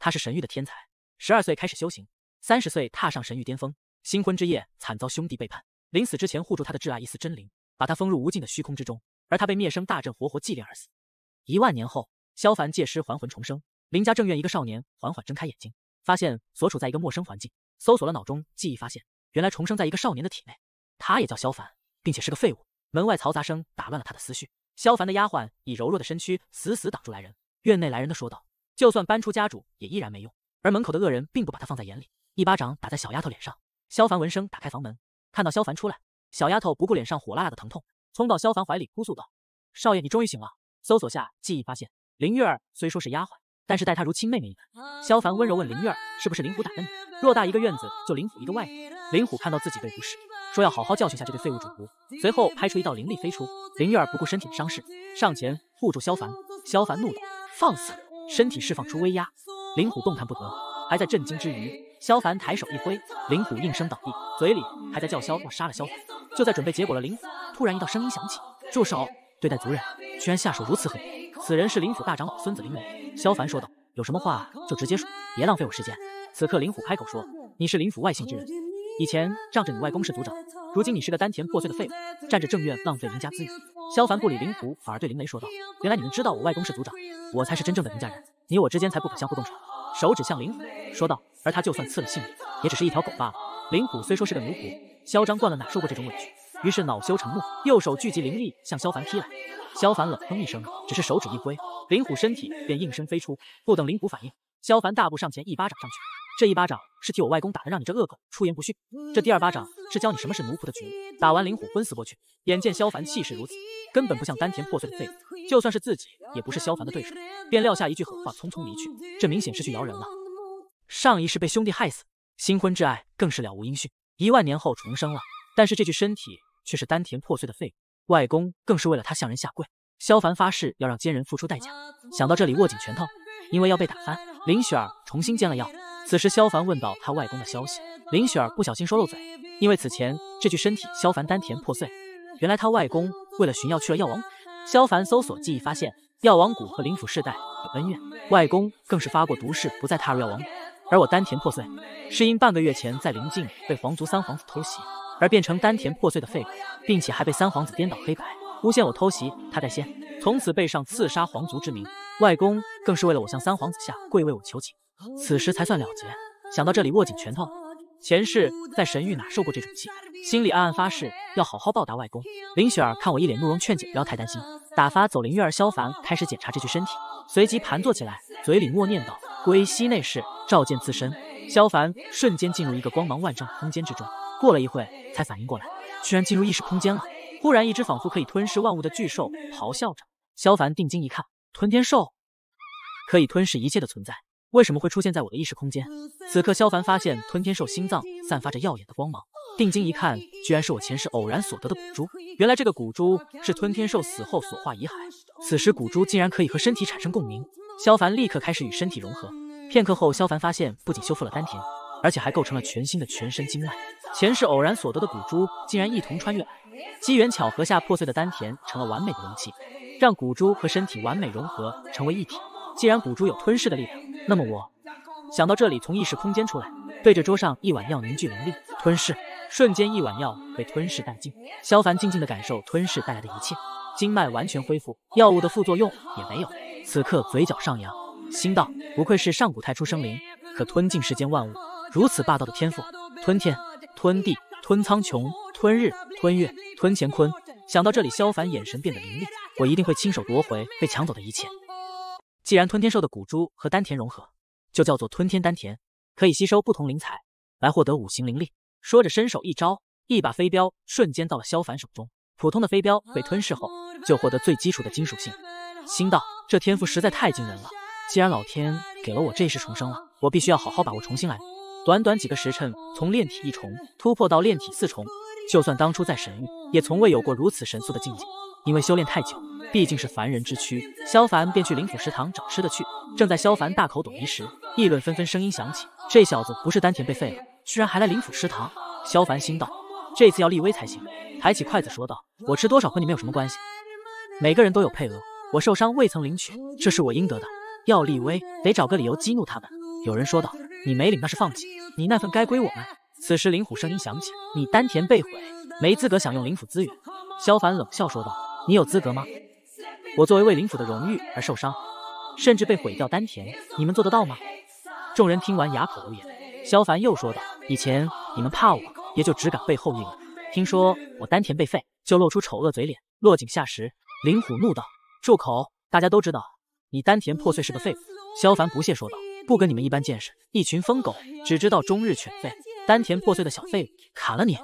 他是神域的天才，十二岁开始修行，三十岁踏上神域巅峰。新婚之夜惨遭兄弟背叛，临死之前护住他的挚爱一丝真灵，把他封入无尽的虚空之中，而他被灭生大阵活活祭炼而死。一万年后，萧凡借尸还魂重生。林家正院，一个少年缓缓睁开眼睛，发现所处在一个陌生环境，搜索了脑中记忆，发现原来重生在一个少年的体内。他也叫萧凡，并且是个废物。门外嘈杂声打乱了他的思绪。萧凡的丫鬟以柔弱的身躯死死挡住来人。院内来人的说道。就算搬出家主，也依然没用。而门口的恶人并不把他放在眼里，一巴掌打在小丫头脸上。萧凡闻声打开房门，看到萧凡出来，小丫头不顾脸上火辣辣的疼痛，冲到萧凡怀里哭诉道：“少爷，你终于醒了。”搜索下记忆发现，林月儿虽说是丫鬟，但是待她如亲妹妹一般。萧凡温柔问林月儿：“是不是林虎打的你？”偌大一个院子，就林虎一个外人。林虎看到自己被无视，说要好好教训下这对废物主仆。随后拍出一道灵力飞出，林月儿不顾身体的伤势，上前护住萧凡。萧凡怒道：“放肆！”身体释放出威压，灵虎动弹不得，还在震惊之余，萧凡抬手一挥，灵虎应声倒地，嘴里还在叫嚣要杀了萧凡。就在准备结果了灵虎，突然一道声音响起：“住手！对待族人居然下手如此狠毒。”此人是灵府大长老孙子灵梅。萧凡说道：“有什么话就直接说，别浪费我时间。”此刻灵虎开口说：“你是灵府外姓之人，以前仗着你外公是族长。”如今你是个丹田破碎的废物，占着正院浪费林家资源。萧凡不理林虎，反而对林雷说道：“原来你们知道我外公是族长，我才是真正的林家人，你我之间才不可相互动手。”手指向林虎，说道：“而他就算赐了性命，也只是一条狗罢了。”林虎虽说是个奴仆，嚣张惯了，哪受过这种委屈？于是恼羞成怒，右手聚集灵力向萧凡劈来。萧凡冷哼一声，只是手指一挥，林虎身体便应声飞出。不等林虎反应，萧凡大步上前，一巴掌上去。这一巴掌是替我外公打的，让你这恶狗出言不逊。这第二巴掌是教你什么是奴仆的觉悟。打完林虎昏死过去，眼见萧凡气势如此，根本不像丹田破碎的废物，就算是自己也不是萧凡的对手，便撂下一句狠话，匆匆离去。这明显是去摇人了。上一世被兄弟害死，新婚挚爱更是了无音讯。一万年后重生了，但是这具身体却是丹田破碎的废物。外公更是为了他向人下跪。萧凡发誓要让奸人付出代价。想到这里，握紧拳头，因为要被打翻，林雪儿重新煎了药。此时，萧凡问到他外公的消息，林雪儿不小心说漏嘴。因为此前这具身体，萧凡丹田破碎。原来他外公为了寻药去了药王谷。萧凡搜索记忆，发现药王谷和林府世代有恩怨，外公更是发过毒誓，不再踏入药王谷。而我丹田破碎，是因半个月前在灵境被皇族三皇子偷袭，而变成丹田破碎的废物，并且还被三皇子颠倒黑白，诬陷我偷袭他在先，从此背上刺杀皇族之名。外公更是为了我向三皇子下跪为我求情。此时才算了结。想到这里，握紧拳头。前世在神域哪受过这种气？心里暗暗发誓要好好报答外公。林雪儿看我一脸怒容，劝解：“不要太担心。”打发走林月儿，萧凡开始检查这具身体，随即盘坐起来，嘴里默念道：“归西内室，召见自身。”萧凡瞬间进入一个光芒万丈的空间之中。过了一会，才反应过来，居然进入意识空间了。忽然，一只仿佛可以吞噬万物的巨兽咆哮着。萧凡定睛一看，吞天兽，可以吞噬一切的存在。为什么会出现在我的意识空间？此刻，萧凡发现吞天兽心脏散发着耀眼的光芒，定睛一看，居然是我前世偶然所得的古珠。原来这个古珠是吞天兽死后所化遗骸。此时，古珠竟然可以和身体产生共鸣。萧凡立刻开始与身体融合。片刻后，萧凡发现不仅修复了丹田，而且还构成了全新的全身经脉。前世偶然所得的古珠竟然一同穿越，机缘巧合下破碎的丹田成了完美的容器，让古珠和身体完美融合成为一体。既然古珠有吞噬的力量。那么我想到这里，从意识空间出来，对着桌上一碗药凝聚灵力吞噬，瞬间一碗药被吞噬殆尽。萧凡静静的感受吞噬带来的一切，经脉完全恢复，药物的副作用也没有。此刻嘴角上扬，心道：不愧是上古太初生灵，可吞尽世间万物，如此霸道的天赋，吞天、吞地、吞苍穹、吞日、吞月、吞乾坤。想到这里，萧凡眼神变得凌厉，我一定会亲手夺回被抢走的一切。既然吞天兽的骨珠和丹田融合，就叫做吞天丹田，可以吸收不同灵材来获得五行灵力。说着伸手一招，一把飞镖瞬间到了萧凡手中。普通的飞镖被吞噬后，就获得最基础的金属性。心道这天赋实在太惊人了，既然老天给了我这一世重生了，我必须要好好把握重新来短短几个时辰，从炼体一重突破到炼体四重，就算当初在神域，也从未有过如此神速的境界，因为修炼太久。毕竟是凡人之躯，萧凡便去灵府食堂找吃的去。正在萧凡大口朵颐时，议论纷纷声音响起。这小子不是丹田被废了，居然还来灵府食堂。萧凡心道，这次要立威才行。抬起筷子说道：“我吃多少和你们有什么关系，每个人都有配额，我受伤未曾领取，这是我应得的。要立威，得找个理由激怒他们。”有人说道：“你没领那是放弃，你那份该归我们。”此时灵虎声音响起：“你丹田被毁，没资格享用灵府资源。”萧凡冷笑说道：“你有资格吗？”我作为卫灵府的荣誉而受伤，甚至被毁掉丹田，你们做得到吗？众人听完哑口无言。萧凡又说道：“以前你们怕我，也就只敢背后议论。听说我丹田被废，就露出丑恶嘴脸，落井下石。”灵虎怒道：“住口！大家都知道你丹田破碎是个废物。”萧凡不屑说道：“不跟你们一般见识，一群疯狗，只知道终日犬吠。丹田破碎的小废物，砍了你！”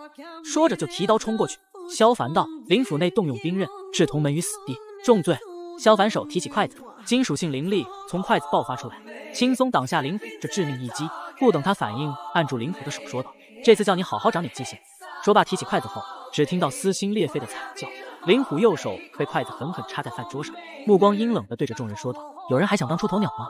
说着就提刀冲过去。萧凡道：“灵府内动用兵刃，置同门于死地。”重罪！萧凡手提起筷子，金属性灵力从筷子爆发出来，轻松挡下林虎这致命一击。不等他反应，按住林虎的手说道：“这次叫你好好长点记性。”说罢提起筷子后，只听到撕心裂肺的惨叫。林虎右手被筷子狠狠插在饭桌上，目光阴冷的对着众人说道：“有人还想当出头鸟吗？”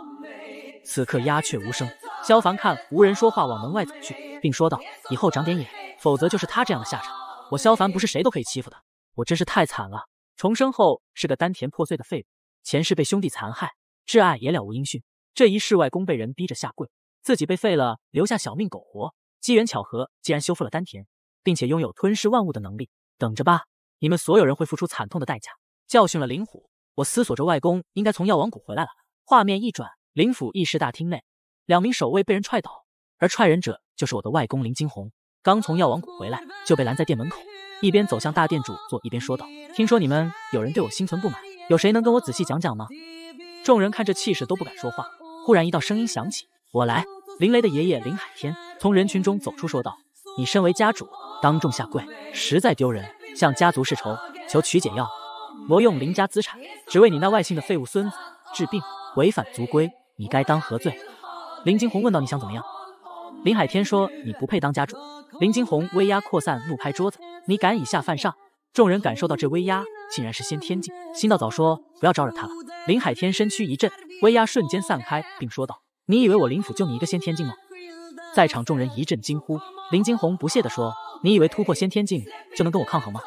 此刻鸦雀无声。萧凡看无人说话，往门外走去，并说道：“以后长点眼，否则就是他这样的下场。我萧凡不是谁都可以欺负的。我真是太惨了。”重生后是个丹田破碎的废物，前世被兄弟残害，挚爱也了无音讯。这一世外公被人逼着下跪，自己被废了，留下小命苟活。机缘巧合，竟然修复了丹田，并且拥有吞噬万物的能力。等着吧，你们所有人会付出惨痛的代价。教训了灵虎，我思索着外公应该从药王谷回来了。画面一转，灵府议事大厅内，两名守卫被人踹倒，而踹人者就是我的外公林惊鸿。刚从药王谷回来，就被拦在店门口，一边走向大店主座，一边说道：“听说你们有人对我心存不满，有谁能跟我仔细讲讲吗？” 众人看这气势都不敢说话。忽然一道声音响起：“我来。”林雷的爷爷林海天从人群中走出，说道：“你身为家主，当众下跪，实在丢人。向家族世仇，求取解药，挪用林家资产，只为你那外姓的废物孙子治病，违反族规，你该当何罪？”林惊鸿问道：“你想怎么样？”林海天说：“你不配当家主。”林金红威压扩散，怒拍桌子：“你敢以下犯上！”众人感受到这威压，竟然是先天境。心道：“早说不要招惹他了。”林海天身躯一震，威压瞬间散开，并说道：“你以为我林府就你一个先天境吗？”在场众人一阵惊呼。林金红不屑地说：“你以为突破先天境就能跟我抗衡吗？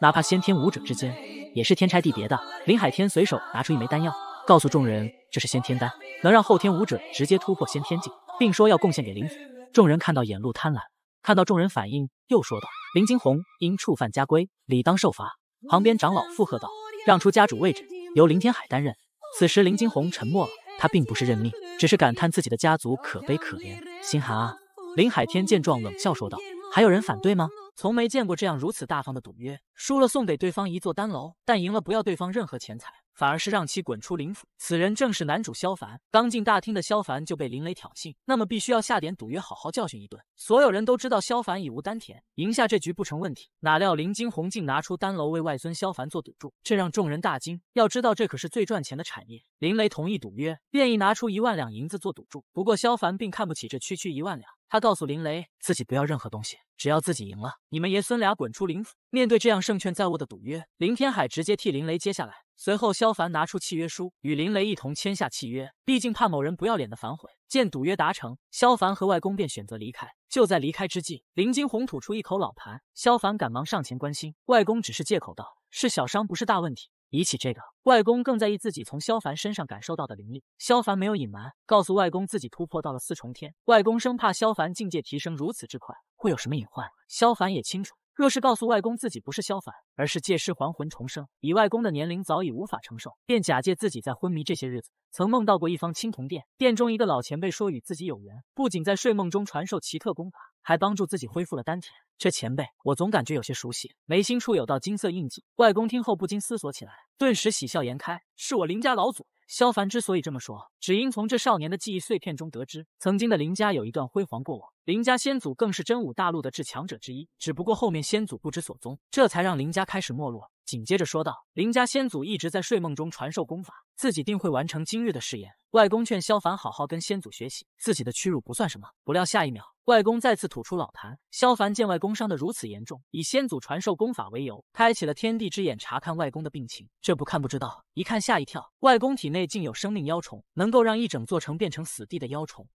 哪怕先天武者之间，也是天差地别的。”林海天随手拿出一枚丹药，告诉众人：“这是先天丹，能让后天武者直接突破先天境。”并说要贡献给林府，众人看到眼露贪婪，看到众人反应，又说道：“林金红因触犯家规，理当受罚。”旁边长老附和道：“让出家主位置，由林天海担任。”此时林金红沉默了，他并不是认命，只是感叹自己的家族可悲可怜，心寒啊。林海天见状冷笑说道：“还有人反对吗？从没见过这样如此大方的赌约，输了送给对方一座丹楼，但赢了不要对方任何钱财。”反而是让其滚出林府。此人正是男主萧凡。刚进大厅的萧凡就被林雷挑衅，那么必须要下点赌约，好好教训一顿。所有人都知道萧凡已无丹田，赢下这局不成问题。哪料林惊鸿竟拿出丹楼为外孙萧凡做赌注，这让众人大惊。要知道这可是最赚钱的产业。林雷同意赌约，愿意拿出一万两银子做赌注。不过萧凡并看不起这区区一万两，他告诉林雷自己不要任何东西，只要自己赢了，你们爷孙俩滚出林府。面对这样胜券在握的赌约，林天海直接替林雷接下来。随后，萧凡拿出契约书，与林雷一同签下契约。毕竟怕某人不要脸的反悔。见赌约达成，萧凡和外公便选择离开。就在离开之际，林惊鸿吐出一口老痰，萧凡赶忙上前关心。外公只是借口道：“是小伤，不是大问题。”比起这个，外公更在意自己从萧凡身上感受到的灵力。萧凡没有隐瞒，告诉外公自己突破到了四重天。外公生怕萧凡境界提升如此之快，会有什么隐患。萧凡也清楚。若是告诉外公自己不是萧凡，而是借尸还魂重生，以外公的年龄早已无法承受，便假借自己在昏迷这些日子，曾梦到过一方青铜殿，殿中一个老前辈说与自己有缘，不仅在睡梦中传授奇特功法，还帮助自己恢复了丹田。这前辈，我总感觉有些熟悉，眉心处有道金色印记。外公听后不禁思索起来，顿时喜笑颜开，是我林家老祖。萧凡之所以这么说，只因从这少年的记忆碎片中得知，曾经的林家有一段辉煌过往。林家先祖更是真武大陆的至强者之一，只不过后面先祖不知所踪，这才让林家开始没落。紧接着说道，林家先祖一直在睡梦中传授功法，自己定会完成今日的誓言。外公劝萧凡好好跟先祖学习，自己的屈辱不算什么。不料下一秒，外公再次吐出老痰。萧凡见外公伤的如此严重，以先祖传授功法为由，开启了天地之眼查看外公的病情。这不看不知道，一看吓一跳，外公体内竟有生命妖虫，能够让一整座城变成死地的妖虫。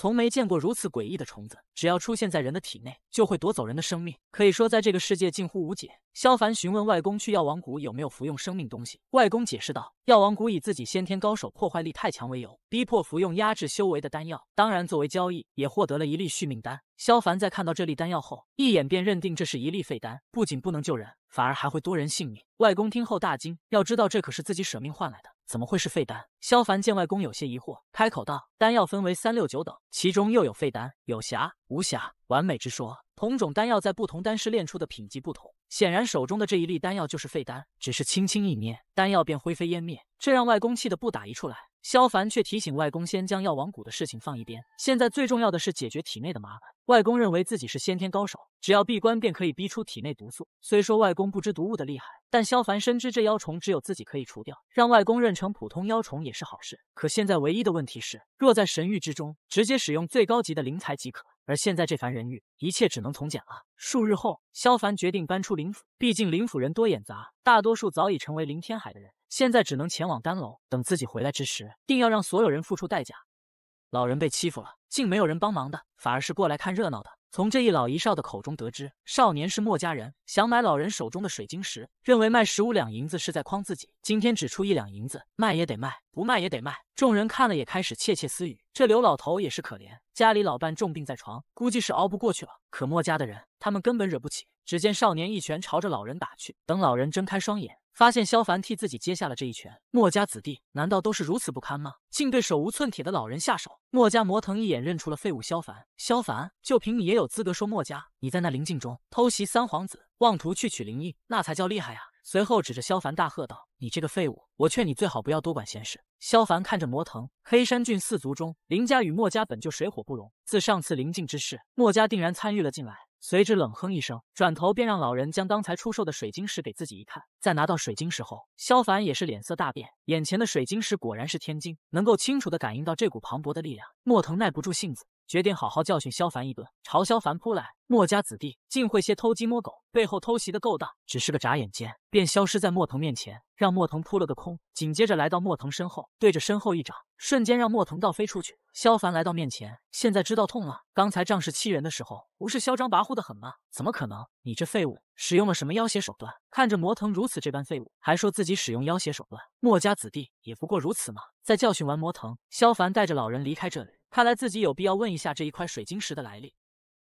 从没见过如此诡异的虫子，只要出现在人的体内，就会夺走人的生命。可以说，在这个世界近乎无解。萧凡询问外公去药王谷有没有服用生命东西，外公解释道：药王谷以自己先天高手破坏力太强为由，逼迫服用压制修为的丹药，当然作为交易也获得了一粒续命丹。萧凡在看到这粒丹药后，一眼便认定这是一粒废丹，不仅不能救人，反而还会夺人性命。外公听后大惊，要知道这可是自己舍命换来的。怎么会是废丹？萧凡见外公有些疑惑，开口道：“丹药分为三六九等，其中又有废丹、有瑕、无瑕、完美之说。同种丹药在不同丹师炼出的品级不同。显然手中的这一粒丹药就是废丹，只是轻轻一捏，丹药便灰飞烟灭，这让外公气得不打一处来。”萧凡却提醒外公先将药王谷的事情放一边，现在最重要的是解决体内的麻烦。外公认为自己是先天高手，只要闭关便可以逼出体内毒素。虽说外公不知毒物的厉害，但萧凡深知这妖虫只有自己可以除掉，让外公认成普通妖虫也是好事。可现在唯一的问题是，若在神域之中，直接使用最高级的灵材即可。而现在这番人欲一切只能从简了。数日后，萧凡决定搬出林府，毕竟林府人多眼杂，大多数早已成为林天海的人，现在只能前往丹楼。等自己回来之时，定要让所有人付出代价。老人被欺负了，竟没有人帮忙的，反而是过来看热闹的。从这一老一少的口中得知，少年是墨家人，想买老人手中的水晶石，认为卖十五两银子是在诓自己，今天只出一两银子，卖也得卖，不卖也得卖。众人看了也开始窃窃私语，这刘老头也是可怜，家里老伴重病在床，估计是熬不过去了。可墨家的人，他们根本惹不起。只见少年一拳朝着老人打去，等老人睁开双眼，发现萧凡替自己接下了这一拳。墨家子弟难道都是如此不堪吗？竟对手无寸铁的老人下手？墨家魔腾一眼认出了废物萧凡。萧凡，就凭你也有资格说墨家？你在那灵境中偷袭三皇子，妄图去取灵印，那才叫厉害啊！随后指着萧凡大喝道：“你这个废物，我劝你最好不要多管闲事。”萧凡看着魔腾，黑山郡四族中，林家与墨家本就水火不容，自上次灵境之事，墨家定然参与了进来。随之冷哼一声，转头便让老人将刚才出售的水晶石给自己一看。在拿到水晶石后，萧凡也是脸色大变，眼前的水晶石果然是天晶，能够清楚的感应到这股磅礴的力量。莫腾耐不住性子。决定好好教训萧凡一顿，朝萧凡扑来。墨家子弟竟会些偷鸡摸狗、背后偷袭的勾当，只是个眨眼间便消失在墨藤面前，让墨藤扑了个空。紧接着来到墨藤身后，对着身后一掌，瞬间让墨藤倒飞出去。萧凡来到面前，现在知道痛了。刚才仗势欺人的时候，不是嚣张跋扈的很吗？怎么可能？你这废物，使用了什么要挟手段？看着魔藤如此这般废物，还说自己使用要挟手段，墨家子弟也不过如此嘛。在教训完魔藤，萧凡带着老人离开这里。看来自己有必要问一下这一块水晶石的来历。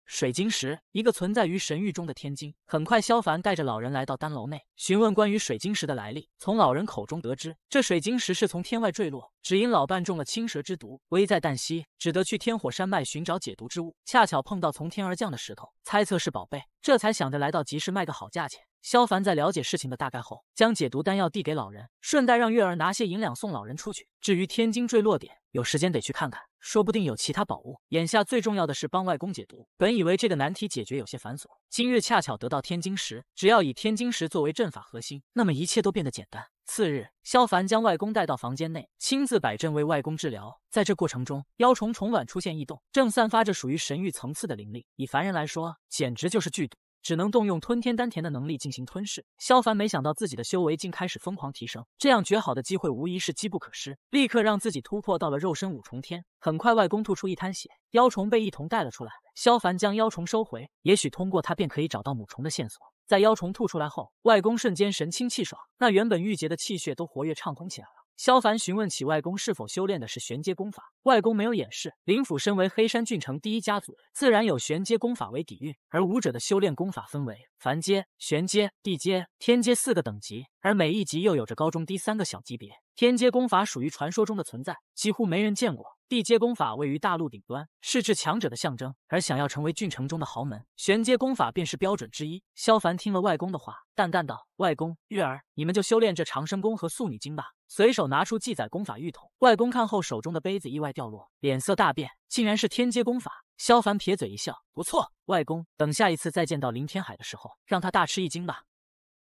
水晶石，一个存在于神域中的天晶。很快，萧凡带着老人来到丹楼内，询问关于水晶石的来历。从老人口中得知，这水晶石是从天外坠落，只因老伴中了青蛇之毒，危在旦夕，只得去天火山脉寻找解毒之物。恰巧碰到从天而降的石头，猜测是宝贝，这才想着来到集市卖个好价钱。萧凡在了解事情的大概后，将解毒丹药递给老人，顺带让月儿拿些银两送老人出去。至于天津坠落点，有时间得去看看，说不定有其他宝物。眼下最重要的是帮外公解毒。本以为这个难题解决有些繁琐，今日恰巧得到天晶石，只要以天晶石作为阵法核心，那么一切都变得简单。次日，萧凡将外公带到房间内，亲自摆阵为外公治疗。在这过程中，妖虫虫卵出现异动，正散发着属于神域层次的灵力，以凡人来说，简直就是剧毒。只能动用吞天丹田的能力进行吞噬。萧凡没想到自己的修为竟开始疯狂提升，这样绝好的机会无疑是机不可失，立刻让自己突破到了肉身五重天。很快，外公吐出一滩血，妖虫被一同带了出来。萧凡将妖虫收回，也许通过它便可以找到母虫的线索。在妖虫吐出来后，外公瞬间神清气爽，那原本郁结的气血都活跃畅通起来了。萧凡询问起外公是否修炼的是玄阶功法，外公没有掩饰。林府身为黑山郡城第一家族，自然有玄阶功法为底蕴。而武者的修炼功法分为凡阶、玄阶、地阶、天阶四个等级，而每一级又有着高中低三个小级别。天阶功法属于传说中的存在，几乎没人见过。地阶功法位于大陆顶端，是至强者的象征。而想要成为郡城中的豪门，玄阶功法便是标准之一。萧凡听了外公的话，淡淡道：“外公，月儿，你们就修炼这长生功和素女经吧。”随手拿出记载功法玉筒，外公看后，手中的杯子意外掉落，脸色大变，竟然是天阶功法。萧凡撇嘴一笑：“不错，外公，等下一次再见到林天海的时候，让他大吃一惊吧。”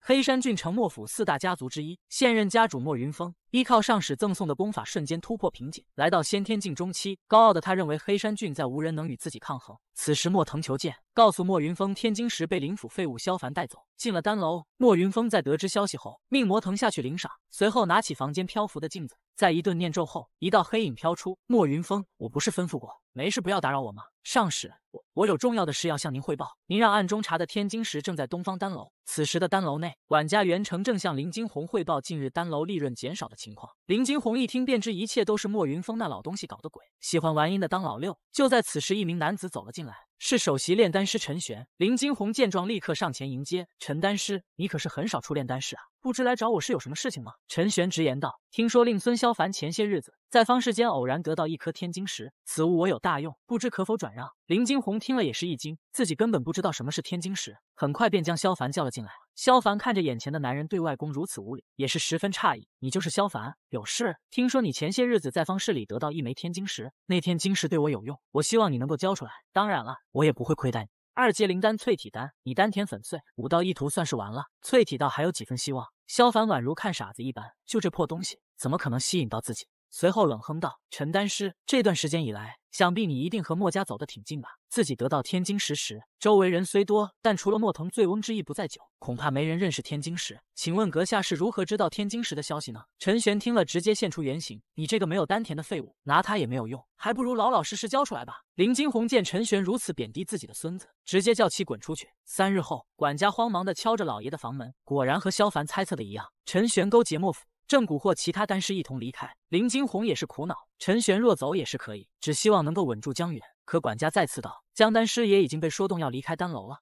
黑山郡城莫府四大家族之一，现任家主莫云峰依靠上使赠送的功法，瞬间突破瓶颈，来到先天境中期。高傲的他认为黑山郡在无人能与自己抗衡。此时莫腾求见，告诉莫云峰，天津时被林府废物萧凡带走，进了丹楼。莫云峰在得知消息后，命魔腾下去领赏，随后拿起房间漂浮的镜子，在一顿念咒后，一道黑影飘出。莫云峰，我不是吩咐过，没事不要打扰我吗？上使，我有重要的事要向您汇报。您让暗中查的天津时正在东方丹楼。此时的丹楼内，管家袁成正向林惊鸿汇报近日丹楼利润减少的情况。林惊鸿一听便知，一切都是莫云峰那老东西搞的鬼。喜欢玩阴的当老六。就在此时，一名男子走了进来。是首席炼丹师陈玄。林惊鸿见状，立刻上前迎接。陈丹师，你可是很少出炼丹室啊，不知来找我是有什么事情吗？陈玄直言道：“听说令孙萧凡前些日子在方世间偶然得到一颗天晶石，此物我有大用，不知可否转让？”林惊鸿听了也是一惊，自己根本不知道什么是天晶石，很快便将萧凡叫了进来。萧凡看着眼前的男人对外公如此无礼，也是十分诧异。你就是萧凡，有事？听说你前些日子在方士里得到一枚天晶石，那天晶石对我有用，我希望你能够交出来。当然了，我也不会亏待你。二阶灵丹淬体丹，你丹田粉碎，武道一途算是完了。淬体道还有几分希望。萧凡宛如看傻子一般，就这破东西，怎么可能吸引到自己？随后冷哼道：“陈丹师，这段时间以来，想必你一定和墨家走得挺近吧？自己得到天晶石时，周围人虽多，但除了墨藤醉翁之意不在酒，恐怕没人认识天晶石。请问阁下是如何知道天晶石的消息呢？”陈玄听了，直接现出原形：“你这个没有丹田的废物，拿他也没有用，还不如老老实实交出来吧。”林金红见陈玄如此贬低自己的孙子，直接叫其滚出去。三日后，管家慌忙地敲着老爷的房门，果然和萧凡猜测的一样，陈玄勾结墨府。正蛊惑其他丹师一同离开，林惊鸿也是苦恼。陈玄若走也是可以，只希望能够稳住江远。可管家再次道，江丹师也已经被说动要离开丹楼了。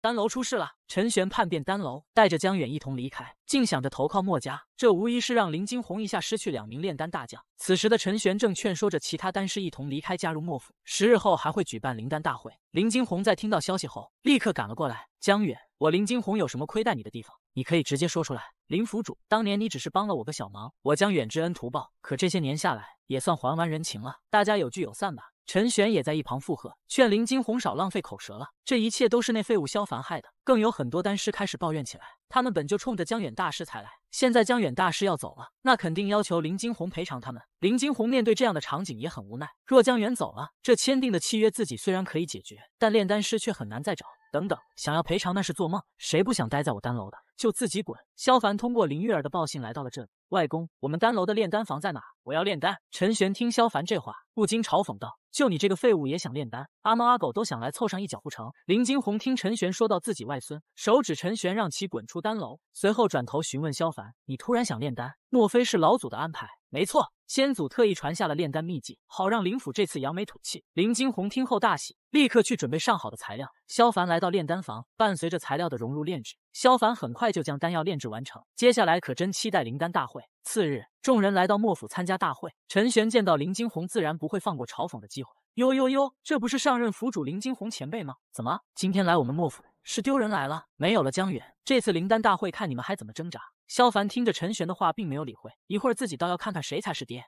丹楼出事了，陈玄叛变丹楼，带着江远一同离开，竟想着投靠墨家。这无疑是让林惊鸿一下失去两名炼丹大将。此时的陈玄正劝说着其他丹师一同离开，加入墨府。十日后还会举办灵丹大会。林惊鸿在听到消息后，立刻赶了过来。江远，我林惊鸿有什么亏待你的地方？你可以直接说出来，林府主，当年你只是帮了我个小忙，我江远知恩图报，可这些年下来也算还完人情了。大家有聚有散吧。陈玄也在一旁附和，劝林惊鸿少浪费口舌了。这一切都是那废物萧凡害的。更有很多丹师开始抱怨起来，他们本就冲着江远大师才来，现在江远大师要走了，那肯定要求林惊鸿赔偿他们。林惊鸿面对这样的场景也很无奈，若江远走了，这签订的契约自己虽然可以解决，但炼丹师却很难再找。等等，想要赔偿那是做梦。谁不想待在我丹楼的，就自己滚。萧凡通过林玉儿的报信来到了这里。外公，我们丹楼的炼丹房在哪？我要炼丹。陈玄听萧凡这话，不禁嘲讽道：“就你这个废物也想炼丹？”阿猫阿狗都想来凑上一脚不成？林金红听陈玄说到自己外孙，手指陈玄让其滚出丹楼，随后转头询问萧凡：“你突然想炼丹，莫非是老祖的安排？”“没错，先祖特意传下了炼丹秘籍，好让林府这次扬眉吐气。”林金红听后大喜，立刻去准备上好的材料。萧凡来到炼丹房，伴随着材料的融入炼制，萧凡很快就将丹药炼制完成。接下来可真期待灵丹大会。次日，众人来到莫府参加大会。陈玄见到林金红，自然不会放过嘲讽的机会。呦呦呦，这不是上任府主林惊鸿前辈吗？怎么今天来我们墨府是丢人来了？没有了，江远，这次灵丹大会看你们还怎么挣扎。萧凡听着陈玄的话，并没有理会，一会儿自己倒要看看谁才是爹。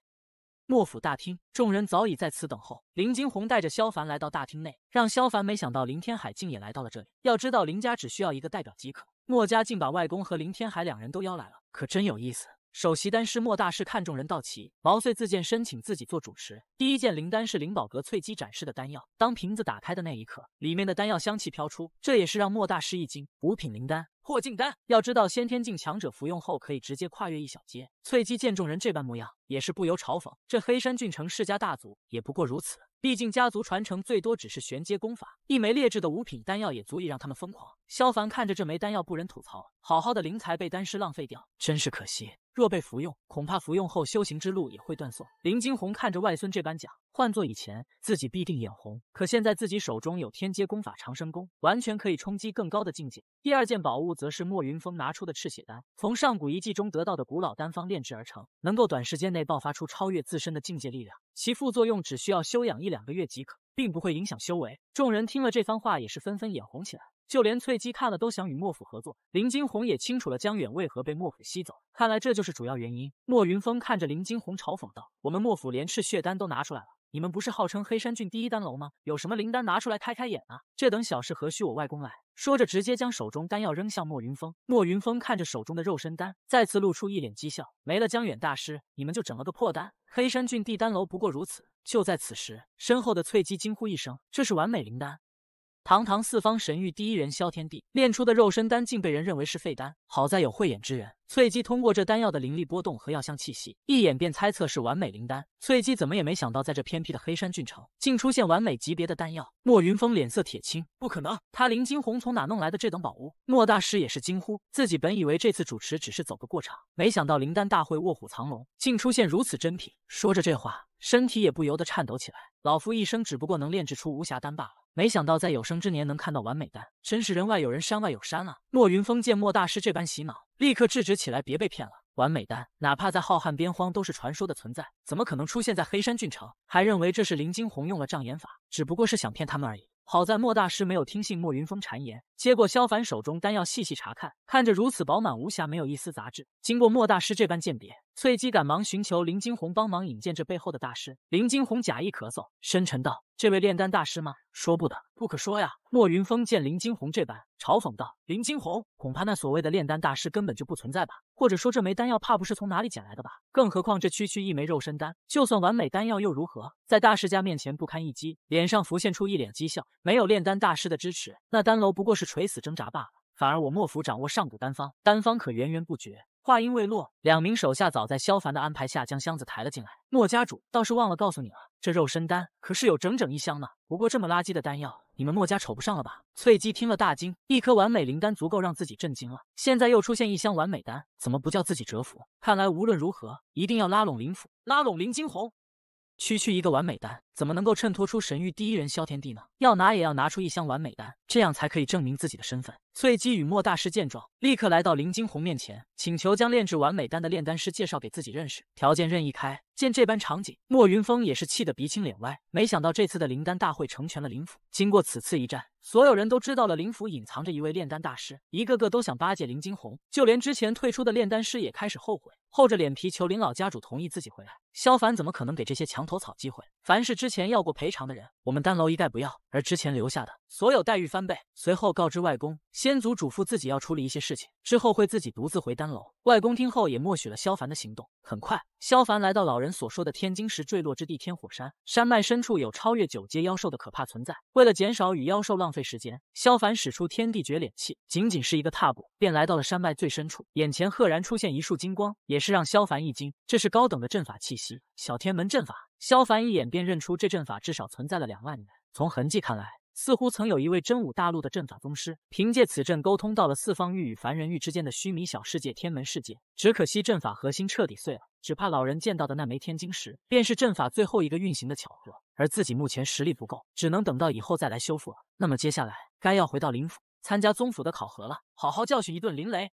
墨府大厅，众人早已在此等候。林惊鸿带着萧凡来到大厅内，让萧凡没想到林天海竟也来到了这里。要知道林家只需要一个代表即可，墨家竟把外公和林天海两人都邀来了，可真有意思。首席丹师莫大师看众人到齐，毛遂自荐申请自己做主持。第一件灵丹是灵宝阁翠姬展示的丹药，当瓶子打开的那一刻，里面的丹药香气飘出，这也是让莫大师一惊。五品灵丹破境丹，要知道先天境强者服用后可以直接跨越一小阶。翠姬见众人这般模样。也是不由嘲讽，这黑山郡城世家大族也不过如此。毕竟家族传承最多只是玄阶功法，一枚劣质的五品丹药也足以让他们疯狂。萧凡看着这枚丹药，不忍吐槽：好好的灵材被丹师浪费掉，真是可惜。若被服用，恐怕服用后修行之路也会断送。林惊鸿看着外孙这般讲，换做以前自己必定眼红，可现在自己手中有天阶功法长生功，完全可以冲击更高的境界。第二件宝物则是莫云峰拿出的赤血丹，从上古遗迹中得到的古老丹方炼制而成，能够短时间内。内爆发出超越自身的境界力量，其副作用只需要休养一两个月即可，并不会影响修为。众人听了这番话也是纷纷眼红起来，就连翠姬看了都想与莫府合作。林金红也清楚了江远为何被莫府吸走，看来这就是主要原因。莫云峰看着林金红嘲讽道：“我们莫府连赤血丹都拿出来了。”你们不是号称黑山郡第一丹楼吗？有什么灵丹拿出来开开眼啊！这等小事何须我外公来？说着，直接将手中丹药扔向莫云峰。莫云峰看着手中的肉身丹，再次露出一脸讥笑。没了江远大师，你们就整了个破丹！黑山郡第丹楼不过如此。就在此时，身后的翠姬惊呼一声：“这是完美灵丹！”堂堂四方神域第一人萧天帝炼出的肉身丹，竟被人认为是废丹。好在有慧眼之人，翠姬通过这丹药的灵力波动和药香气息，一眼便猜测是完美灵丹。翠姬怎么也没想到，在这偏僻的黑山郡城，竟出现完美级别的丹药。莫云峰脸色铁青，不可能，他林惊鸿从哪弄来的这等宝物？莫大师也是惊呼，自己本以为这次主持只是走个过场，没想到灵丹大会卧虎藏龙，竟出现如此珍品。说着这话，身体也不由得颤抖起来。老夫一生只不过能炼制出无暇丹罢了。没想到在有生之年能看到完美丹，真是人外有人，山外有山啊！莫云峰见莫大师这般洗脑，立刻制止起来，别被骗了。完美丹，哪怕在浩瀚边荒都是传说的存在，怎么可能出现在黑山郡城？还认为这是林惊鸿用了障眼法，只不过是想骗他们而已。好在莫大师没有听信莫云峰谗言，接过萧凡手中丹药，细细查看，看着如此饱满无瑕，没有一丝杂质。经过莫大师这般鉴别。翠姬赶忙寻求林惊鸿帮忙引荐这背后的大师。林惊鸿假意咳嗽，深沉道：“这位炼丹大师吗？说不得，不可说呀。”莫云峰见林惊鸿这般，嘲讽道：“林惊鸿，恐怕那所谓的炼丹大师根本就不存在吧？或者说这枚丹药怕不是从哪里捡来的吧？更何况这区区一枚肉身丹，就算完美丹药又如何？在大师家面前不堪一击。”脸上浮现出一脸讥笑：“没有炼丹大师的支持，那丹楼不过是垂死挣扎罢了。反而我莫府掌握上古丹方，丹方可源源不绝。”话音未落，两名手下早在萧凡的安排下将箱子抬了进来。墨家主倒是忘了告诉你了，这肉身丹可是有整整一箱呢。不过这么垃圾的丹药，你们墨家瞅不上了吧？翠姬听了大惊，一颗完美灵丹足够让自己震惊了，现在又出现一箱完美丹，怎么不叫自己折服？看来无论如何，一定要拉拢林府，拉拢林惊鸿。区区一个完美丹。怎么能够衬托出神域第一人萧天帝呢？要拿也要拿出一箱完美丹，这样才可以证明自己的身份。翠姬与莫大师见状，立刻来到林惊鸿面前，请求将炼制完美丹的炼丹师介绍给自己认识，条件任意开。见这般场景，莫云峰也是气得鼻青脸歪。没想到这次的灵丹大会成全了林府。经过此次一战，所有人都知道了林府隐藏着一位炼丹大师，一个个都想巴结林惊鸿，就连之前退出的炼丹师也开始后悔，厚着脸皮求林老家主同意自己回来。萧凡怎么可能给这些墙头草机会？凡是之前要过赔偿的人，我们丹楼一概不要；而之前留下的，所有待遇翻倍。随后告知外公，先祖嘱咐自己要处理一些事情，之后会自己独自回丹楼。外公听后也默许了萧凡的行动。很快，萧凡来到老人所说的天晶石坠落之地天火山山脉深处，有超越九阶妖兽的可怕存在。为了减少与妖兽浪费时间，萧凡使出天地绝脸气，仅仅是一个踏步，便来到了山脉最深处。眼前赫然出现一束金光，也是让萧凡一惊，这是高等的阵法气息，小天门阵法。萧凡一眼便认出这阵法至少存在了两万年，从痕迹看来，似乎曾有一位真武大陆的阵法宗师，凭借此阵沟通到了四方域与凡人域之间的虚弥小世界天门世界。只可惜阵法核心彻底碎了，只怕老人见到的那枚天晶石，便是阵法最后一个运行的巧合。而自己目前实力不够，只能等到以后再来修复。了。那么接下来该要回到林府，参加宗府的考核了，好好教训一顿林雷。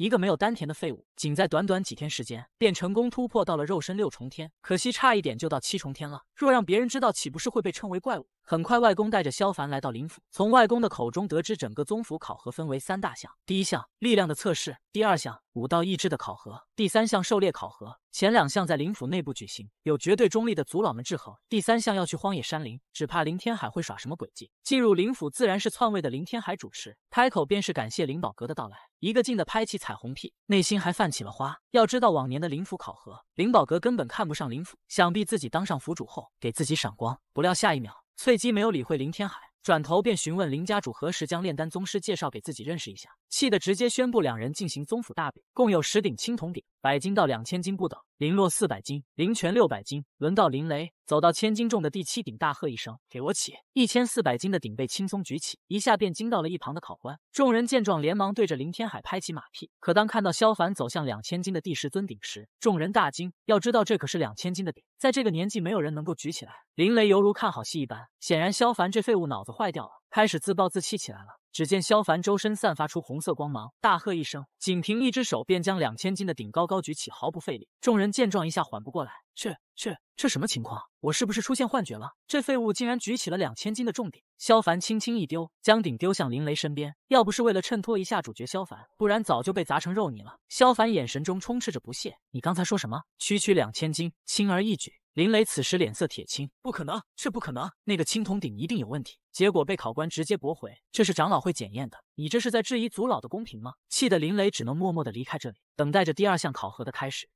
一个没有丹田的废物，仅在短短几天时间，便成功突破到了肉身六重天。可惜差一点就到七重天了。若让别人知道，岂不是会被称为怪物？很快，外公带着萧凡来到林府。从外公的口中得知，整个宗府考核分为三大项：第一项力量的测试，第二项武道意志的考核，第三项狩猎考核。前两项在林府内部举行，有绝对中立的族老们制衡。第三项要去荒野山林，只怕林天海会耍什么诡计。进入林府，自然是篡位的林天海主持，开口便是感谢林宝阁的到来，一个劲的拍起彩虹屁，内心还泛起了花。要知道往年的林府考核，林宝阁根本看不上林府，想必自己当上府主后，给自己闪光。不料下一秒。翠姬没有理会林天海，转头便询问林家主何时将炼丹宗师介绍给自己认识一下，气得直接宣布两人进行宗府大比，共有十顶青铜鼎，百斤到两千斤不等，林落四百斤，林泉六百斤，轮到林雷。走到千斤重的第七顶，大喝一声：“给我起！”一千四百斤的顶被轻松举起，一下便惊到了一旁的考官。众人见状，连忙对着林天海拍起马屁。可当看到萧凡走向两千斤的第十尊顶时，众人大惊。要知道，这可是两千斤的顶，在这个年纪，没有人能够举起来。林雷犹如看好戏一般，显然萧凡这废物脑子坏掉了，开始自暴自弃起来了。只见萧凡周身散发出红色光芒，大喝一声，仅凭一只手便将两千斤的鼎高高举起，毫不费力。众人见状，一下缓不过来，去去，这什么情况？我是不是出现幻觉了？这废物竟然举起了两千斤的重鼎！萧凡轻轻一丢，将鼎丢向林雷身边。要不是为了衬托一下主角萧凡，不然早就被砸成肉泥了。萧凡眼神中充斥着不屑。你刚才说什么？区区两千斤，轻而易举。林雷此时脸色铁青，不可能，这不可能，那个青铜鼎一定有问题，结果被考官直接驳回，这是长老会检验的，你这是在质疑族老的公平吗？气得林雷只能默默的离开这里，等待着第二项考核的开始。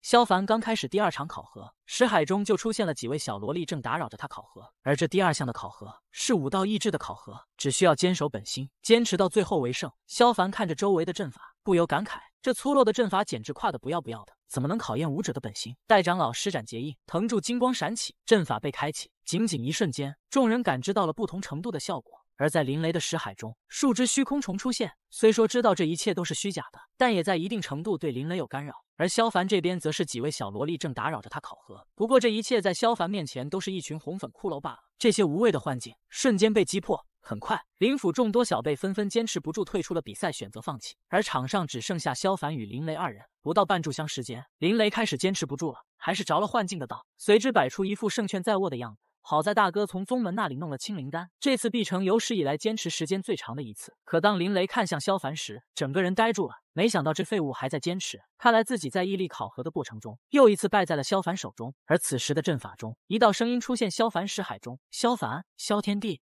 萧凡刚开始第二场考核，识海中就出现了几位小萝莉，正打扰着他考核。而这第二项的考核是武道意志的考核，只需要坚守本心，坚持到最后为胜。萧凡看着周围的阵法，不由感慨：这粗陋的阵法简直跨的不要不要的，怎么能考验武者的本心？戴长老施展结印，藤柱金光闪起，阵法被开启。仅仅一瞬间，众人感知到了不同程度的效果。而在林雷的识海中，数只虚空虫出现。虽说知道这一切都是虚假的，但也在一定程度对林雷有干扰。而萧凡这边则是几位小萝莉正打扰着他考核，不过这一切在萧凡面前都是一群红粉骷髅罢了。这些无谓的幻境瞬间被击破，很快林府众多小辈纷纷坚持不住退出了比赛，选择放弃。而场上只剩下萧凡与林雷二人。不到半炷香时间，林雷开始坚持不住了，还是着了幻境的道，随之摆出一副胜券在握的样子。好在大哥从宗门那里弄了清灵丹，这次必成有史以来坚持时间最长的一次。可当林雷看向萧凡时，整个人呆住了。没想到这废物还在坚持，看来自己在毅力考核的过程中又一次败在了萧凡手中。而此时的阵法中，一道声音出现萧凡识海中：“萧凡，萧天帝，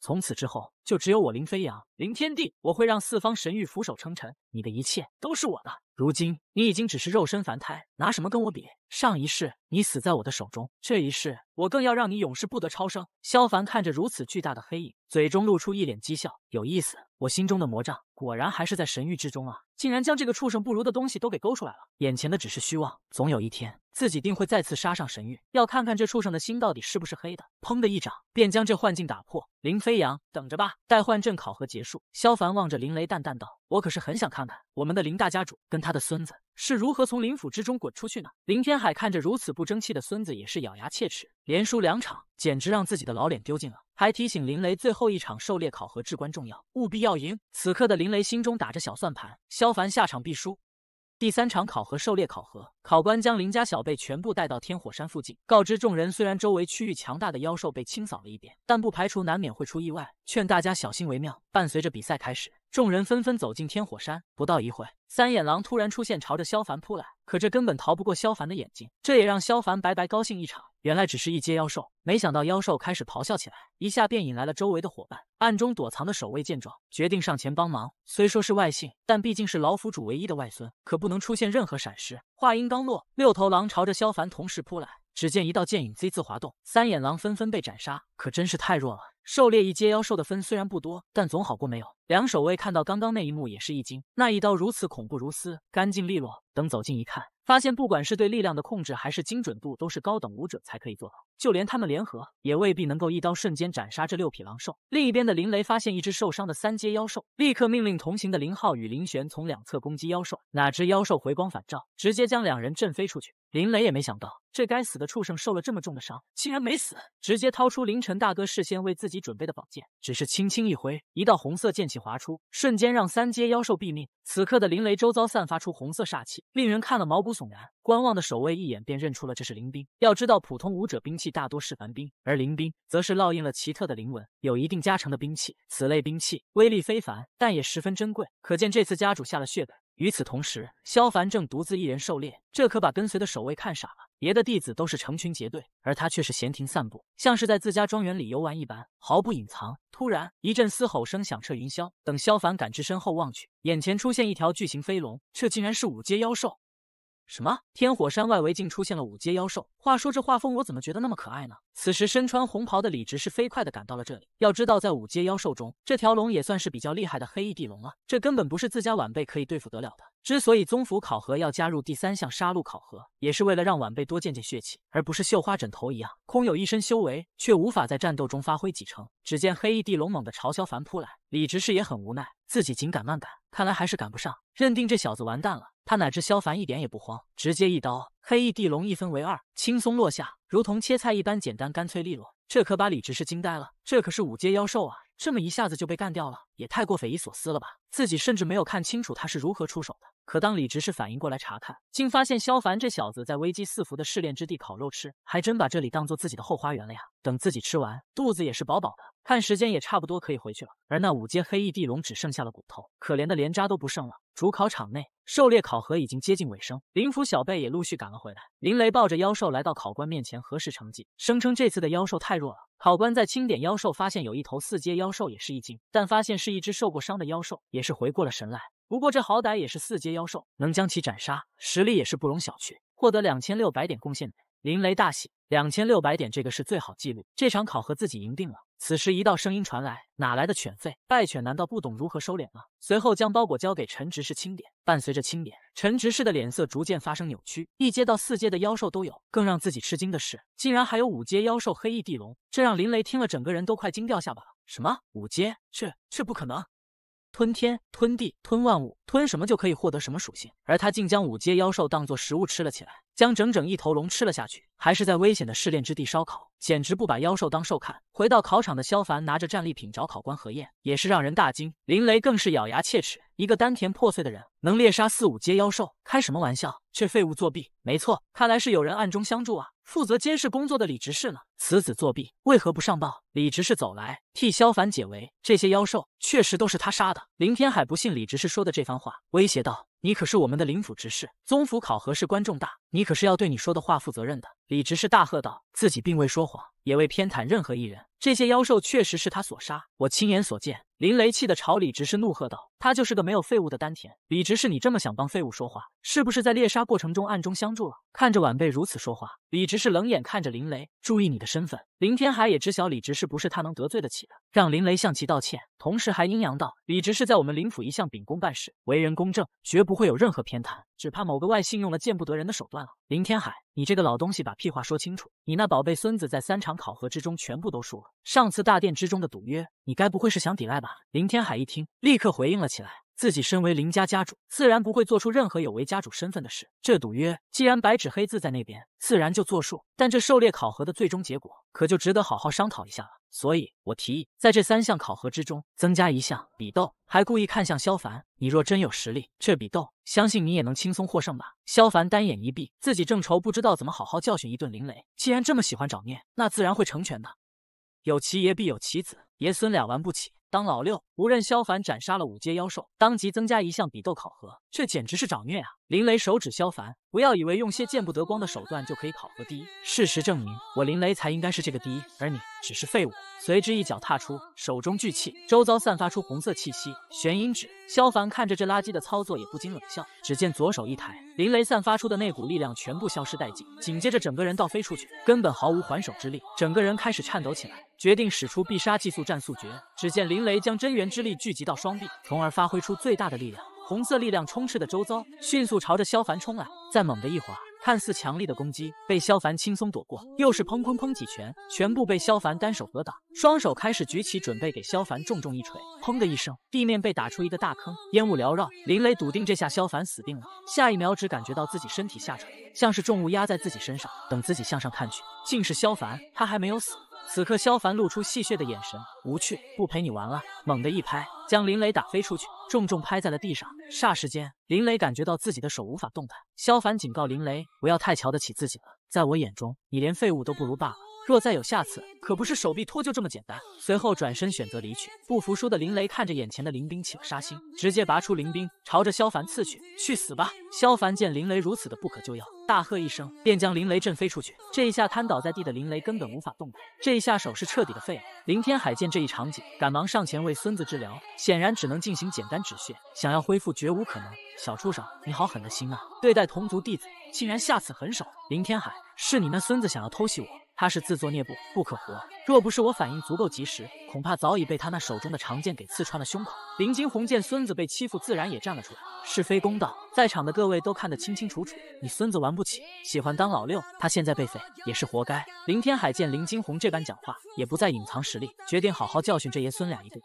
从此之后就只有我林飞扬，林天帝，我会让四方神域俯首称臣，你的一切都是我的。如今。”你已经只是肉身凡胎，拿什么跟我比？上一世你死在我的手中，这一世我更要让你永世不得超生。萧凡看着如此巨大的黑影，嘴中露出一脸讥笑，有意思，我心中的魔障果然还是在神域之中啊，竟然将这个畜生不如的东西都给勾出来了。眼前的只是虚妄，总有一天自己定会再次杀上神域，要看看这畜生的心到底是不是黑的。砰的一掌便将这幻境打破。林飞扬，等着吧，待幻阵考核结束，萧凡望着林雷淡淡道：“我可是很想看看我们的林大家主跟他的孙子。”是如何从林府之中滚出去呢？林天海看着如此不争气的孙子，也是咬牙切齿。连输两场，简直让自己的老脸丢尽了。还提醒林雷，最后一场狩猎考核至关重要，务必要赢。此刻的林雷心中打着小算盘，萧凡下场必输。第三场考核狩猎考核，考官将林家小辈全部带到天火山附近，告知众人，虽然周围区域强大的妖兽被清扫了一遍，但不排除难免会出意外，劝大家小心为妙。伴随着比赛开始。众人纷纷走进天火山，不到一会，三眼狼突然出现，朝着萧凡扑来。可这根本逃不过萧凡的眼睛，这也让萧凡白白高兴一场。原来只是一阶妖兽，没想到妖兽开始咆哮起来，一下便引来了周围的伙伴。暗中躲藏的守卫见状，决定上前帮忙。虽说是外姓，但毕竟是老府主唯一的外孙，可不能出现任何闪失。话音刚落，六头狼朝着萧凡同时扑来。只见一道剑影 Z 字滑动，三眼狼纷纷被斩杀，可真是太弱了。狩猎一阶妖兽的分虽然不多，但总好过没有。两守卫看到刚刚那一幕也是一惊，那一刀如此恐怖如斯，干净利落。等走近一看，发现不管是对力量的控制，还是精准度，都是高等武者才可以做到。就连他们联合，也未必能够一刀瞬间斩杀这六匹狼兽。另一边的林雷发现一只受伤的三阶妖兽，立刻命令同行的林浩与林玄从两侧攻击妖兽。哪知妖兽回光返照，直接将两人震飞出去。林雷也没想到，这该死的畜生受了这么重的伤，竟然没死，直接掏出凌晨大哥事先为自己准备的宝剑，只是轻轻一挥，一道红色剑气划出，瞬间让三阶妖兽毙命。此刻的林雷周遭散发出红色煞气，令人看了毛骨悚然。观望的守卫一眼便认出了这是林兵。要知道，普通武者兵器。大多是凡兵，而灵兵则是烙印了奇特的灵纹，有一定加成的兵器。此类兵器威力非凡，但也十分珍贵。可见这次家主下了血本。与此同时，萧凡正独自一人狩猎，这可把跟随的守卫看傻了。别的弟子都是成群结队，而他却是闲庭散步，像是在自家庄园里游玩一般，毫不隐藏。突然，一阵嘶吼声响彻云霄。等萧凡感知身后望去，眼前出现一条巨型飞龙，这竟然是五阶妖兽。什么？天火山外围竟出现了五阶妖兽？话说这画风我怎么觉得那么可爱呢？此时身穿红袍的李直是飞快的赶到了这里。要知道在五阶妖兽中，这条龙也算是比较厉害的黑翼地龙了，这根本不是自家晚辈可以对付得了的。之所以宗府考核要加入第三项杀戮考核，也是为了让晚辈多见见血气，而不是绣花枕头一样，空有一身修为却无法在战斗中发挥几成。只见黑翼地龙猛地朝萧凡扑来，李直是也很无奈，自己紧赶慢赶，看来还是赶不上，认定这小子完蛋了。他哪知萧凡一点也不慌，直接一刀，黑翼地龙一分为二，轻松落下，如同切菜一般简单干脆利落。这可把李直是惊呆了，这可是五阶妖兽啊，这么一下子就被干掉了，也太过匪夷所思了吧？自己甚至没有看清楚他是如何出手的。可当李直是反应过来查看，竟发现萧凡这小子在危机四伏的试炼之地烤肉吃，还真把这里当做自己的后花园了呀！等自己吃完，肚子也是饱饱的，看时间也差不多可以回去了。而那五阶黑翼地龙只剩下了骨头，可怜的连渣都不剩了。主考场内，狩猎考核已经接近尾声，灵符小辈也陆续赶了回来。林雷抱着妖兽来到考官面前核实成绩，声称这次的妖兽太弱了。考官在清点妖兽，发现有一头四阶妖兽，也是一惊，但发现是一只受过伤的妖兽，也是回过了神来。不过这好歹也是四阶妖兽，能将其斩杀，实力也是不容小觑，获得两千六百点贡献。林雷大喜，两千六百点，这个是最好记录，这场考核自己赢定了。此时一道声音传来：“哪来的犬吠？败犬难道不懂如何收敛吗？”随后将包裹交给陈执事清点，伴随着清点，陈执事的脸色逐渐发生扭曲。一阶到四阶的妖兽都有，更让自己吃惊的是，竟然还有五阶妖兽黑翼地龙，这让林雷听了整个人都快惊掉下巴了。什么五阶？这这不可能！吞天吞地吞万物，吞什么就可以获得什么属性，而他竟将五阶妖兽当作食物吃了起来。将整整一头龙吃了下去，还是在危险的试炼之地烧烤，简直不把妖兽当兽看。回到考场的萧凡拿着战利品找考官核验，也是让人大惊。林雷更是咬牙切齿，一个丹田破碎的人能猎杀四五阶妖兽，开什么玩笑？这废物作弊！没错，看来是有人暗中相助啊。负责监视工作的李执事呢？此子作弊，为何不上报？李执事走来，替萧凡解围。这些妖兽确实都是他杀的。林天海不信李执事说的这番话，威胁道：“你可是我们的林府执事，宗府考核事关重大。”你可是要对你说的话负责任的！李直是大喝道，自己并未说谎，也未偏袒任何一人。这些妖兽确实是他所杀，我亲眼所见。林雷气得朝李直是怒喝道：“他就是个没有废物的丹田！”李直是，你这么想帮废物说话，是不是在猎杀过程中暗中相助了？看着晚辈如此说话，李直是冷眼看着林雷，注意你的身份。林天海也知晓李直是不是他能得罪得起的，让林雷向其道歉，同时还阴阳道：“李直是在我们林府一向秉公办事，为人公正，绝不会有任何偏袒。”只怕某个外姓用了见不得人的手段了。林天海，你这个老东西，把屁话说清楚！你那宝贝孙子在三场考核之中全部都输了。上次大殿之中的赌约，你该不会是想抵赖吧？林天海一听，立刻回应了起来。自己身为林家家主，自然不会做出任何有违家主身份的事。这赌约既然白纸黑字在那边，自然就作数。但这狩猎考核的最终结果，可就值得好好商讨一下了。所以，我提议在这三项考核之中增加一项比斗，还故意看向萧凡：“你若真有实力，这比斗相信你也能轻松获胜吧？”萧凡单眼一闭，自己正愁不知道怎么好好教训一顿林雷，既然这么喜欢找虐，那自然会成全的。有其爷必有其子，爷孙俩玩不起，当老六。不认萧凡斩杀了五阶妖兽，当即增加一项比斗考核，这简直是找虐啊！林雷手指萧凡，不要以为用些见不得光的手段就可以考核第一。事实证明，我林雷才应该是这个第一，而你只是废物。随之一脚踏出，手中聚气，周遭散发出红色气息。玄阴指。萧凡看着这垃圾的操作，也不禁冷笑。只见左手一抬，林雷散发出的那股力量全部消失殆尽，紧接着整个人倒飞出去，根本毫无还手之力，整个人开始颤抖起来，决定使出必杀技速战速决。只见林雷将真元。之力聚集到双臂，从而发挥出最大的力量。红色力量充斥的周遭，迅速朝着萧凡冲来。再猛的一划，看似强力的攻击被萧凡轻松躲过。又是砰砰砰几拳，全部被萧凡单手格挡。双手开始举起，准备给萧凡重重一锤。砰的一声，地面被打出一个大坑，烟雾缭绕。林雷笃定这下萧凡死定了。下一秒，只感觉到自己身体下垂，像是重物压在自己身上。等自己向上看去，竟是萧凡，他还没有死。此刻，萧凡露出戏谑的眼神，无趣，不陪你玩了。猛地一拍，将林雷打飞出去，重重拍在了地上。霎时间，林雷感觉到自己的手无法动弹。萧凡警告林雷，不要太瞧得起自己了，在我眼中，你连废物都不如罢了。若再有下次，可不是手臂脱臼这么简单。随后转身选择离去。不服输的林雷看着眼前的林冰起了杀心，直接拔出林冰，朝着萧凡刺去。去死吧！萧凡见林雷如此的不可救药，大喝一声，便将林雷震飞出去。这一下瘫倒在地的林雷根本无法动弹，这一下手是彻底的废了。林天海见这一场景，赶忙上前为孙子治疗，显然只能进行简单止血，想要恢复绝无可能。小畜生，你好狠的心啊！对待同族弟子，竟然下此狠手。林天海，是你那孙子想要偷袭我。他是自作孽不不可活，若不是我反应足够及时，恐怕早已被他那手中的长剑给刺穿了胸口。林金红见孙子被欺负，自然也站了出来，是非公道，在场的各位都看得清清楚楚，你孙子玩不起，喜欢当老六，他现在被废也是活该。林天海见林金红这般讲话，也不再隐藏实力，决定好好教训这爷孙俩一顿。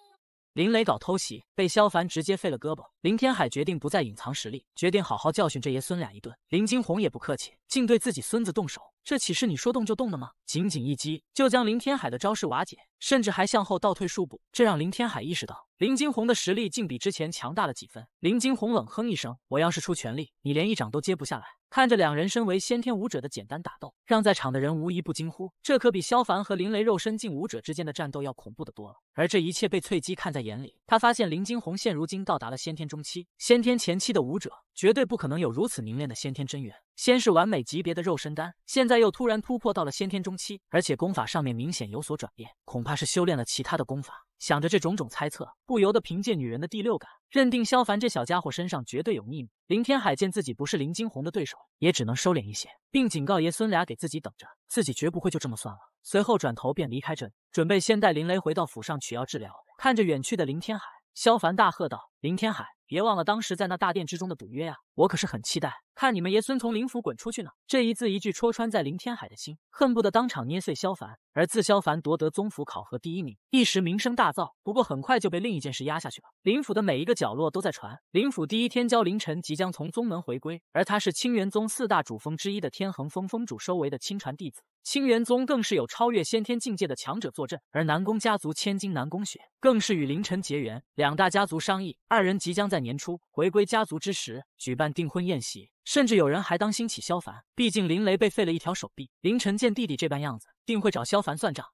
林雷搞偷袭，被萧凡直接废了胳膊。林天海决定不再隐藏实力，决定好好教训这爷孙俩一顿。林金红也不客气，竟对自己孙子动手。这岂是你说动就动的吗？仅仅一击就将林天海的招式瓦解，甚至还向后倒退数步。这让林天海意识到，林惊鸿的实力竟比之前强大了几分。林惊鸿冷哼一声：“我要是出全力，你连一掌都接不下来。”看着两人身为先天武者的简单打斗，让在场的人无一不惊呼，这可比萧凡和林雷肉身境武者之间的战斗要恐怖的多了。而这一切被翠姬看在眼里，他发现林惊鸿现如今到达了先天中期、先天前期的武者。绝对不可能有如此凝练的先天真元，先是完美级别的肉身丹，现在又突然突破到了先天中期，而且功法上面明显有所转变，恐怕是修炼了其他的功法。想着这种种猜测，不由得凭借女人的第六感，认定萧凡这小家伙身上绝对有秘密。林天海见自己不是林惊鸿的对手，也只能收敛一些，并警告爷孙俩给自己等着，自己绝不会就这么算了。随后转头便离开这，里，准备先带林雷回到府上取药治疗。看着远去的林天海，萧凡大喝道：“林天海！”别忘了当时在那大殿之中的赌约呀！我可是很期待看你们爷孙从林府滚出去呢！这一字一句戳穿在林天海的心，恨不得当场捏碎萧凡。而自萧凡夺得宗府考核第一名，一时名声大噪。不过很快就被另一件事压下去了。林府的每一个角落都在传，林府第一天骄凌晨即将从宗门回归，而他是清元宗四大主峰之一的天恒峰峰主收为的亲传弟子。清元宗更是有超越先天境界的强者坐镇，而南宫家族千金南宫雪更是与凌晨结缘。两大家族商议，二人即将在年初回归家族之时举办。办订婚宴席，甚至有人还当心起萧凡，毕竟林雷被废了一条手臂。林晨见弟弟这般样子，定会找萧凡算账。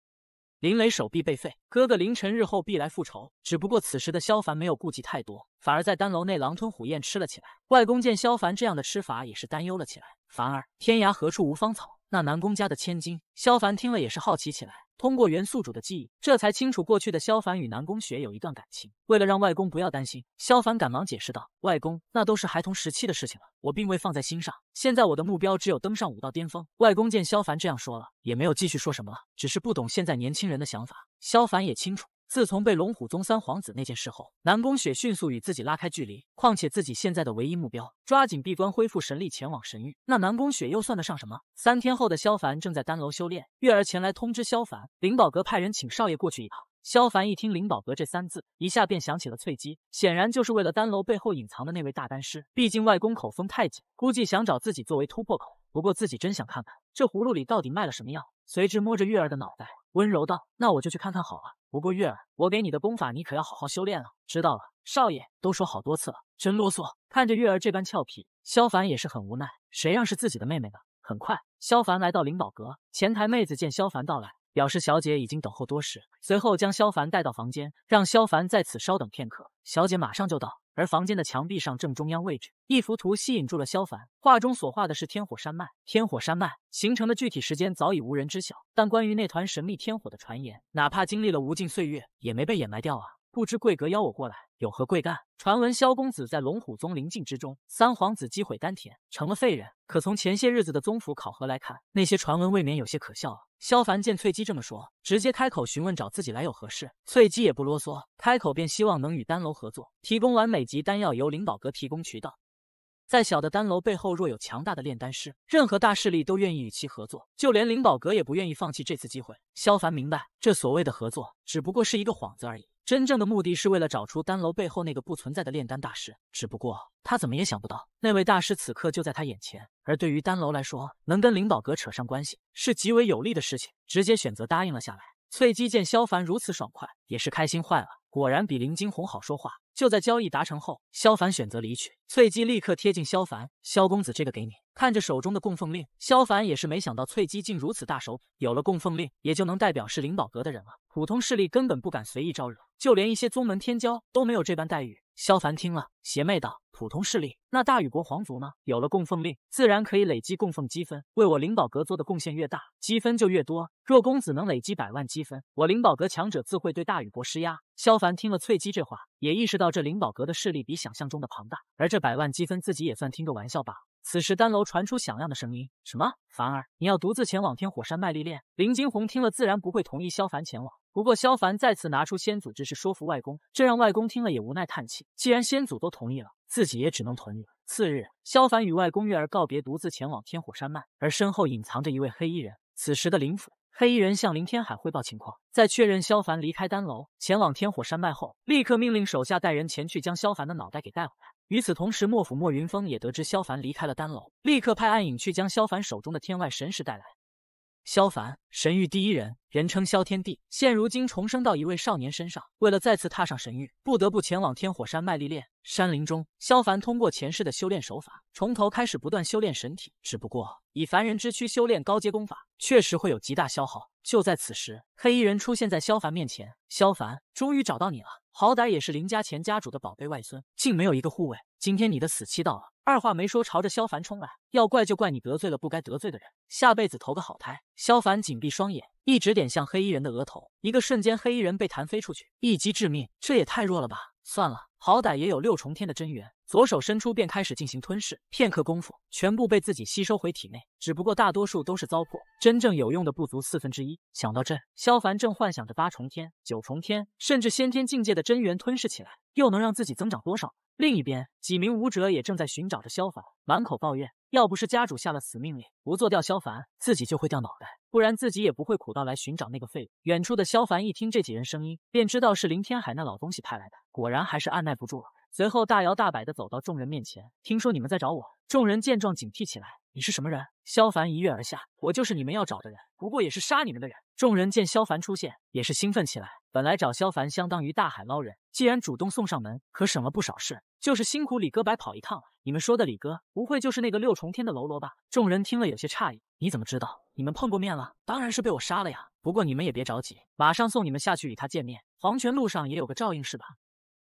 林雷手臂被废，哥哥林晨日后必来复仇。只不过此时的萧凡没有顾忌太多，反而在丹楼内狼吞虎咽吃了起来。外公见萧凡这样的吃法，也是担忧了起来。凡儿，天涯何处无芳草。那南宫家的千金萧凡听了也是好奇起来，通过原宿主的记忆，这才清楚过去的萧凡与南宫雪有一段感情。为了让外公不要担心，萧凡赶忙解释道：“外公，那都是孩童时期的事情了，我并未放在心上。现在我的目标只有登上武道巅峰。”外公见萧凡这样说了，也没有继续说什么了，只是不懂现在年轻人的想法。萧凡也清楚。自从被龙虎宗三皇子那件事后，南宫雪迅速与自己拉开距离。况且自己现在的唯一目标，抓紧闭关恢复神力，前往神域。那南宫雪又算得上什么？三天后的萧凡正在丹楼修炼，月儿前来通知萧凡，灵宝阁派人请少爷过去一趟。萧凡一听灵宝阁这三字，一下便想起了翠姬，显然就是为了丹楼背后隐藏的那位大丹师。毕竟外公口风太紧，估计想找自己作为突破口。不过自己真想看看这葫芦里到底卖了什么药。随之摸着月儿的脑袋，温柔道：“那我就去看看，好了。”不过月儿，我给你的功法你可要好好修炼了。知道了，少爷，都说好多次了，真啰嗦。看着月儿这般俏皮，萧凡也是很无奈，谁让是自己的妹妹呢？很快，萧凡来到灵宝阁，前台妹子见萧凡到来，表示小姐已经等候多时，随后将萧凡带到房间，让萧凡在此稍等片刻，小姐马上就到。而房间的墙壁上正中央位置一幅图吸引住了萧凡，画中所画的是天火山脉，天火山脉形成的具体时间早已无人知晓，但关于那团神秘天火的传言，哪怕经历了无尽岁月，也没被掩埋掉啊。不知贵阁邀我过来有何贵干？传闻萧公子在龙虎宗灵境之中，三皇子击毁丹田，成了废人。可从前些日子的宗府考核来看，那些传闻未免有些可笑了。萧凡见翠姬这么说，直接开口询问找自己来有何事。翠姬也不啰嗦，开口便希望能与丹楼合作，提供完美级丹药由灵宝阁提供渠道。再小的丹楼背后若有强大的炼丹师，任何大势力都愿意与其合作，就连灵宝阁也不愿意放弃这次机会。萧凡明白，这所谓的合作只不过是一个幌子而已。真正的目的是为了找出丹楼背后那个不存在的炼丹大师，只不过他怎么也想不到，那位大师此刻就在他眼前。而对于丹楼来说，能跟灵宝阁扯上关系，是极为有利的事情，直接选择答应了下来。翠姬见萧凡如此爽快，也是开心坏了，果然比林惊鸿好说话。就在交易达成后，萧凡选择离去，翠姬立刻贴近萧凡：“萧公子，这个给你。”看着手中的供奉令，萧凡也是没想到翠姬竟如此大手笔。有了供奉令，也就能代表是灵宝阁的人了。普通势力根本不敢随意招惹，就连一些宗门天骄都没有这般待遇。萧凡听了，邪魅道。普通势力，那大禹国皇族呢？有了供奉令，自然可以累积供奉积分，为我灵宝阁做的贡献越大，积分就越多。若公子能累积百万积分，我灵宝阁强者自会对大禹国施压。萧凡听了翠姬这话，也意识到这灵宝阁的势力比想象中的庞大，而这百万积分自己也算听个玩笑罢了。此时丹楼传出响亮的声音：“什么，凡儿，你要独自前往天火山脉历练？”林惊鸿听了自然不会同意萧凡前往，不过萧凡再次拿出先祖之事说服外公，这让外公听了也无奈叹气。既然先祖都同意了。自己也只能屯了。次日，萧凡与外公月儿告别，独自前往天火山脉，而身后隐藏着一位黑衣人。此时的林府，黑衣人向林天海汇报情况，在确认萧凡离开丹楼，前往天火山脉后，立刻命令手下带人前去将萧凡的脑袋给带回来。与此同时，莫府莫云峰也得知萧凡离开了丹楼，立刻派暗影去将萧凡手中的天外神石带来。萧凡，神域第一人，人称萧天帝，现如今重生到一位少年身上，为了再次踏上神域，不得不前往天火山脉历练。山林中，萧凡通过前世的修炼手法，从头开始不断修炼神体。只不过以凡人之躯修炼高阶功法，确实会有极大消耗。就在此时，黑衣人出现在萧凡面前。萧凡，终于找到你了。好歹也是林家前家主的宝贝外孙，竟没有一个护卫。今天你的死期到了。二话没说，朝着萧凡冲来。要怪就怪你得罪了不该得罪的人，下辈子投个好胎。萧凡紧闭双眼，一指点向黑衣人的额头，一个瞬间，黑衣人被弹飞出去，一击致命。这也太弱了吧？算了，好歹也有六重天的真元，左手伸出便开始进行吞噬。片刻功夫，全部被自己吸收回体内，只不过大多数都是糟粕，真正有用的不足四分之一。想到这，萧凡正幻想着八重天、九重天，甚至先天境界的真元吞噬起来。又能让自己增长多少？另一边，几名武者也正在寻找着萧凡，满口抱怨：要不是家主下了死命令，不做掉萧凡，自己就会掉脑袋，不然自己也不会苦到来寻找那个废物。远处的萧凡一听这几人声音，便知道是林天海那老东西派来的，果然还是按耐不住了，随后大摇大摆的走到众人面前。听说你们在找我，众人见状警惕起来。你是什么人？萧凡一跃而下，我就是你们要找的人。不过也是杀你们的人。众人见萧凡出现，也是兴奋起来。本来找萧凡相当于大海捞人，既然主动送上门，可省了不少事，就是辛苦李哥白跑一趟了。你们说的李哥，不会就是那个六重天的喽啰吧？众人听了有些诧异。你怎么知道？你们碰过面了？当然是被我杀了呀。不过你们也别着急，马上送你们下去与他见面，黄泉路上也有个照应，是吧？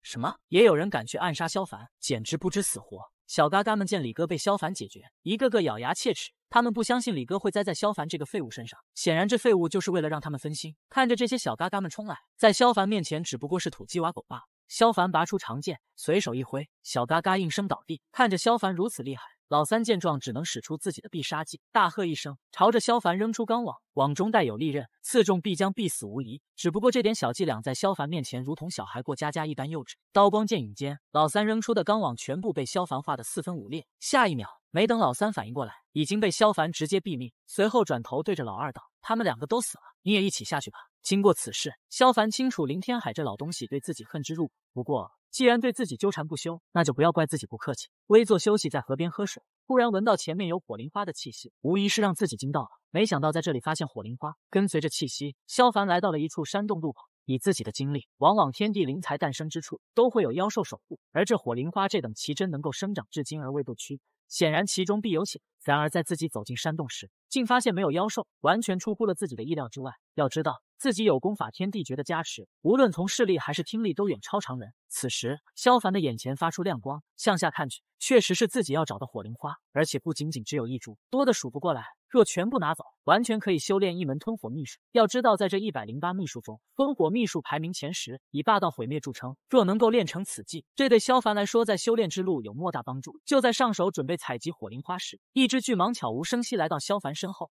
什么？也有人敢去暗杀萧凡，简直不知死活！小嘎嘎们见李哥被萧凡解决，一个个咬牙切齿。他们不相信李哥会栽在萧凡这个废物身上。显然，这废物就是为了让他们分心。看着这些小嘎嘎们冲来，在萧凡面前只不过是土鸡瓦狗罢了。萧凡拔出长剑，随手一挥，小嘎嘎应声倒地。看着萧凡如此厉害。老三见状，只能使出自己的必杀技，大喝一声，朝着萧凡扔出钢网，网中带有利刃，刺中必将必死无疑。只不过这点小伎俩在萧凡面前，如同小孩过家家一般幼稚。刀光剑影间，老三扔出的钢网全部被萧凡画得四分五裂。下一秒，没等老三反应过来，已经被萧凡直接毙命。随后转头对着老二道。他们两个都死了，你也一起下去吧。经过此事，萧凡清楚林天海这老东西对自己恨之入骨。不过既然对自己纠缠不休，那就不要怪自己不客气。微坐休息，在河边喝水，忽然闻到前面有火灵花的气息，无疑是让自己惊到了。没想到在这里发现火灵花，跟随着气息，萧凡来到了一处山洞路口。以自己的经历，往往天地灵才诞生之处，都会有妖兽守护。而这火灵花这等奇珍，能够生长至今而未不屈，显然其中必有险，然而在自己走进山洞时，竟发现没有妖兽，完全出乎了自己的意料之外。要知道，自己有功法天地诀的加持，无论从视力还是听力都远超常人。此时，萧凡的眼前发出亮光，向下看去，确实是自己要找的火灵花，而且不仅仅只有一株，多的数不过来。若全部拿走，完全可以修炼一门吞火秘术。要知道，在这一百零八秘术中，吞火秘术排名前十，以霸道毁灭著称。若能够练成此技，这对萧凡来说，在修炼之路有莫大帮助。就在上手准备采集火灵花时，一只巨蟒悄无声息来到萧凡身后。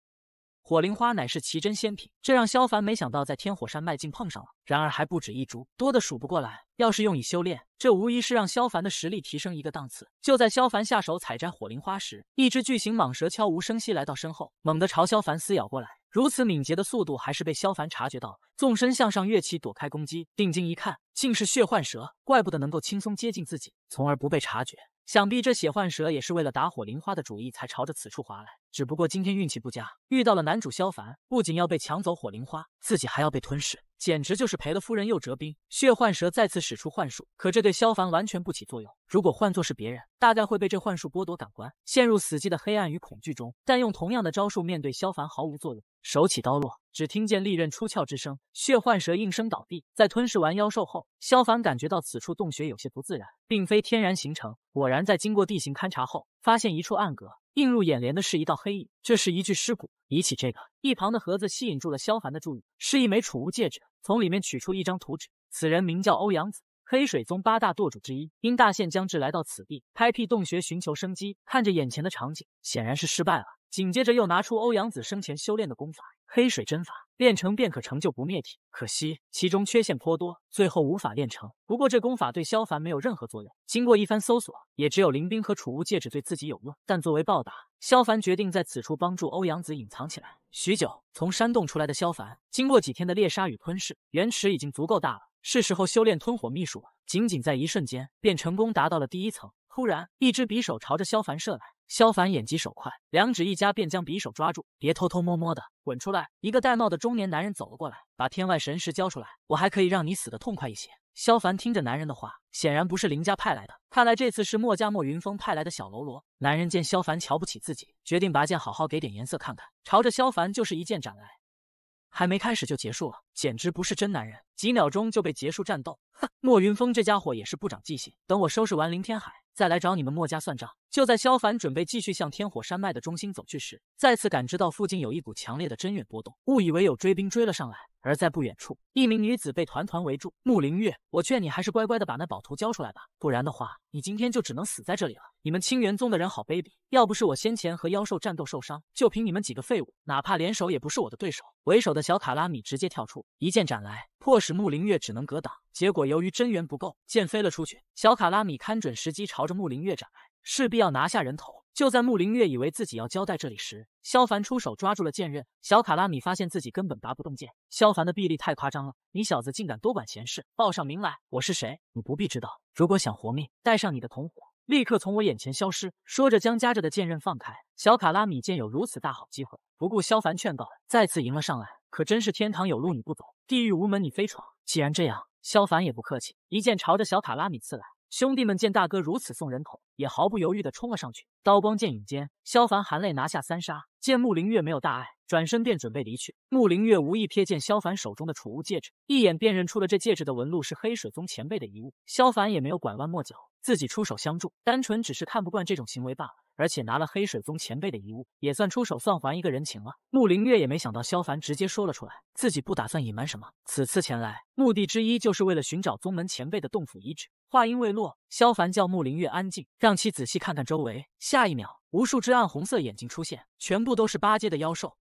火灵花乃是奇珍仙品，这让萧凡没想到，在天火山脉竟碰上了。然而还不止一株，多的数不过来。要是用以修炼，这无疑是让萧凡的实力提升一个档次。就在萧凡下手采摘火灵花时，一只巨型蟒蛇悄无声息来到身后，猛地朝萧凡撕咬过来。如此敏捷的速度，还是被萧凡察觉到了，纵身向上跃起，躲开攻击。定睛一看，竟是血幻蛇，怪不得能够轻松接近自己，从而不被察觉。想必这血幻蛇也是为了打火灵花的主意才朝着此处划来，只不过今天运气不佳，遇到了男主萧凡，不仅要被抢走火灵花，自己还要被吞噬。简直就是赔了夫人又折兵。血幻蛇再次使出幻术，可这对萧凡完全不起作用。如果换作是别人，大概会被这幻术剥夺感官，陷入死寂的黑暗与恐惧中。但用同样的招数面对萧凡毫无作用。手起刀落，只听见利刃出鞘之声，血幻蛇应声倒地。在吞噬完妖兽后，萧凡感觉到此处洞穴有些不自然，并非天然形成。果然，在经过地形勘察后，发现一处暗格。映入眼帘的是一道黑影，这是一具尸骨。比起这个，一旁的盒子吸引住了萧凡的注意，是一枚储物戒指。从里面取出一张图纸，此人名叫欧阳子，黑水宗八大舵主之一，因大限将至来到此地，开辟洞穴寻求生机。看着眼前的场景，显然是失败了。紧接着又拿出欧阳子生前修炼的功法。黑水针法练成便可成就不灭体，可惜其中缺陷颇多，最后无法练成。不过这功法对萧凡没有任何作用。经过一番搜索，也只有灵兵和储物戒指对自己有用。但作为报答，萧凡决定在此处帮助欧阳子隐藏起来。许久，从山洞出来的萧凡，经过几天的猎杀与吞噬，元池已经足够大了，是时候修炼吞火秘术了。仅仅在一瞬间，便成功达到了第一层。突然，一只匕首朝着萧凡射来，萧凡眼疾手快，两指一夹便将匕首抓住。别偷偷摸摸的，滚出来！一个戴帽的中年男人走了过来，把天外神石交出来，我还可以让你死的痛快一些。萧凡听着男人的话，显然不是林家派来的，看来这次是墨家墨云峰派来的小喽啰。男人见萧凡瞧不起自己，决定拔剑好好给点颜色看看，朝着萧凡就是一剑斩来。还没开始就结束了，简直不是真男人，几秒钟就被结束战斗。哼，墨云峰这家伙也是不长记性，等我收拾完林天海。再来找你们墨家算账。就在萧凡准备继续向天火山脉的中心走去时，再次感知到附近有一股强烈的真元波动，误以为有追兵追了上来。而在不远处，一名女子被团团围住。穆灵月，我劝你还是乖乖的把那宝图交出来吧，不然的话，你今天就只能死在这里了。你们清元宗的人好卑鄙，要不是我先前和妖兽战斗受伤，就凭你们几个废物，哪怕联手也不是我的对手。为首的小卡拉米直接跳出，一剑斩来，迫使穆林月只能格挡。结果由于真元不够，剑飞了出去。小卡拉米看准时机，朝着穆林月斩来。势必要拿下人头。就在穆林月以为自己要交代这里时，萧凡出手抓住了剑刃。小卡拉米发现自己根本拔不动剑，萧凡的臂力太夸张了。你小子竟敢多管闲事，报上名来，我是谁？你不必知道。如果想活命，带上你的同伙，立刻从我眼前消失。说着将夹着的剑刃放开。小卡拉米见有如此大好机会，不顾萧凡劝告，再次迎了上来。可真是天堂有路你不走，地狱无门你非闯。既然这样，萧凡也不客气，一剑朝着小卡拉米刺来。兄弟们见大哥如此送人口，也毫不犹豫地冲了上去。刀光剑影间，萧凡含泪拿下三杀。见穆灵月没有大碍，转身便准备离去。穆灵月无意瞥见萧凡手中的储物戒指，一眼辨认出了这戒指的纹路是黑水宗前辈的遗物。萧凡也没有拐弯抹角，自己出手相助，单纯只是看不惯这种行为罢了。而且拿了黑水宗前辈的遗物，也算出手算还一个人情了。穆灵月也没想到萧凡直接说了出来，自己不打算隐瞒什么。此次前来，目的之一就是为了寻找宗门前辈的洞府遗址。话音未落，萧凡叫穆灵月安静，让其仔细看看周围。下一秒，无数只暗红色眼睛出现，全部都是八阶的妖兽。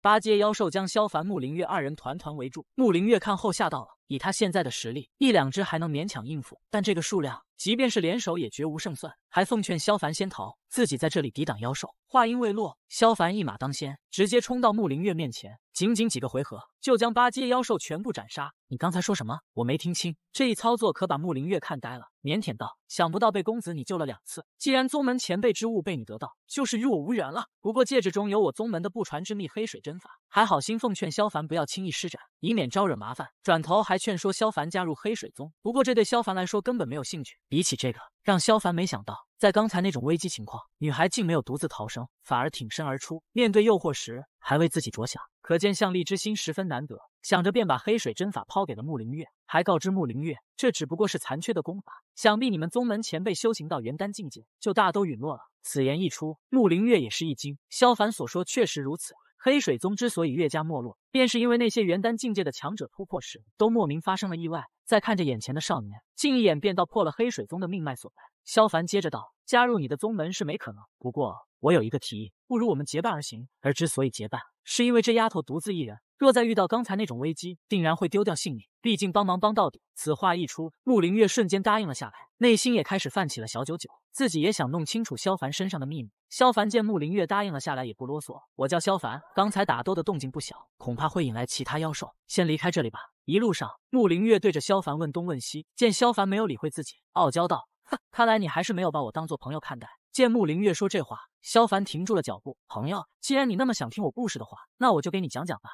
八阶妖兽将萧凡、穆灵月二人团团围住。穆灵月看后吓到了。以他现在的实力，一两只还能勉强应付，但这个数量，即便是联手也绝无胜算。还奉劝萧凡先逃，自己在这里抵挡妖兽。话音未落，萧凡一马当先，直接冲到穆灵月面前，仅仅几个回合就将八阶妖兽全部斩杀。你刚才说什么？我没听清。这一操作可把穆灵月看呆了，腼腆道：“想不到被公子你救了两次，既然宗门前辈之物被你得到，就是与我无缘了。不过戒指中有我宗门的不传之秘黑水针法，还好心奉劝萧凡不要轻易施展。”以免招惹麻烦，转头还劝说萧凡加入黑水宗。不过这对萧凡来说根本没有兴趣。比起这个，让萧凡没想到，在刚才那种危机情况，女孩竟没有独自逃生，反而挺身而出，面对诱惑时还为自己着想，可见向丽之心十分难得。想着便把黑水针法抛给了穆林月，还告知穆林月，这只不过是残缺的功法，想必你们宗门前辈修行到元丹境界就大都陨落了。此言一出，穆林月也是一惊。萧凡所说确实如此。黑水宗之所以越加没落，便是因为那些元丹境界的强者突破时，都莫名发生了意外。再看着眼前的少年，竟一眼便道破了黑水宗的命脉所在。萧凡接着道：“加入你的宗门是没可能，不过我有一个提议，不如我们结伴而行。而之所以结伴，是因为这丫头独自一人。”若再遇到刚才那种危机，定然会丢掉性命。毕竟帮忙帮到底。此话一出，穆林月瞬间答应了下来，内心也开始泛起了小九九，自己也想弄清楚萧凡身上的秘密。萧凡见穆林月答应了下来，也不啰嗦。我叫萧凡，刚才打斗的动静不小，恐怕会引来其他妖兽，先离开这里吧。一路上，穆林月对着萧凡问东问西，见萧凡没有理会自己，傲娇道：“哼，看来你还是没有把我当做朋友看待。”见穆林月说这话，萧凡停住了脚步。朋友，既然你那么想听我故事的话，那我就给你讲讲吧。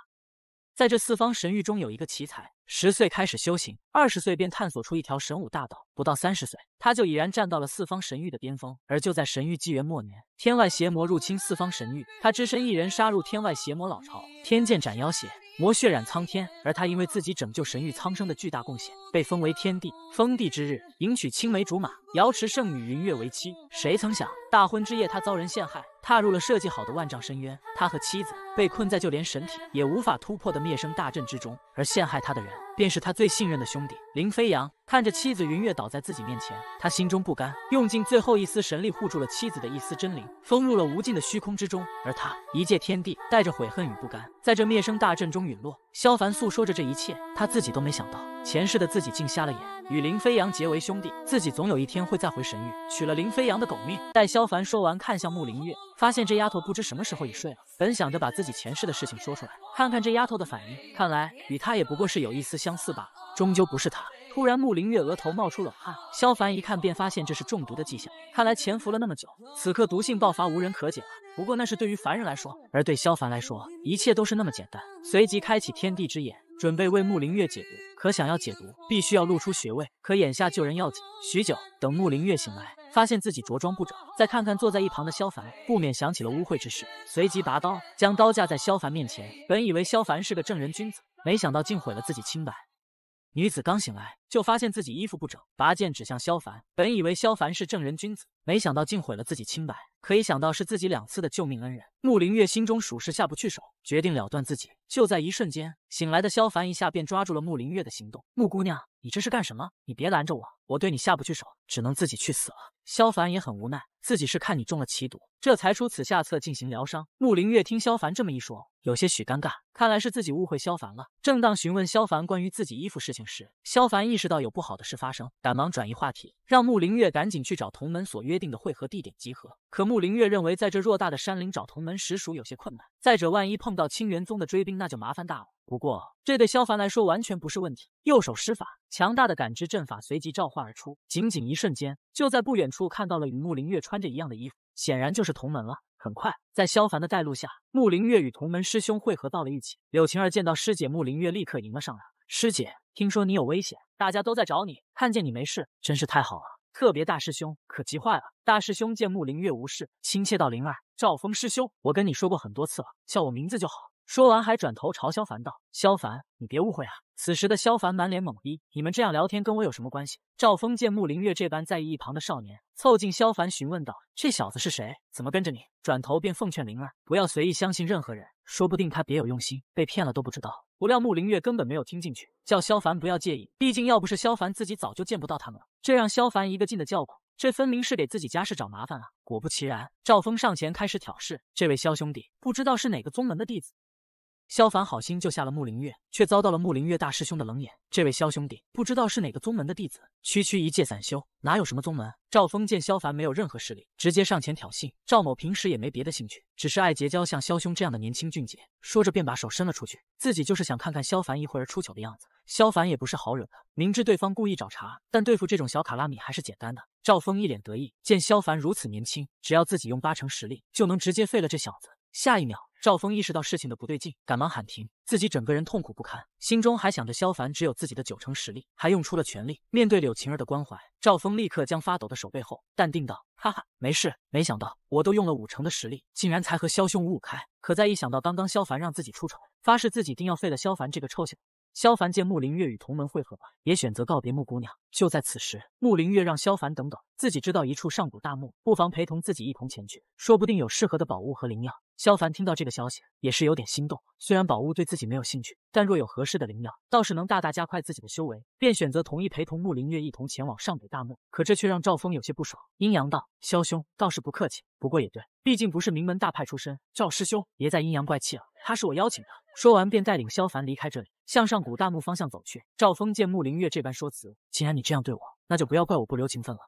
在这四方神域中有一个奇才，十岁开始修行，二十岁便探索出一条神武大道，不到三十岁，他就已然站到了四方神域的巅峰。而就在神域纪元末年，天外邪魔入侵四方神域，他只身一人杀入天外邪魔老巢，天剑斩妖邪，魔血染苍天。而他因为自己拯救神域苍生的巨大贡献，被封为天帝。封帝之日，迎娶青梅竹马。瑶池圣女云月为妻，谁曾想大婚之夜他遭人陷害，踏入了设计好的万丈深渊。他和妻子被困在就连神体也无法突破的灭生大阵之中，而陷害他的人便是他最信任的兄弟林飞扬。看着妻子云月倒在自己面前，他心中不甘，用尽最后一丝神力护住了妻子的一丝真灵，封入了无尽的虚空之中。而他一介天帝，带着悔恨与不甘，在这灭生大阵中陨落。萧凡诉说着这一切，他自己都没想到，前世的自己竟瞎了眼，与林飞扬结为兄弟。自己总有一天会再回神域，取了林飞扬的狗命。待萧凡说完，看向穆林月，发现这丫头不知什么时候已睡了。本想着把自己前世的事情说出来，看看这丫头的反应，看来与她也不过是有一丝相似罢了，终究不是她。突然，穆林月额头冒出冷汗，萧凡一看便发现这是中毒的迹象。看来潜伏了那么久，此刻毒性爆发，无人可解了。不过那是对于凡人来说，而对萧凡来说，一切都是那么简单。随即开启天地之眼，准备为穆林月解毒。可想要解毒，必须要露出穴位。可眼下救人要紧。许久，等穆林月醒来，发现自己着装不整，再看看坐在一旁的萧凡，不免想起了污秽之事。随即拔刀，将刀架在萧凡面前。本以为萧凡是个正人君子，没想到竟毁了自己清白。女子刚醒来。就发现自己衣服不整，拔剑指向萧凡。本以为萧凡是正人君子，没想到竟毁了自己清白。可以想到是自己两次的救命恩人穆林月，心中属实下不去手，决定了断自己。就在一瞬间，醒来的萧凡一下便抓住了穆林月的行动。木姑娘，你这是干什么？你别拦着我，我对你下不去手，只能自己去死了。萧凡也很无奈，自己是看你中了奇毒，这才出此下策进行疗伤。穆林月听萧凡这么一说，有些许尴尬，看来是自己误会萧凡了。正当询问萧凡关于自己衣服事情时，萧凡一。知道有不好的事发生，赶忙转移话题，让穆林月赶紧去找同门所约定的汇合地点集合。可穆林月认为，在这偌大的山林找同门实属有些困难，再者万一碰到清元宗的追兵，那就麻烦大了。不过这对萧凡来说完全不是问题，右手施法，强大的感知阵法随即召唤而出。仅仅一瞬间，就在不远处看到了与穆林月穿着一样的衣服，显然就是同门了。很快，在萧凡的带路下，穆林月与同门师兄汇合到了一起。柳晴儿见到师姐穆林月，立刻迎了上来，师姐。听说你有危险，大家都在找你，看见你没事真是太好了。特别大师兄可急坏了。大师兄见穆灵月无事，亲切道：“灵儿，赵峰师兄，我跟你说过很多次了，叫我名字就好。”说完还转头朝萧凡道：“萧凡，你别误会啊。”此时的萧凡满脸懵逼，你们这样聊天跟我有什么关系？赵峰见穆灵月这般在意一旁的少年，凑近萧凡询问道：“这小子是谁？怎么跟着你？”转头便奉劝灵儿不要随意相信任何人，说不定他别有用心，被骗了都不知道。不料穆林月根本没有听进去，叫萧凡不要介意，毕竟要不是萧凡自己，早就见不到他们了。这让萧凡一个劲的叫苦，这分明是给自己家事找麻烦啊！果不其然，赵峰上前开始挑事，这位萧兄弟不知道是哪个宗门的弟子。萧凡好心救下了穆林月，却遭到了穆林月大师兄的冷眼。这位萧兄弟不知道是哪个宗门的弟子，区区一介散修，哪有什么宗门？赵峰见萧凡没有任何势力，直接上前挑衅。赵某平时也没别的兴趣，只是爱结交像萧兄这样的年轻俊杰。说着便把手伸了出去，自己就是想看看萧凡一会儿出糗的样子。萧凡也不是好惹的，明知对方故意找茬，但对付这种小卡拉米还是简单的。赵峰一脸得意，见萧凡如此年轻，只要自己用八成实力，就能直接废了这小子。下一秒。赵峰意识到事情的不对劲，赶忙喊停，自己整个人痛苦不堪，心中还想着萧凡只有自己的九成实力，还用出了全力。面对柳晴儿的关怀，赵峰立刻将发抖的手背后，淡定道：“哈哈，没事。没想到我都用了五成的实力，竟然才和萧兄五五开。”可再一想到刚刚萧凡让自己出丑，发誓自己定要废了萧凡这个臭小子。萧凡见穆林月与同门会合也选择告别穆姑娘。就在此时，穆林月让萧凡等等，自己知道一处上古大墓，不妨陪同自己一同前去，说不定有适合的宝物和灵药。萧凡听到这个消息也是有点心动，虽然宝物对自己没有兴趣，但若有合适的灵药，倒是能大大加快自己的修为，便选择同意陪同穆灵月一同前往上古大墓。可这却让赵峰有些不爽。阴阳道，萧兄倒是不客气，不过也对，毕竟不是名门大派出身。赵师兄别再阴阳怪气了，他是我邀请的。说完便带领萧凡离开这里，向上古大墓方向走去。赵峰见穆灵月这般说辞，既然你这样对我，那就不要怪我不留情分了。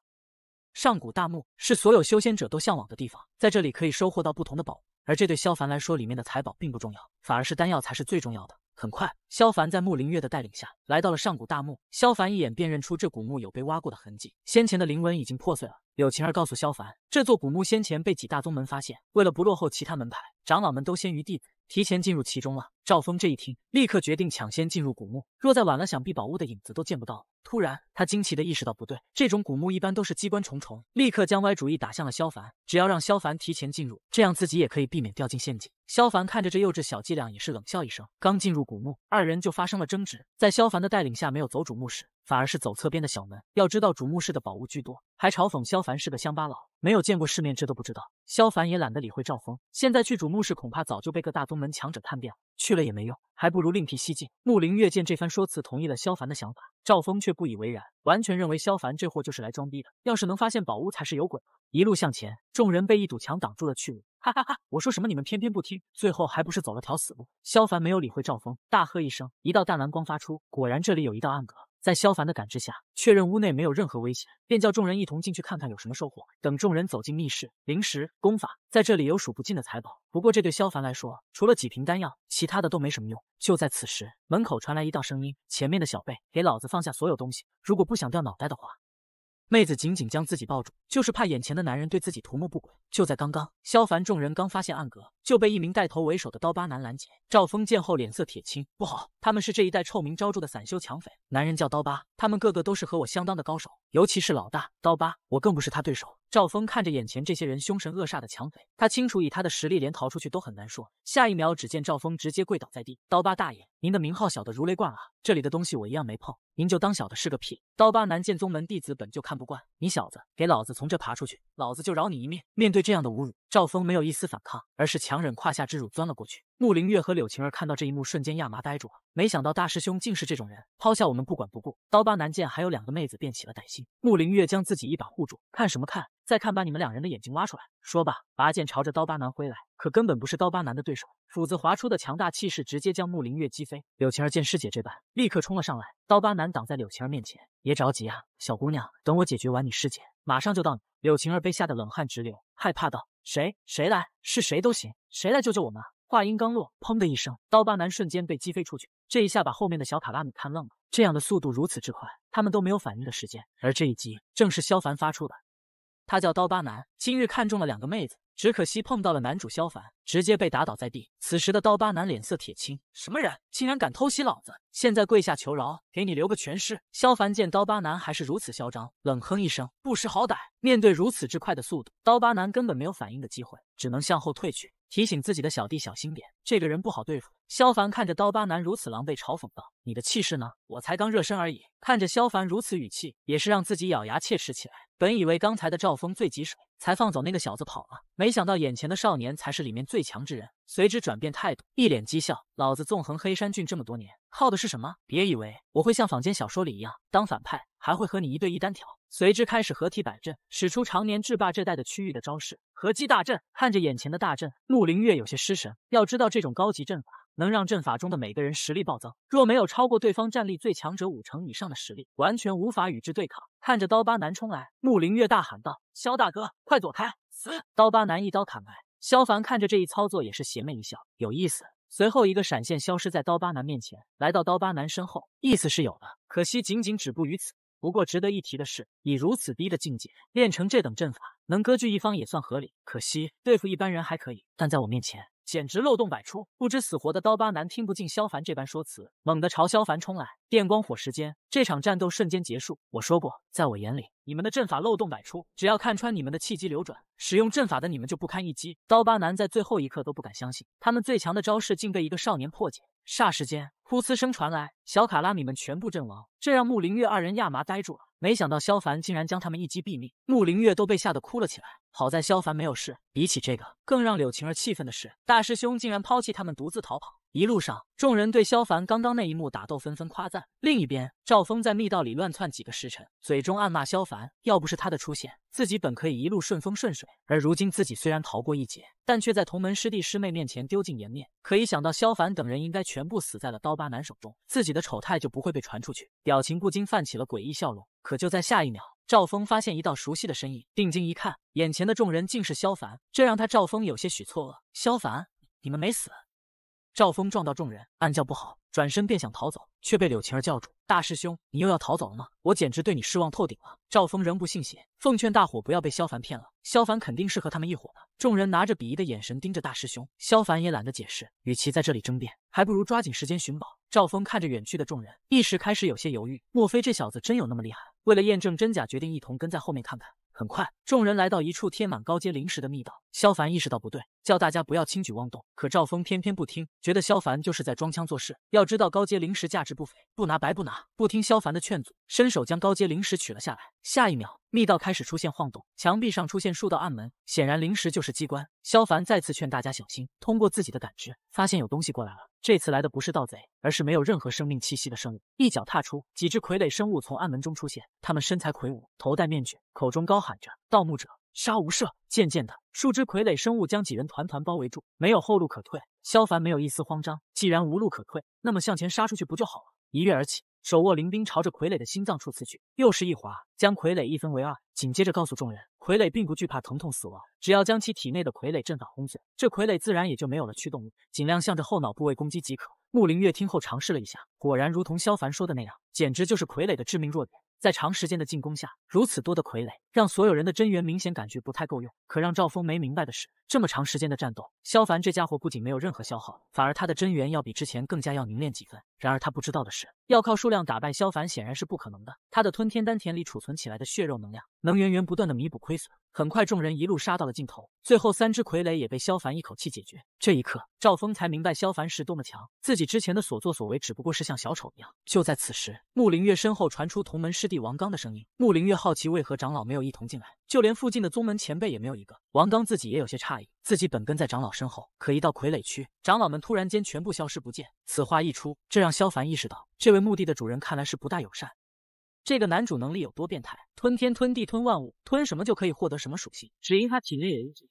上古大墓是所有修仙者都向往的地方，在这里可以收获到不同的宝物。而这对萧凡来说，里面的财宝并不重要，反而是丹药才是最重要的。很快，萧凡在穆林月的带领下来到了上古大墓。萧凡一眼辨认出这古墓有被挖过的痕迹，先前的灵纹已经破碎了。柳晴儿告诉萧凡，这座古墓先前被几大宗门发现，为了不落后其他门派，长老们都先于弟子提前进入其中了。赵峰这一听，立刻决定抢先进入古墓。若再晚了，想必宝物的影子都见不到了。突然，他惊奇地意识到不对，这种古墓一般都是机关重重，立刻将歪主意打向了萧凡。只要让萧凡提前进入，这样自己也可以避免掉进陷阱。萧凡看着这幼稚小伎俩，也是冷笑一声。刚进入古墓，二人就发生了争执。在萧凡的带领下，没有走主墓室，反而是走侧边的小门。要知道主墓室的宝物居多，还嘲讽萧凡是个乡巴佬，没有见过世面，这都不知道。萧凡也懒得理会赵峰，现在去主墓室，恐怕早就被各大宗门强者探遍了。去了也没用，还不如另辟蹊径。穆林月见这番说辞，同意了萧凡的想法。赵峰却不以为然，完全认为萧凡这货就是来装逼的。要是能发现宝物，才是有鬼。一路向前，众人被一堵墙挡住了去路。哈哈哈，我说什么你们偏偏不听，最后还不是走了条死路。萧凡没有理会赵峰，大喝一声，一道淡蓝光发出，果然这里有一道暗格。在萧凡的感知下，确认屋内没有任何危险，便叫众人一同进去看看有什么收获。等众人走进密室，灵石、功法在这里有数不尽的财宝。不过这对萧凡来说，除了几瓶丹药，其他的都没什么用。就在此时，门口传来一道声音：“前面的小辈，给老子放下所有东西！如果不想掉脑袋的话。”妹子紧紧将自己抱住，就是怕眼前的男人对自己图谋不轨。就在刚刚，萧凡众人刚发现暗格，就被一名带头为首的刀疤男拦截。赵峰见后脸色铁青，不好，他们是这一带臭名昭著的散修强匪，男人叫刀疤，他们个个都是和我相当的高手。尤其是老大刀疤，我更不是他对手。赵峰看着眼前这些人凶神恶煞的抢匪，他清楚以他的实力，连逃出去都很难说。下一秒，只见赵峰直接跪倒在地：“刀疤大爷，您的名号小的如雷贯耳，这里的东西我一样没碰，您就当小的是个屁。”刀疤男见宗门弟子本就看不惯你小子，给老子从这爬出去，老子就饶你一命。面对这样的侮辱，赵峰没有一丝反抗，而是强忍胯下之辱钻了过去。穆林月和柳晴儿看到这一幕，瞬间亚麻呆住了。没想到大师兄竟是这种人，抛下我们不管不顾。刀疤男见还有两个妹子，便起了歹心。穆林月将自己一把护住，看什么看，再看把你们两人的眼睛挖出来！说吧，拔剑朝着刀疤男挥来，可根本不是刀疤男的对手。斧子划出的强大气势，直接将穆林月击飞。柳晴儿见师姐这般，立刻冲了上来。刀疤男挡在柳晴儿面前，别着急啊，小姑娘，等我解决完你师姐，马上就到你。柳晴儿被吓得冷汗直流，害怕道：谁谁来？是谁都行，谁来救救我们？话音刚落，砰的一声，刀疤男瞬间被击飞出去。这一下把后面的小卡拉米看愣了。这样的速度如此之快，他们都没有反应的时间。而这一击正是萧凡发出的。他叫刀疤男，今日看中了两个妹子，只可惜碰到了男主萧凡，直接被打倒在地。此时的刀疤男脸色铁青，什么人竟然敢偷袭老子？现在跪下求饶，给你留个全尸。萧凡见刀疤男还是如此嚣张，冷哼一声，不识好歹。面对如此之快的速度，刀疤男根本没有反应的机会，只能向后退去。提醒自己的小弟小心点，这个人不好对付。萧凡看着刀疤男如此狼狈，嘲讽道：“你的气势呢？我才刚热身而已。”看着萧凡如此语气，也是让自己咬牙切齿起来。本以为刚才的赵峰最棘手，才放走那个小子跑了，没想到眼前的少年才是里面最强之人。随之转变态度，一脸讥笑：“老子纵横黑山郡这么多年，靠的是什么？别以为我会像坊间小说里一样当反派，还会和你一对一单挑。”随之开始合体摆阵，使出常年制霸这带的区域的招式合击大阵。看着眼前的大阵，穆灵月有些失神。要知道，这种高级阵法能让阵法中的每个人实力暴增，若没有超过对方战力最强者五成以上的实力，完全无法与之对抗。看着刀疤男冲来，穆灵月大喊道：“萧大哥，快躲开！”死！刀疤男一刀砍来。萧凡看着这一操作也是邪魅一笑，有意思。随后一个闪现消失在刀疤男面前，来到刀疤男身后，意思是有了，可惜仅仅止步于此。不过值得一提的是，以如此低的境界练成这等阵法，能割据一方也算合理。可惜对付一般人还可以，但在我面前简直漏洞百出。不知死活的刀疤男听不进萧凡这般说辞，猛地朝萧凡冲来。电光火石间，这场战斗瞬间结束。我说过，在我眼里，你们的阵法漏洞百出，只要看穿你们的气机流转，使用阵法的你们就不堪一击。刀疤男在最后一刻都不敢相信，他们最强的招式竟被一个少年破解。霎时间，呼呲声传来，小卡拉米们全部阵亡，这让穆林月二人亚麻呆住了。没想到萧凡竟然将他们一击毙命，穆林月都被吓得哭了起来。好在萧凡没有事。比起这个，更让柳晴儿气愤的是，大师兄竟然抛弃他们独自逃跑。一路上，众人对萧凡刚刚那一幕打斗纷纷夸赞。另一边，赵峰在密道里乱窜几个时辰，嘴中暗骂萧凡：要不是他的出现，自己本可以一路顺风顺水。而如今自己虽然逃过一劫，但却在同门师弟师妹面前丢尽颜面。可一想到萧凡等人应该全部死在了刀疤男手中，自己的丑态就不会被传出去，表情不禁泛起了诡异笑容。可就在下一秒。赵峰发现一道熟悉的身影，定睛一看，眼前的众人竟是萧凡，这让他赵峰有些许错愕。萧凡，你们没死？赵峰撞到众人，暗叫不好，转身便想逃走，却被柳晴儿叫住：“大师兄，你又要逃走了吗？我简直对你失望透顶了。”赵峰仍不信邪，奉劝大伙不要被萧凡骗了，萧凡肯定是和他们一伙的。众人拿着鄙夷的眼神盯着大师兄，萧凡也懒得解释，与其在这里争辩，还不如抓紧时间寻宝。赵峰看着远去的众人，一时开始有些犹豫，莫非这小子真有那么厉害？为了验证真假，决定一同跟在后面看看。很快，众人来到一处贴满高阶灵石的密道。萧凡意识到不对，叫大家不要轻举妄动。可赵峰偏偏不听，觉得萧凡就是在装腔作势。要知道高阶灵石价值不菲，不拿白不拿。不听萧凡的劝阻，伸手将高阶灵石取了下来。下一秒，密道开始出现晃动，墙壁上出现数道暗门，显然临时就是机关。萧凡再次劝大家小心。通过自己的感知，发现有东西过来了。这次来的不是盗贼，而是没有任何生命气息的生物。一脚踏出，几只傀儡生物从暗门中出现。他们身材魁梧，头戴面具，口中高喊着：“盗墓者，杀无赦！”渐渐的，数只傀儡生物将几人团团包围住，没有后路可退。萧凡没有一丝慌张，既然无路可退，那么向前杀出去不就好了？一跃而起。手握灵兵，朝着傀儡的心脏处刺去，又是一划，将傀儡一分为二。紧接着告诉众人，傀儡并不惧怕疼痛死亡，只要将其体内的傀儡阵法轰碎，这傀儡自然也就没有了驱动力。尽量向着后脑部位攻击即可。穆林月听后尝试了一下，果然如同萧凡说的那样，简直就是傀儡的致命弱点。在长时间的进攻下，如此多的傀儡，让所有人的真元明显感觉不太够用。可让赵峰没明白的是，这么长时间的战斗，萧凡这家伙不仅没有任何消耗，反而他的真元要比之前更加要凝练几分。然而他不知道的是，要靠数量打败萧凡显然是不可能的。他的吞天丹田里储存起来的血肉能量，能源源不断的弥补亏损。很快，众人一路杀到了尽头，最后三只傀儡也被萧凡一口气解决。这一刻，赵峰才明白萧凡是多么强，自己之前的所作所为只不过是像小丑一样。就在此时，穆林月身后传出同门师弟。王刚的声音，穆林月好奇为何长老没有一同进来，就连附近的宗门前辈也没有一个。王刚自己也有些诧异，自己本跟在长老身后，可一到傀儡区，长老们突然间全部消失不见。此话一出，这让萧凡意识到，这位墓地的主人看来是不大友善。这个男主能力有多变态？吞天吞地吞万物，吞什么就可以获得什么属性。只因他体内有一只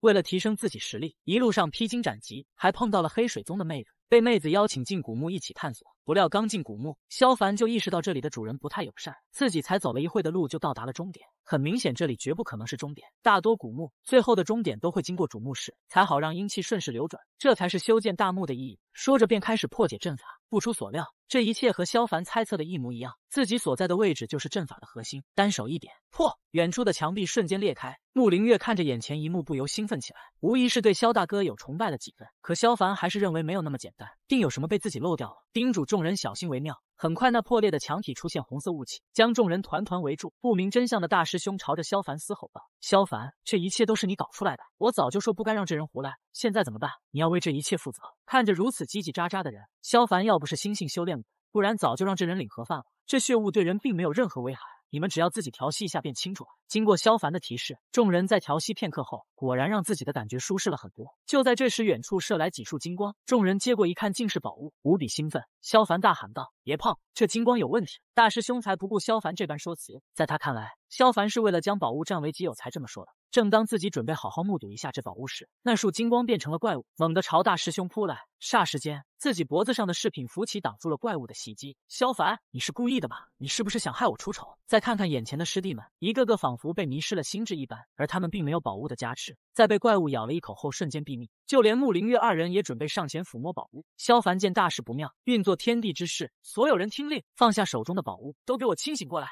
为了提升自己实力，一路上披荆斩棘，还碰到了黑水宗的妹子。被妹子邀请进古墓一起探索，不料刚进古墓，萧凡就意识到这里的主人不太友善。自己才走了一会的路就到达了终点，很明显这里绝不可能是终点。大多古墓最后的终点都会经过主墓室，才好让阴气顺势流转，这才是修建大墓的意义。说着便开始破解阵法。不出所料，这一切和萧凡猜测的一模一样。自己所在的位置就是阵法的核心，单手一点，破！远处的墙壁瞬间裂开。穆凌月看着眼前一幕，不由兴奋起来，无疑是对萧大哥有崇拜了几分。可萧凡还是认为没有那么简单，定有什么被自己漏掉了，叮嘱众人小心为妙。很快，那破裂的墙体出现红色雾气，将众人团团围住。不明真相的大师兄朝着萧凡嘶吼道：“萧凡，这一切都是你搞出来的！我早就说不该让这人胡来，现在怎么办？你要为这一切负责！”看着如此叽叽喳喳的人，萧凡要不是心性修炼过，不然早就让这人领盒饭了。这血雾对人并没有任何危害。你们只要自己调息一下便清楚了。经过萧凡的提示，众人在调息片刻后，果然让自己的感觉舒适了很多。就在这时，远处射来几束金光，众人接过一看，竟是宝物，无比兴奋。萧凡大喊道：“别碰，这金光有问题！”大师兄才不顾萧凡这般说辞，在他看来，萧凡是为了将宝物占为己有才这么说的。正当自己准备好好目睹一下这宝物时，那束金光变成了怪物，猛地朝大师兄扑来。霎时间，自己脖子上的饰品浮起，挡住了怪物的袭击。萧凡，你是故意的吧？你是不是想害我出丑？再看看眼前的师弟们，一个个仿佛被迷失了心智一般，而他们并没有宝物的加持，在被怪物咬了一口后，瞬间毙命。就连穆灵月二人也准备上前抚摸宝物。萧凡见大事不妙，运作天地之势，所有人听令，放下手中的宝物，都给我清醒过来！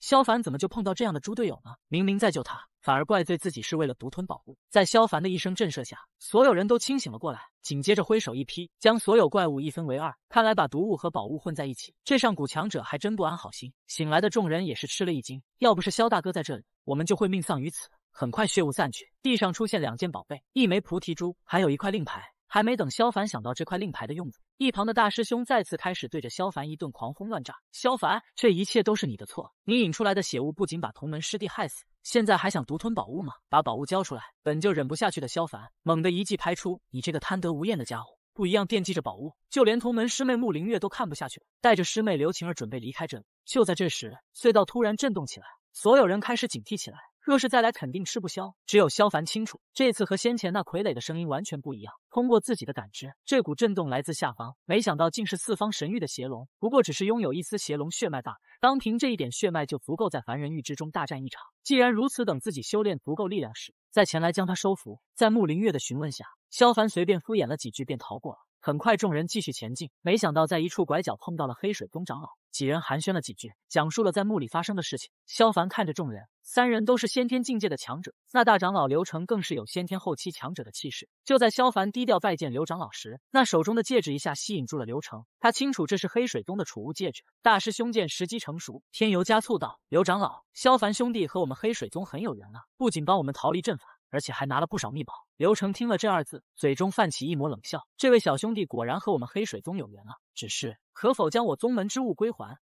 萧凡怎么就碰到这样的猪队友呢？明明在救他。反而怪罪自己是为了独吞宝物，在萧凡的一声震慑下，所有人都清醒了过来，紧接着挥手一劈，将所有怪物一分为二。看来把毒物和宝物混在一起，这上古强者还真不安好心。醒来的众人也是吃了一惊，要不是萧大哥在这里，我们就会命丧于此。很快血雾散去，地上出现两件宝贝，一枚菩提珠，还有一块令牌。还没等萧凡想到这块令牌的用处，一旁的大师兄再次开始对着萧凡一顿狂轰乱炸。萧凡，这一切都是你的错！你引出来的血雾不仅把同门师弟害死，现在还想独吞宝物吗？把宝物交出来！本就忍不下去的萧凡，猛地一记拍出，你这个贪得无厌的家伙！不一样惦记着宝物，就连同门师妹穆灵月都看不下去，带着师妹刘晴儿准备离开这里。就在这时，隧道突然震动起来，所有人开始警惕起来。若是再来，肯定吃不消。只有萧凡清楚，这次和先前那傀儡的声音完全不一样。通过自己的感知，这股震动来自下方，没想到竟是四方神域的邪龙。不过只是拥有一丝邪龙血脉罢了，单凭这一点血脉就足够在凡人域之中大战一场。既然如此，等自己修炼足够力量时，再前来将他收服。在穆林月的询问下，萧凡随便敷衍了几句，便逃过了。很快，众人继续前进。没想到，在一处拐角碰到了黑水宗长老，几人寒暄了几句，讲述了在墓里发生的事情。萧凡看着众人，三人都是先天境界的强者，那大长老刘成更是有先天后期强者的气势。就在萧凡低调拜见刘长老时，那手中的戒指一下吸引住了刘成。他清楚这是黑水宗的储物戒指。大师兄见时机成熟，添油加醋道：“刘长老，萧凡兄弟和我们黑水宗很有缘啊，不仅帮我们逃离阵法。”而且还拿了不少秘宝。刘成听了这二字，嘴中泛起一抹冷笑：“这位小兄弟果然和我们黑水宗有缘啊！只是可否将我宗门之物归还？”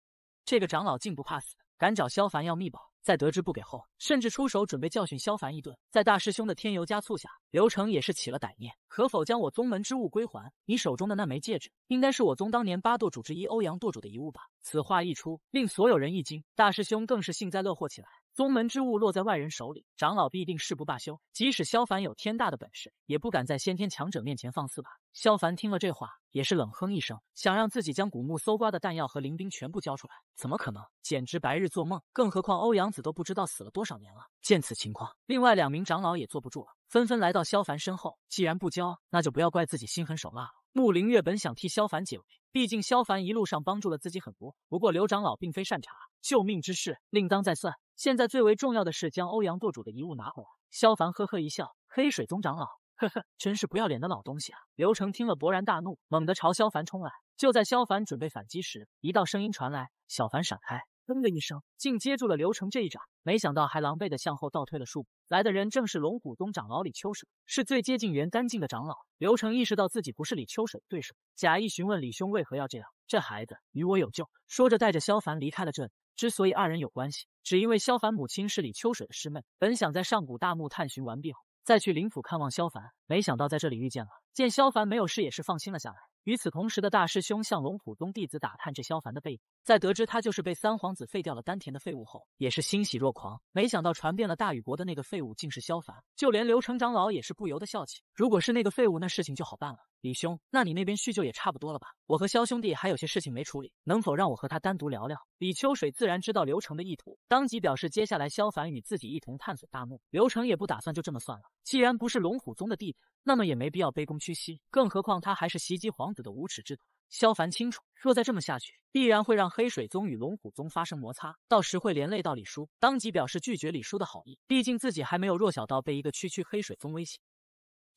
这个长老竟不怕死，敢找萧凡要秘宝，在得知不给后，甚至出手准备教训萧凡一顿。在大师兄的添油加醋下，刘成也是起了歹念：“可否将我宗门之物归还？你手中的那枚戒指，应该是我宗当年八舵主之一欧阳舵主的遗物吧？”此话一出，令所有人一惊，大师兄更是幸灾乐祸起来。宗门之物落在外人手里，长老必定誓不罢休。即使萧凡有天大的本事，也不敢在先天强者面前放肆吧？萧凡听了这话，也是冷哼一声，想让自己将古墓搜刮的弹药和灵兵全部交出来，怎么可能？简直白日做梦！更何况欧阳子都不知道死了多少年了。见此情况，另外两名长老也坐不住了，纷纷来到萧凡身后。既然不交，那就不要怪自己心狠手辣了。穆灵月本想替萧凡解围，毕竟萧凡一路上帮助了自己很多。不过刘长老并非善茬，救命之事，另当再算。现在最为重要的是将欧阳舵主的遗物拿回来。萧凡呵呵一笑，黑水宗长老，呵呵，真是不要脸的老东西啊！刘成听了勃然大怒，猛地朝萧凡冲来。就在萧凡准备反击时，一道声音传来，小凡闪开，砰的一声，竟接住了刘成这一掌。没想到还狼狈的向后倒退了数步。来的人正是龙骨宗长老李秋水，是最接近元丹境的长老。刘成意识到自己不是李秋水的对手，假意询问李兄为何要这样，这孩子与我有救。说着带着萧凡离开了这里。之所以二人有关系，只因为萧凡母亲是李秋水的师妹。本想在上古大墓探寻完毕后，再去灵府看望萧凡，没想到在这里遇见了。见萧凡没有事，也是放心了下来。与此同时，的大师兄向龙虎宗弟子打探这萧凡的背景。在得知他就是被三皇子废掉了丹田的废物后，也是欣喜若狂。没想到传遍了大禹国的那个废物竟是萧凡，就连刘成长老也是不由得笑起。如果是那个废物，那事情就好办了。李兄，那你那边叙旧也差不多了吧？我和萧兄弟还有些事情没处理，能否让我和他单独聊聊？李秋水自然知道刘成的意图，当即表示接下来萧凡与自己一同探索大墓。刘成也不打算就这么算了，既然不是龙虎宗的弟子，那么也没必要卑躬屈膝，更何况他还是袭击皇子的无耻之徒。萧凡清楚，若再这么下去，必然会让黑水宗与龙虎宗发生摩擦，到时会连累到李叔。当即表示拒绝李叔的好意，毕竟自己还没有弱小到被一个区区黑水宗威胁。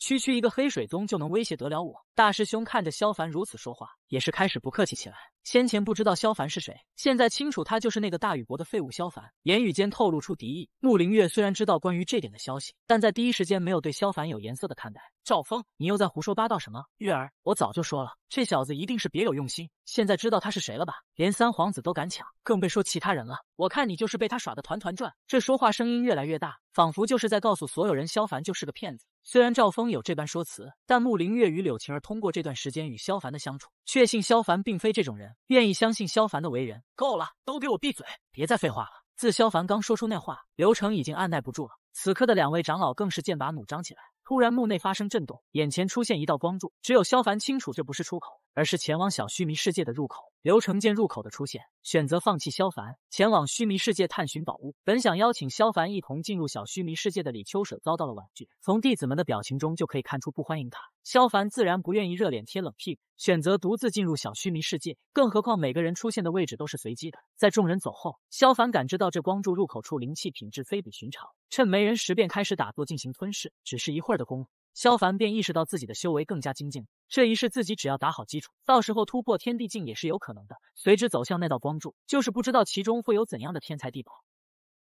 区区一个黑水宗就能威胁得了我？大师兄看着萧凡如此说话，也是开始不客气起来。先前不知道萧凡是谁，现在清楚他就是那个大禹国的废物萧凡，言语间透露出敌意。穆灵月虽然知道关于这点的消息，但在第一时间没有对萧凡有颜色的看待。赵峰，你又在胡说八道什么？月儿，我早就说了，这小子一定是别有用心。现在知道他是谁了吧？连三皇子都敢抢，更别说其他人了。我看你就是被他耍得团团转。这说话声音越来越大，仿佛就是在告诉所有人，萧凡就是个骗子。虽然赵峰有这般说辞，但穆灵月与柳晴儿通过这段时间与萧凡的相处，确信萧凡并非这种人，愿意相信萧凡的为人。够了，都给我闭嘴，别再废话了。自萧凡刚说出那话，刘成已经按耐不住了。此刻的两位长老更是剑拔弩张起来。突然，墓内发生震动，眼前出现一道光柱，只有萧凡清楚，这不是出口。而是前往小虚迷世界的入口。刘承建入口的出现，选择放弃萧凡，前往虚迷世界探寻宝物。本想邀请萧凡一同进入小虚迷世界的李秋水遭到了婉拒。从弟子们的表情中就可以看出不欢迎他。萧凡自然不愿意热脸贴冷屁股，选择独自进入小虚迷世界。更何况每个人出现的位置都是随机的。在众人走后，萧凡感知到这光柱入口处灵气品质非比寻常，趁没人时便开始打坐进行吞噬。只是一会儿的功夫。萧凡便意识到自己的修为更加精进这一世自己只要打好基础，到时候突破天地境也是有可能的。随之走向那道光柱，就是不知道其中会有怎样的天才地宝。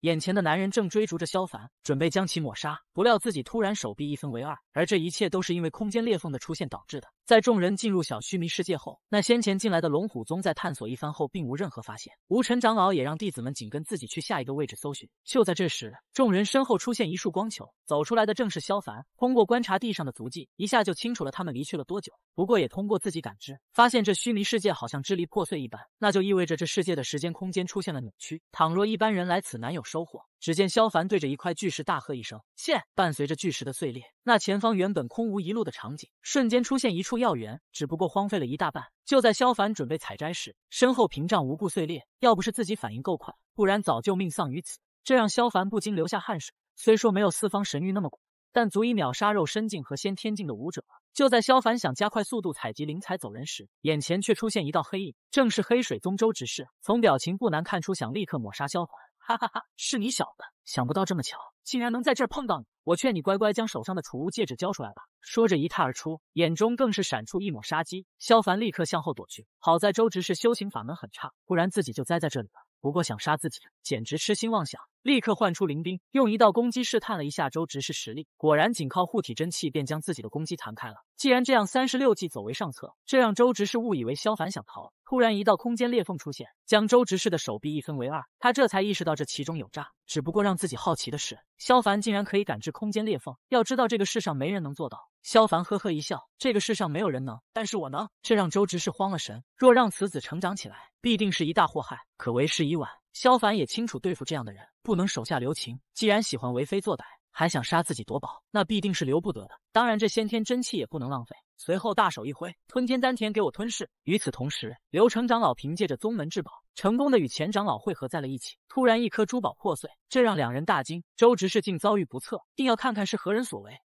眼前的男人正追逐着萧凡，准备将其抹杀，不料自己突然手臂一分为二，而这一切都是因为空间裂缝的出现导致的。在众人进入小须弥世界后，那先前进来的龙虎宗在探索一番后，并无任何发现。吴尘长老也让弟子们紧跟自己去下一个位置搜寻。就在这时，众人身后出现一束光球，走出来的正是萧凡。通过观察地上的足迹，一下就清楚了他们离去了多久。不过也通过自己感知，发现这须弥世界好像支离破碎一般，那就意味着这世界的时间空间出现了扭曲。倘若一般人来此，难有收获。只见萧凡对着一块巨石大喝一声“切”，伴随着巨石的碎裂，那前方原本空无一物的场景瞬间出现一处药园，只不过荒废了一大半。就在萧凡准备采摘时，身后屏障无故碎裂，要不是自己反应够快，不然早就命丧于此。这让萧凡不禁流下汗水。虽说没有四方神域那么但足以秒杀肉身境和先天境的武者了。就在萧凡想加快速度采集灵材走人时，眼前却出现一道黑影，正是黑水宗周执事。从表情不难看出，想立刻抹杀萧凡。哈哈哈，是你小子，想不到这么巧，竟然能在这儿碰到你。我劝你乖乖将手上的储物戒指交出来吧。说着一踏而出，眼中更是闪出一抹杀机。萧凡立刻向后躲去，好在周直是修行法门很差，不然自己就栽在这里了。不过想杀自己，简直痴心妄想。立刻唤出灵兵，用一道攻击试探了一下周执事实力，果然仅靠护体真气便将自己的攻击弹开了。既然这样，三十六计走为上策。这让周执事误以为萧凡想逃。突然，一道空间裂缝出现，将周执事的手臂一分为二。他这才意识到这其中有诈。只不过让自己好奇的是，萧凡竟然可以感知空间裂缝。要知道，这个世上没人能做到。萧凡呵呵一笑：“这个世上没有人能，但是我能。”这让周执事慌了神。若让此子成长起来，必定是一大祸害。可为时已晚。萧凡也清楚，对付这样的人不能手下留情。既然喜欢为非作歹，还想杀自己夺宝，那必定是留不得的。当然，这先天真气也不能浪费。随后大手一挥，吞天丹田给我吞噬。与此同时，刘成长老凭借着宗门至宝，成功的与前长老汇合在了一起。突然，一颗珠宝破碎，这让两人大惊。周执事竟遭遇不测，定要看看是何人所为。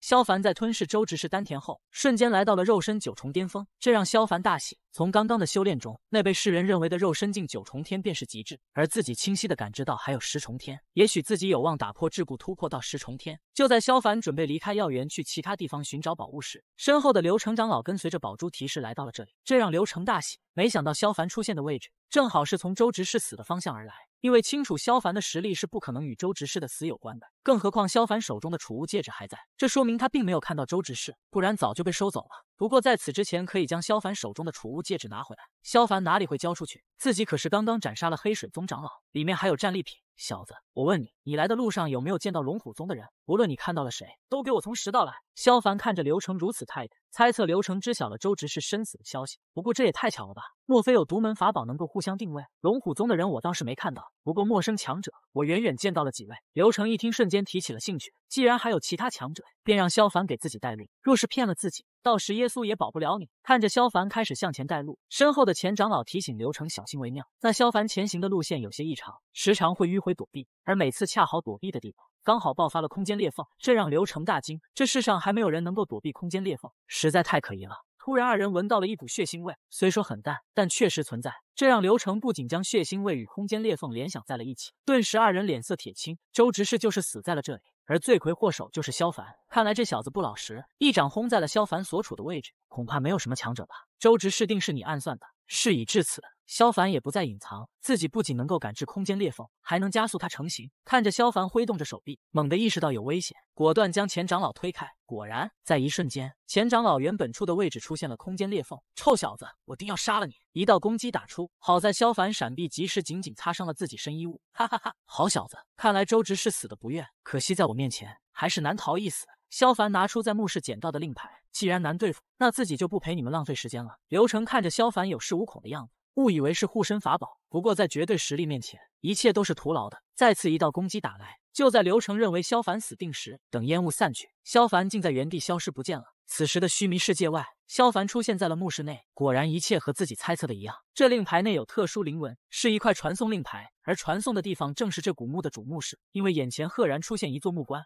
萧凡在吞噬周执事丹田后，瞬间来到了肉身九重巅峰，这让萧凡大喜。从刚刚的修炼中，那被世人认为的肉身境九重天便是极致，而自己清晰的感知到还有十重天，也许自己有望打破桎梏，突破到十重天。就在萧凡准备离开药园去其他地方寻找宝物时，身后的刘成长老跟随着宝珠提示来到了这里，这让刘成大喜。没想到萧凡出现的位置，正好是从周执事死的方向而来。因为清楚萧凡的实力是不可能与周执事的死有关的，更何况萧凡手中的储物戒指还在，这说明他并没有看到周执事，不然早就被收走了。不过在此之前，可以将萧凡手中的储物戒指拿回来。萧凡哪里会交出去？自己可是刚刚斩杀了黑水宗长老，里面还有战利品。小子，我问你，你来的路上有没有见到龙虎宗的人？无论你看到了谁，都给我从实道来。萧凡看着刘成如此态度，猜测刘成知晓了周执事生死的消息。不过这也太巧了吧？莫非有独门法宝能够互相定位？龙虎宗的人我倒是没看到，不过陌生强者我远远见到了几位。刘成一听，瞬间提起了兴趣。既然还有其他强者，便让萧凡给自己带路。若是骗了自己。到时耶稣也保不了你。看着萧凡开始向前带路，身后的前长老提醒刘成小心为妙。那萧凡前行的路线有些异常，时常会迂回躲避，而每次恰好躲避的地方，刚好爆发了空间裂缝，这让刘成大惊。这世上还没有人能够躲避空间裂缝，实在太可疑了。突然，二人闻到了一股血腥味，虽说很淡，但确实存在。这让刘成不仅将血腥味与空间裂缝联想在了一起，顿时二人脸色铁青。周执事就是死在了这里。而罪魁祸首就是萧凡，看来这小子不老实，一掌轰在了萧凡所处的位置，恐怕没有什么强者吧？周直是定是你暗算的，事已至此。萧凡也不再隐藏，自己不仅能够感知空间裂缝，还能加速它成型。看着萧凡挥动着手臂，猛地意识到有危险，果断将钱长老推开。果然，在一瞬间，钱长老原本处的位置出现了空间裂缝。臭小子，我定要杀了你！一道攻击打出，好在萧凡闪避及时，仅仅擦伤了自己身衣物。哈哈哈，好小子，看来周直是死的不怨，可惜在我面前还是难逃一死。萧凡拿出在墓室捡到的令牌，既然难对付，那自己就不陪你们浪费时间了。刘成看着萧凡有恃无恐的样子。误以为是护身法宝，不过在绝对实力面前，一切都是徒劳的。再次一道攻击打来，就在刘成认为萧凡死定时，等烟雾散去，萧凡竟在原地消失不见了。此时的虚迷世界外，萧凡出现在了墓室内，果然一切和自己猜测的一样。这令牌内有特殊灵纹，是一块传送令牌，而传送的地方正是这古墓的主墓室，因为眼前赫然出现一座木棺。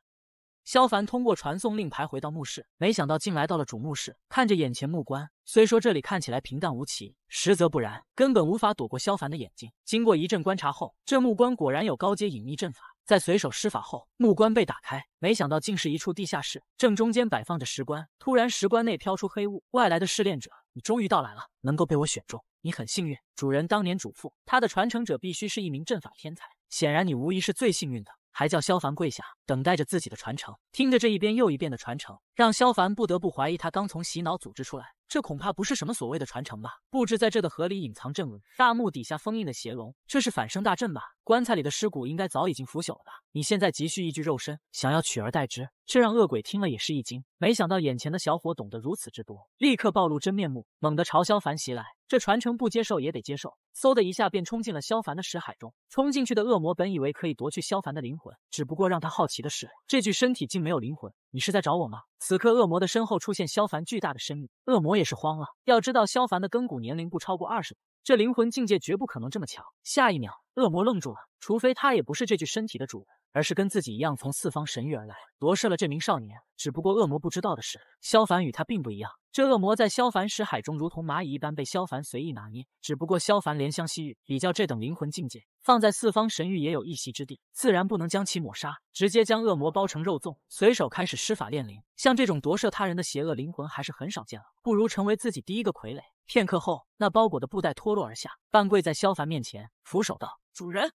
萧凡通过传送令牌回到墓室，没想到竟来到了主墓室。看着眼前墓棺，虽说这里看起来平淡无奇，实则不然，根本无法躲过萧凡的眼睛。经过一阵观察后，这墓棺果然有高阶隐秘阵法。在随手施法后，木棺被打开，没想到竟是一处地下室，正中间摆放着石棺。突然，石棺内飘出黑雾：“外来的试炼者，你终于到来了。能够被我选中，你很幸运。主人当年嘱咐，他的传承者必须是一名阵法天才，显然你无疑是最幸运的。”还叫萧凡跪下，等待着自己的传承。听着这一遍又一遍的传承，让萧凡不得不怀疑，他刚从洗脑组织出来，这恐怕不是什么所谓的传承吧？布置在这的河里隐藏阵纹，大墓底下封印的邪龙，这是反生大阵吧？棺材里的尸骨应该早已经腐朽了吧？你现在急需一具肉身，想要取而代之，这让恶鬼听了也是一惊。没想到眼前的小伙懂得如此之多，立刻暴露真面目，猛地朝萧凡袭来。这传承不接受也得接受，嗖的一下便冲进了萧凡的识海中。冲进去的恶魔本以为可以夺去萧凡的灵魂，只不过让他好奇的是，这具身体竟没有灵魂。你是在找我吗？此刻恶魔的身后出现萧凡巨大的身影，恶魔也是慌了。要知道萧凡的根骨年龄不超过二十，这灵魂境界绝不可能这么强。下一秒，恶魔愣住了，除非他也不是这具身体的主人。而是跟自己一样从四方神域而来，夺舍了这名少年。只不过恶魔不知道的是，萧凡与他并不一样。这恶魔在萧凡识海中如同蚂蚁一般被萧凡随意拿捏。只不过萧凡怜香惜玉，比较这等灵魂境界，放在四方神域也有一席之地，自然不能将其抹杀，直接将恶魔包成肉粽，随手开始施法炼灵。像这种夺舍他人的邪恶灵魂还是很少见了，不如成为自己第一个傀儡。片刻后，那包裹的布袋脱落而下，半跪在萧凡面前，俯首道：“主人。”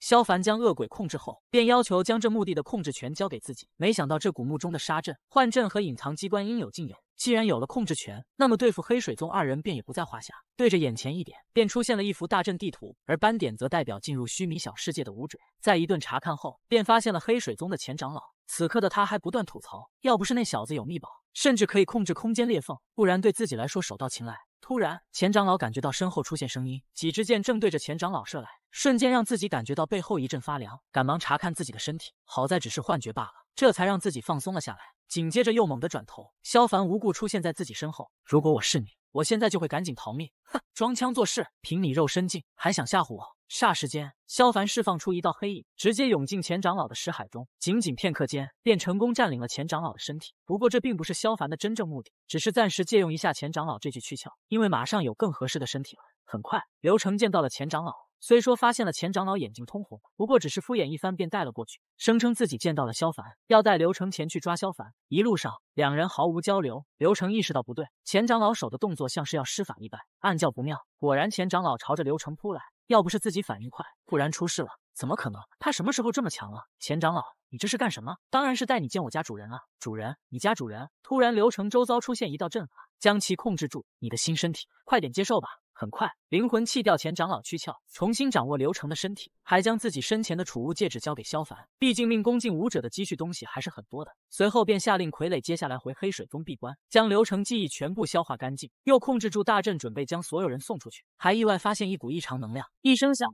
萧凡将恶鬼控制后，便要求将这墓地的控制权交给自己。没想到这古墓中的杀阵、幻阵和隐藏机关应有尽有。既然有了控制权，那么对付黑水宗二人便也不在话下。对着眼前一点，便出现了一幅大阵地图，而斑点则代表进入须弥小世界的武者。在一顿查看后，便发现了黑水宗的前长老。此刻的他还不断吐槽，要不是那小子有秘宝，甚至可以控制空间裂缝，不然对自己来说手到擒来。突然，钱长老感觉到身后出现声音，几支箭正对着钱长老射来，瞬间让自己感觉到背后一阵发凉，赶忙查看自己的身体，好在只是幻觉罢了，这才让自己放松了下来。紧接着又猛地转头，萧凡无故出现在自己身后。如果我是你。我现在就会赶紧逃命，哼，装腔作势，凭你肉身境还想吓唬我？霎时间，萧凡释放出一道黑影，直接涌进钱长老的识海中，仅仅片刻间便成功占领了钱长老的身体。不过这并不是萧凡的真正目的，只是暂时借用一下钱长老这具躯壳，因为马上有更合适的身体了。很快，刘成见到了钱长老。虽说发现了钱长老眼睛通红，不过只是敷衍一番便带了过去，声称自己见到了萧凡，要带刘成前去抓萧凡。一路上两人毫无交流，刘成意识到不对，钱长老手的动作像是要施法一般，暗叫不妙。果然，钱长老朝着刘成扑来，要不是自己反应快，不然出事了。怎么可能？他什么时候这么强了？钱长老，你这是干什么？当然是带你见我家主人啊！主人，你家主人？突然，刘成周遭出现一道阵法，将其控制住。你的新身体，快点接受吧。很快，灵魂弃掉前长老躯壳，重新掌握刘成的身体，还将自己身前的储物戒指交给萧凡。毕竟命宫境武者的积蓄东西还是很多的。随后便下令傀儡，接下来回黑水峰闭关，将刘程记忆全部消化干净，又控制住大阵，准备将所有人送出去。还意外发现一股异常能量，一声响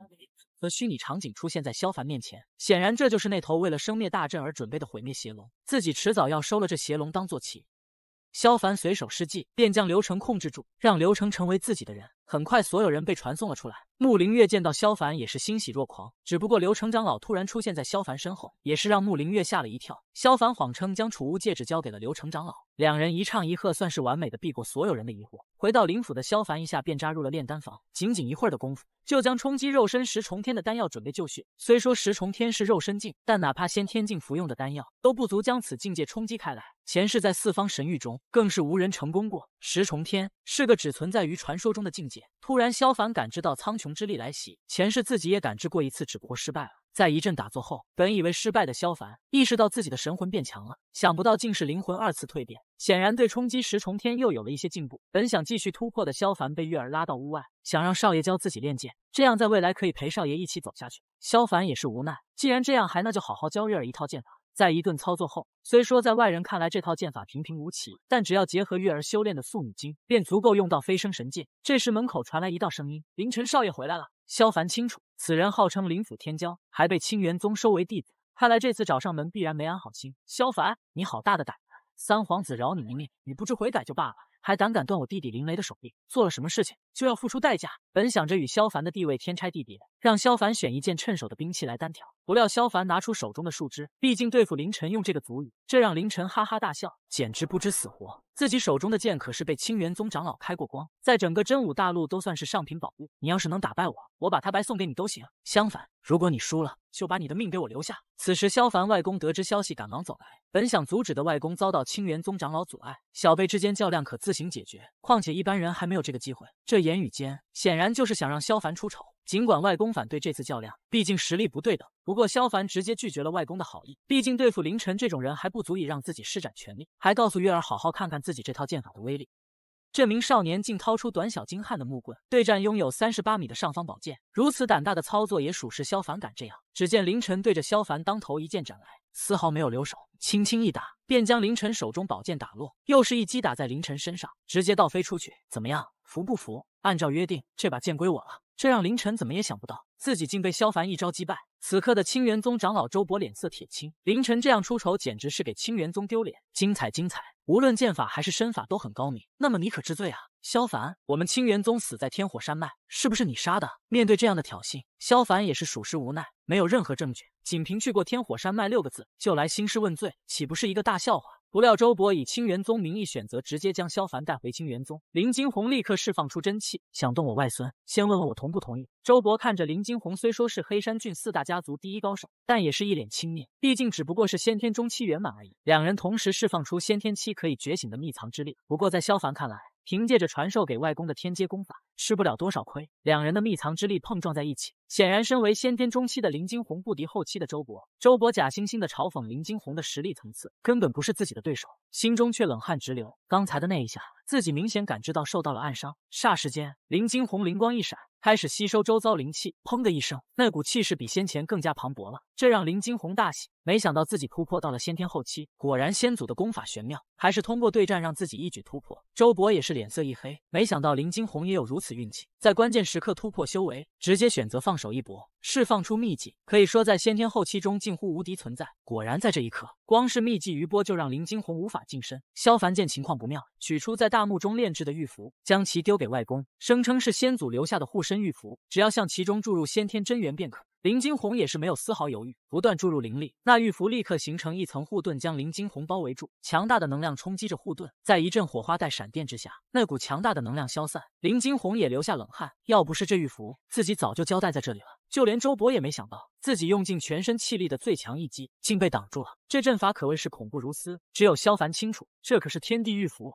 和虚拟场景出现在萧凡面前。显然这就是那头为了生灭大阵而准备的毁灭邪龙，自己迟早要收了这邪龙当坐骑。萧凡随手施计，便将刘程控制住，让刘程成为自己的人。很快，所有人被传送了出来。穆林月见到萧凡也是欣喜若狂，只不过刘成长老突然出现在萧凡身后，也是让穆林月吓了一跳。萧凡谎称将储物戒指交给了刘成长老，两人一唱一和，算是完美的避过所有人的疑惑。回到灵府的萧凡一下便扎入了炼丹房，仅仅一会儿的功夫，就将冲击肉身十重天的丹药准备就绪。虽说十重天是肉身境，但哪怕先天境服用的丹药都不足将此境界冲击开来。前世在四方神域中，更是无人成功过。十重天是个只存在于传说中的境界。突然，萧凡感知到苍穹之力来袭，前世自己也感知过一次，只不过失败了。在一阵打坐后，本以为失败的萧凡意识到自己的神魂变强了，想不到竟是灵魂二次蜕变，显然对冲击十重天又有了一些进步。本想继续突破的萧凡被月儿拉到屋外，想让少爷教自己练剑，这样在未来可以陪少爷一起走下去。萧凡也是无奈，既然这样还那就好好教月儿一套剑法。在一顿操作后，虽说在外人看来这套剑法平平无奇，但只要结合月儿修炼的素女经，便足够用到飞升神界。这时门口传来一道声音：“凌晨少爷回来了。”萧凡清楚，此人号称灵府天骄，还被清元宗收为弟子，看来这次找上门必然没安好心。萧凡，你好大的胆子！三皇子饶你一命，你不知悔改就罢了，还胆敢断我弟弟林雷的手臂，做了什么事情？就要付出代价。本想着与萧凡的地位天差地别，让萧凡选一件趁手的兵器来单挑。不料萧凡拿出手中的树枝，毕竟对付凌晨用这个足语，这让凌晨哈哈大笑，简直不知死活。自己手中的剑可是被清元宗长老开过光，在整个真武大陆都算是上品宝物。你要是能打败我，我把他白送给你都行。相反，如果你输了，就把你的命给我留下。此时萧凡外公得知消息，赶忙走来，本想阻止的外公遭到清元宗长老阻碍。小辈之间较量可自行解决，况且一般人还没有这个机会。这。言语间显然就是想让萧凡出丑。尽管外公反对这次较量，毕竟实力不对等。不过萧凡直接拒绝了外公的好意，毕竟对付凌晨这种人还不足以让自己施展全力。还告诉月儿好好看看自己这套剑法的威力。这名少年竟掏出短小精悍的木棍对战拥有三十八米的上方宝剑，如此胆大的操作也属实。萧凡敢这样。只见凌晨对着萧凡当头一剑斩来，丝毫没有留手，轻轻一打便将凌晨手中宝剑打落，又是一击打在凌晨身上，直接倒飞出去。怎么样，服不服？按照约定，这把剑归我了。这让林晨怎么也想不到，自己竟被萧凡一招击败。此刻的清元宗长老周伯脸色铁青，凌晨这样出丑，简直是给清元宗丢脸。精彩，精彩！无论剑法还是身法都很高明。那么你可知罪啊，萧凡？我们清元宗死在天火山脉，是不是你杀的？面对这样的挑衅，萧凡也是属实无奈，没有任何证据，仅凭去过天火山脉六个字就来兴师问罪，岂不是一个大笑话？不料周伯以清元宗名义选择直接将萧凡带回清元宗，林惊鸿立刻释放出真气，想动我外孙，先问问我同不同意。周伯看着林惊鸿，虽说是黑山郡四大家族第一高手，但也是一脸轻蔑，毕竟只不过是先天中期圆满而已。两人同时释放出先天期可以觉醒的秘藏之力，不过在萧凡看来。凭借着传授给外公的天阶功法，吃不了多少亏。两人的秘藏之力碰撞在一起，显然身为先天中期的林金红不敌后期的周伯。周伯假惺惺的嘲讽林金红的实力层次根本不是自己的对手，心中却冷汗直流。刚才的那一下，自己明显感知到受到了暗伤。霎时间，林金红灵光一闪。开始吸收周遭灵气，砰的一声，那股气势比先前更加磅礴了，这让林惊鸿大喜，没想到自己突破到了先天后期，果然先祖的功法玄妙，还是通过对战让自己一举突破。周伯也是脸色一黑，没想到林惊鸿也有如此运气，在关键时刻突破修为，直接选择放手一搏。释放出秘技，可以说在先天后期中近乎无敌存在。果然，在这一刻，光是秘技余波就让林惊鸿无法近身。萧凡见情况不妙，取出在大墓中炼制的玉符，将其丢给外公，声称是先祖留下的护身玉符，只要向其中注入先天真元便可。林惊鸿也是没有丝毫犹豫，不断注入灵力，那玉符立刻形成一层护盾，将林惊鸿包围住。强大的能量冲击着护盾，在一阵火花带闪电之下，那股强大的能量消散。林惊鸿也流下冷汗，要不是这玉符，自己早就交代在这里了。就连周伯也没想到，自己用尽全身气力的最强一击，竟被挡住了。这阵法可谓是恐怖如斯，只有萧凡清楚，这可是天地玉符。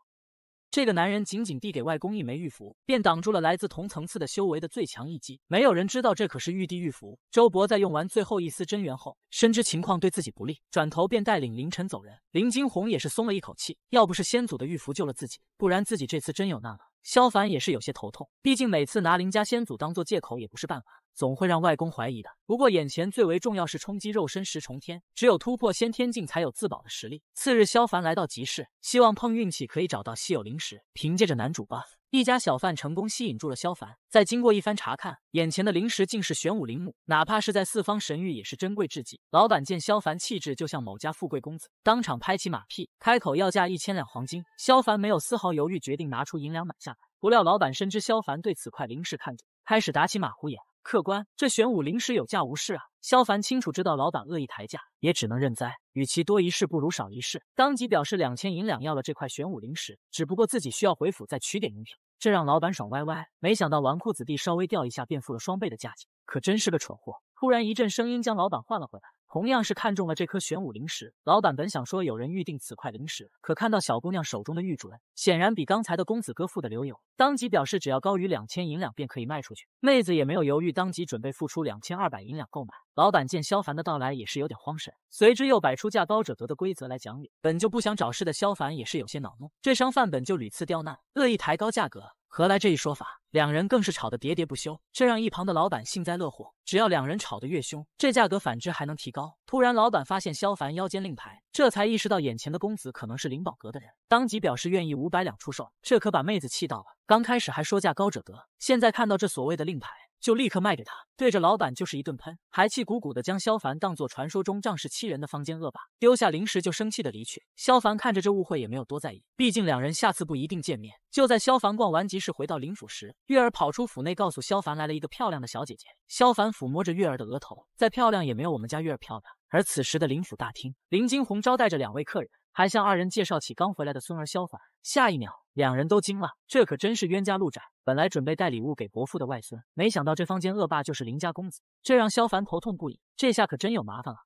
这个男人仅仅递给外公一枚玉符，便挡住了来自同层次的修为的最强一击。没有人知道这可是玉帝玉符。周伯在用完最后一丝真元后，深知情况对自己不利，转头便带领林晨走人。林惊鸿也是松了一口气，要不是先祖的玉符救了自己，不然自己这次真有难了。萧凡也是有些头痛，毕竟每次拿林家先祖当做借口也不是办法。总会让外公怀疑的。不过眼前最为重要是冲击肉身十重天，只有突破先天境才有自保的实力。次日，萧凡来到集市，希望碰运气可以找到稀有灵石。凭借着男主 buff，一家小贩成功吸引住了萧凡。在经过一番查看，眼前的灵石竟是玄武灵母，哪怕是在四方神域也是珍贵至极。老板见萧凡气质就像某家富贵公子，当场拍起马屁，开口要价一千两黄金。萧凡没有丝毫犹豫，决定拿出银两买下来。不料老板深知萧凡对此块灵石看重，开始打起马虎眼。客官，这玄武灵石有价无市啊！萧凡清楚知道老板恶意抬价，也只能认栽。与其多一事不如少一事，当即表示两千银两要了这块玄武灵石，只不过自己需要回府再取点银票。这让老板爽歪歪，没想到纨绔子弟稍微掉一下便付了双倍的价钱，可真是个蠢货。突然一阵声音将老板换了回来。同样是看中了这颗玄武灵石，老板本想说有人预定此块灵石，可看到小姑娘手中的玉镯，显然比刚才的公子哥付的留有，当即表示只要高于两千银两便可以卖出去。妹子也没有犹豫，当即准备付出两千二百银两购买。老板见萧凡的到来也是有点慌神，随之又摆出价高者得的规则来讲理。本就不想找事的萧凡也是有些恼怒，这商贩本就屡次刁难，恶意抬高价格。何来这一说法？两人更是吵得喋喋不休，这让一旁的老板幸灾乐祸。只要两人吵得越凶，这价格反之还能提高。突然，老板发现萧凡腰间令牌，这才意识到眼前的公子可能是灵宝阁的人，当即表示愿意五百两出售。这可把妹子气到了，刚开始还说价高者得，现在看到这所谓的令牌。就立刻卖给他，对着老板就是一顿喷，还气鼓鼓的将萧凡当做传说中仗势欺人的坊间恶霸，丢下零食就生气的离去。萧凡看着这误会也没有多在意，毕竟两人下次不一定见面。就在萧凡逛完集市回到林府时，月儿跑出府内告诉萧凡来了一个漂亮的小姐姐。萧凡抚摸着月儿的额头，再漂亮也没有我们家月儿漂亮。而此时的林府大厅，林金红招待着两位客人。还向二人介绍起刚回来的孙儿萧凡，下一秒，两人都惊了，这可真是冤家路窄。本来准备带礼物给伯父的外孙，没想到这坊间恶霸就是林家公子，这让萧凡头痛不已。这下可真有麻烦了。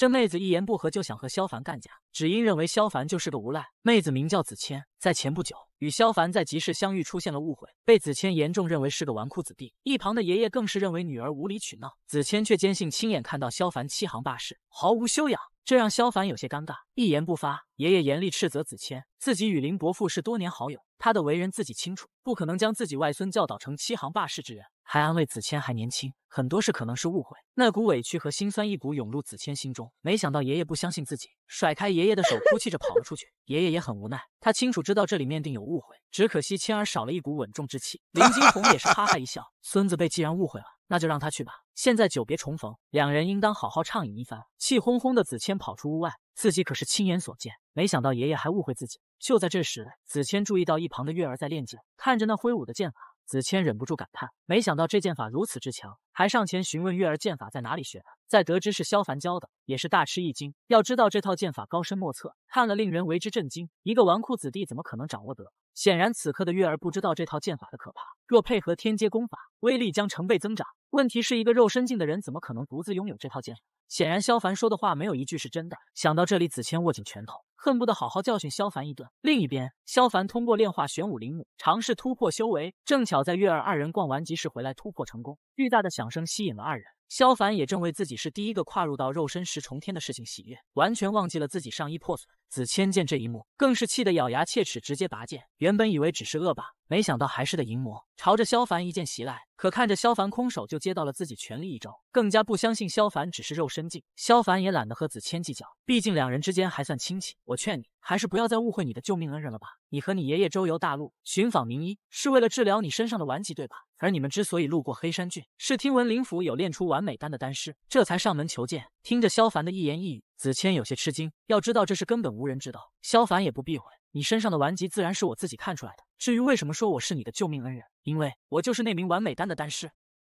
这妹子一言不合就想和萧凡干架，只因认为萧凡就是个无赖。妹子名叫子谦，在前不久与萧凡在集市相遇，出现了误会，被子谦严重认为是个纨绔子弟。一旁的爷爷更是认为女儿无理取闹，子谦却坚信亲眼看到萧凡欺行霸市，毫无修养，这让萧凡有些尴尬，一言不发。爷爷严厉斥责子谦，自己与林伯父是多年好友，他的为人自己清楚，不可能将自己外孙教导成欺行霸市之人，还安慰子谦还年轻。很多事可能是误会，那股委屈和心酸一股涌入子谦心中。没想到爷爷不相信自己，甩开爷爷的手，哭泣着跑了出去。爷爷也很无奈，他清楚知道这里面定有误会，只可惜谦儿少了一股稳重之气。林惊鸿也是哈哈一笑，孙子辈既然误会了，那就让他去吧。现在久别重逢，两人应当好好畅饮一番。气哄哄的子谦跑出屋外，自己可是亲眼所见，没想到爷爷还误会自己。就在这时，子谦注意到一旁的月儿在练剑，看着那挥舞的剑法。子谦忍不住感叹，没想到这剑法如此之强，还上前询问月儿剑法在哪里学的。在得知是萧凡教的，也是大吃一惊。要知道这套剑法高深莫测，看了令人为之震惊。一个纨绔子弟怎么可能掌握得？显然，此刻的月儿不知道这套剑法的可怕。若配合天阶功法，威力将成倍增长。问题是一个肉身境的人，怎么可能独自拥有这套剑法？显然，萧凡说的话没有一句是真的。想到这里，子谦握紧拳头。恨不得好好教训萧凡一顿。另一边，萧凡通过炼化玄武灵母，尝试突破修为，正巧在月儿二人逛完集市回来，突破成功。巨大的响声吸引了二人，萧凡也正为自己是第一个跨入到肉身十重天的事情喜悦，完全忘记了自己上衣破损。子谦见这一幕，更是气得咬牙切齿，直接拔剑。原本以为只是恶霸。没想到还是的淫魔，朝着萧凡一剑袭来。可看着萧凡空手就接到了自己全力一招，更加不相信萧凡只是肉身境。萧凡也懒得和子谦计较，毕竟两人之间还算亲戚。我劝你还是不要再误会你的救命恩人了吧。你和你爷爷周游大陆寻访名医，是为了治疗你身上的顽疾，对吧？而你们之所以路过黑山郡，是听闻灵府有练出完美丹的丹师，这才上门求见。听着萧凡的一言一语，子谦有些吃惊。要知道这事根本无人知道。萧凡也不避讳。你身上的顽疾自然是我自己看出来的。至于为什么说我是你的救命恩人，因为我就是那名完美丹的丹师。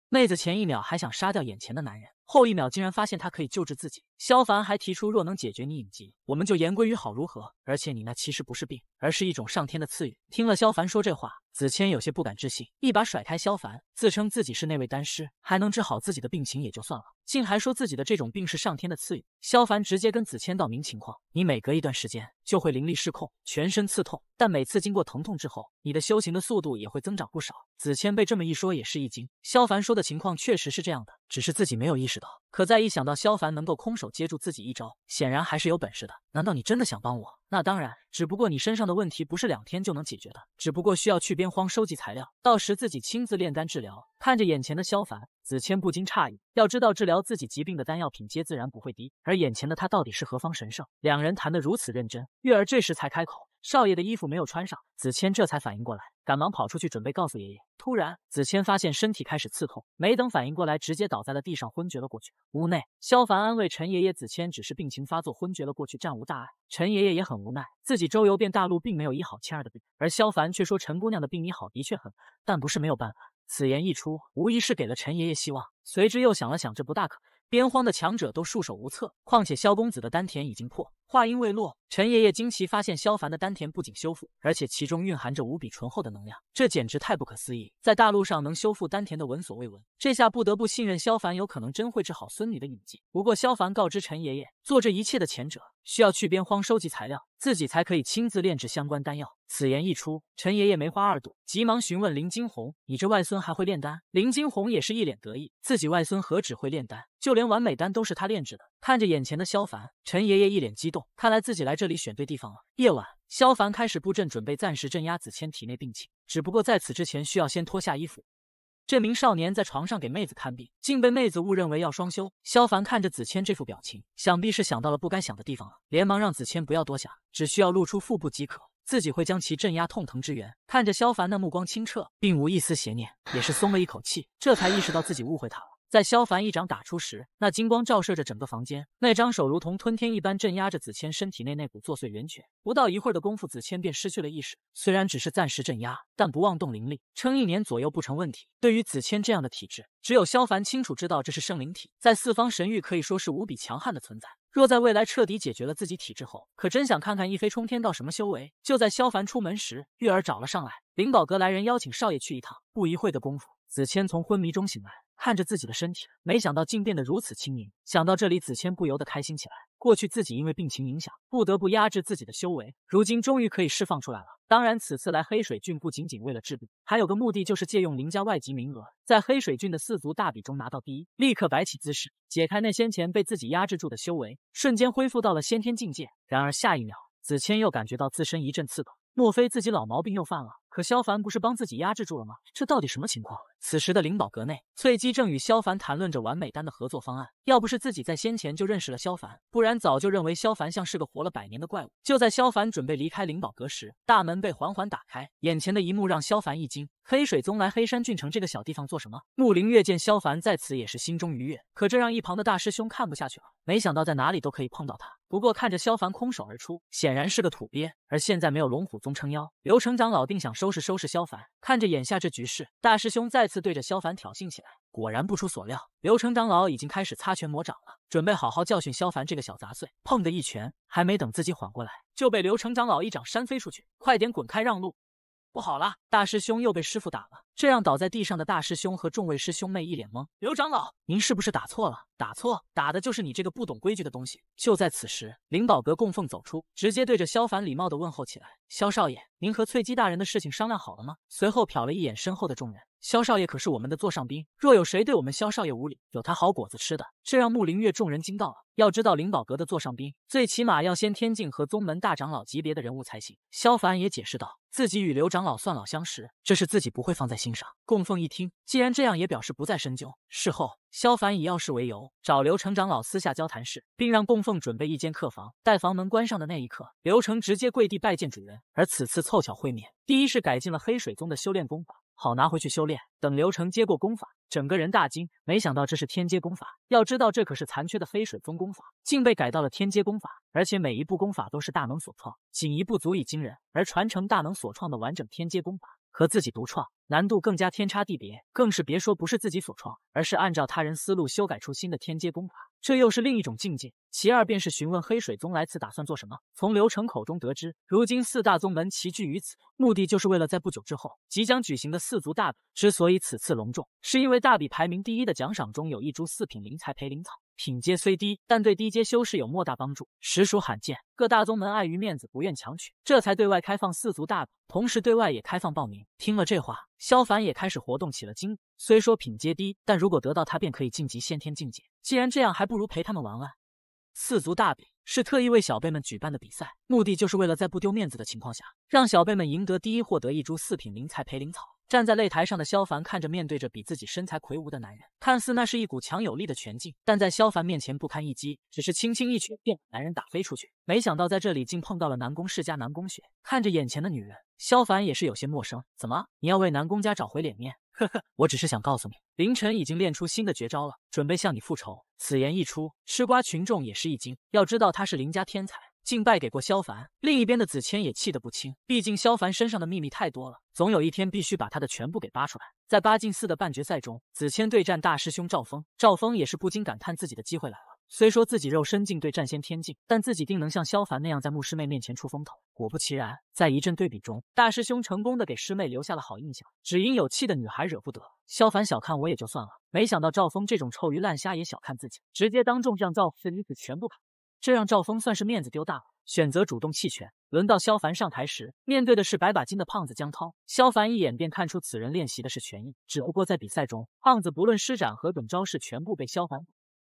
妹子前一秒还想杀掉眼前的男人。后一秒竟然发现他可以救治自己，萧凡还提出若能解决你隐疾，我们就言归于好，如何？而且你那其实不是病，而是一种上天的赐予。听了萧凡说这话，子谦有些不敢置信，一把甩开萧凡，自称自己是那位丹师，还能治好自己的病情也就算了，竟还说自己的这种病是上天的赐予。萧凡直接跟子谦道明情况：你每隔一段时间就会灵力失控，全身刺痛，但每次经过疼痛之后，你的修行的速度也会增长不少。子谦被这么一说也是一惊，萧凡说的情况确实是这样的。只是自己没有意识到，可再一想到萧凡能够空手接住自己一招，显然还是有本事的。难道你真的想帮我？那当然，只不过你身上的问题不是两天就能解决的，只不过需要去边荒收集材料，到时自己亲自炼丹治疗。看着眼前的萧凡，子谦不禁诧异，要知道治疗自己疾病的丹药品阶自然不会低，而眼前的他到底是何方神圣？两人谈得如此认真，月儿这时才开口。少爷的衣服没有穿上，子谦这才反应过来，赶忙跑出去准备告诉爷爷。突然，子谦发现身体开始刺痛，没等反应过来，直接倒在了地上，昏厥了过去。屋内，萧凡安慰陈爷爷，子谦只是病情发作，昏厥了过去，暂无大碍。陈爷爷也很无奈，自己周游遍大陆，并没有医好谦儿的病。而萧凡却说，陈姑娘的病医好的确很但不是没有办法。此言一出，无疑是给了陈爷爷希望。随之又想了想，这不大可能，边荒的强者都束手无策，况且萧公子的丹田已经破。话音未落，陈爷爷惊奇发现萧凡的丹田不仅修复，而且其中蕴含着无比醇厚的能量，这简直太不可思议！在大陆上能修复丹田的闻所未闻，这下不得不信任萧凡，有可能真会治好孙女的隐疾。不过萧凡告知陈爷爷，做这一切的前者需要去边荒收集材料，自己才可以亲自炼制相关丹药。此言一出，陈爷爷梅花二朵，急忙询问林惊鸿：“你这外孙还会炼丹？”林惊鸿也是一脸得意，自己外孙何止会炼丹，就连完美丹都是他炼制的。看着眼前的萧凡，陈爷爷一脸激动。看来自己来这里选对地方了。夜晚，萧凡开始布阵，准备暂时镇压子谦体内病情。只不过在此之前，需要先脱下衣服。这名少年在床上给妹子看病，竟被妹子误认为要双修。萧凡看着子谦这副表情，想必是想到了不该想的地方了，连忙让子谦不要多想，只需要露出腹部即可，自己会将其镇压痛疼之源。看着萧凡那目光清澈，并无一丝邪念，也是松了一口气，这才意识到自己误会他。了。在萧凡一掌打出时，那金光照射着整个房间，那张手如同吞天一般镇压着子谦身体内那股作祟源泉。不到一会儿的功夫，子谦便失去了意识。虽然只是暂时镇压，但不妄动灵力，撑一年左右不成问题。对于子谦这样的体质，只有萧凡清楚知道这是圣灵体，在四方神域可以说是无比强悍的存在。若在未来彻底解决了自己体质后，可真想看看一飞冲天到什么修为。就在萧凡出门时，玉儿找了上来，灵宝阁来人邀请少爷去一趟。不一会的功夫，子谦从昏迷中醒来。看着自己的身体，没想到竟变得如此轻盈。想到这里，子谦不由得开心起来。过去自己因为病情影响，不得不压制自己的修为，如今终于可以释放出来了。当然，此次来黑水郡不仅仅为了治病，还有个目的就是借用林家外籍名额，在黑水郡的四族大比中拿到第一。立刻摆起姿势，解开那先前被自己压制住的修为，瞬间恢复到了先天境界。然而下一秒，子谦又感觉到自身一阵刺痛，莫非自己老毛病又犯了？可萧凡不是帮自己压制住了吗？这到底什么情况？此时的灵宝阁内，翠姬正与萧凡谈论着完美丹的合作方案。要不是自己在先前就认识了萧凡，不然早就认为萧凡像是个活了百年的怪物。就在萧凡准备离开灵宝阁时，大门被缓缓打开，眼前的一幕让萧凡一惊：黑水宗来黑山郡城这个小地方做什么？穆灵月见萧凡在此，也是心中愉悦。可这让一旁的大师兄看不下去了。没想到在哪里都可以碰到他。不过看着萧凡空手而出，显然是个土鳖。而现在没有龙虎宗撑腰，刘城长老定想收拾收拾萧凡。看着眼下这局势，大师兄再次对着萧凡挑衅起来。果然不出所料，刘成长老已经开始擦拳魔掌了，准备好好教训萧凡这个小杂碎。砰的一拳，还没等自己缓过来，就被刘成长老一掌扇飞出去。快点滚开，让路！不好了，大师兄又被师傅打了，这让倒在地上的大师兄和众位师兄妹一脸懵。刘长老，您是不是打错了？打错，打的就是你这个不懂规矩的东西。就在此时，灵宝阁供奉走出，直接对着萧凡礼貌的问候起来：“萧少爷，您和翠姬大人的事情商量好了吗？”随后瞟了一眼身后的众人。萧少爷可是我们的座上宾，若有谁对我们萧少爷无礼，有他好果子吃的。这让穆林月众人惊到了。要知道，灵宝阁的座上宾，最起码要先天境和宗门大长老级别的人物才行。萧凡也解释道，自己与刘长老算老相识，这事自己不会放在心上。供奉一听，既然这样，也表示不再深究。事后，萧凡以要事为由，找刘成长老私下交谈事，并让供奉准备一间客房。待房门关上的那一刻，刘成直接跪地拜见主人。而此次凑巧会面，第一是改进了黑水宗的修炼功法。好，拿回去修炼。等刘成接过功法，整个人大惊，没想到这是天阶功法。要知道，这可是残缺的黑水风功法，竟被改到了天阶功法，而且每一步功法都是大能所创，仅一步足以惊人。而传承大能所创的完整天阶功法，和自己独创。难度更加天差地别，更是别说不是自己所创，而是按照他人思路修改出新的天阶功法，这又是另一种境界。其二便是询问黑水宗来此打算做什么。从刘成口中得知，如今四大宗门齐聚于此，目的就是为了在不久之后即将举行的四族大比。之所以此次隆重，是因为大比排名第一的奖赏中有一株四品灵材培灵草。品阶虽低，但对低阶修士有莫大帮助，实属罕见。各大宗门碍于面子不愿强取，这才对外开放四族大比，同时对外也开放报名。听了这话，萧凡也开始活动起了筋骨。虽说品阶低，但如果得到它，便可以晋级先天境界。既然这样，还不如陪他们玩玩。四族大比是特意为小辈们举办的比赛，目的就是为了在不丢面子的情况下，让小辈们赢得第一，获得一株四品灵材培灵草。站在擂台上的萧凡看着面对着比自己身材魁梧的男人，看似那是一股强有力的拳劲，但在萧凡面前不堪一击，只是轻轻一拳便把男人打飞出去。没想到在这里竟碰到了南宫世家南宫雪，看着眼前的女人，萧凡也是有些陌生。怎么，你要为南宫家找回脸面？呵呵，我只是想告诉你，凌晨已经练出新的绝招了，准备向你复仇。此言一出，吃瓜群众也是一惊。要知道他是林家天才。竟败给过萧凡，另一边的子谦也气得不轻。毕竟萧凡身上的秘密太多了，总有一天必须把他的全部给扒出来。在八进四的半决赛中，子谦对战大师兄赵峰，赵峰也是不禁感叹自己的机会来了。虽说自己肉身境对战先天境，但自己定能像萧凡那样在牧师妹面前出风头。果不其然，在一阵对比中，大师兄成功的给师妹留下了好印象。只因有气的女孩惹不得。萧凡小看我也就算了，没想到赵峰这种臭鱼烂虾也小看自己，直接当众将赵峰女子全部砍。这让赵峰算是面子丢大了，选择主动弃权。轮到萧凡上台时，面对的是百把斤的胖子江涛。萧凡一眼便看出此人练习的是拳艺，只不过在比赛中，胖子不论施展何等招式，全部被萧凡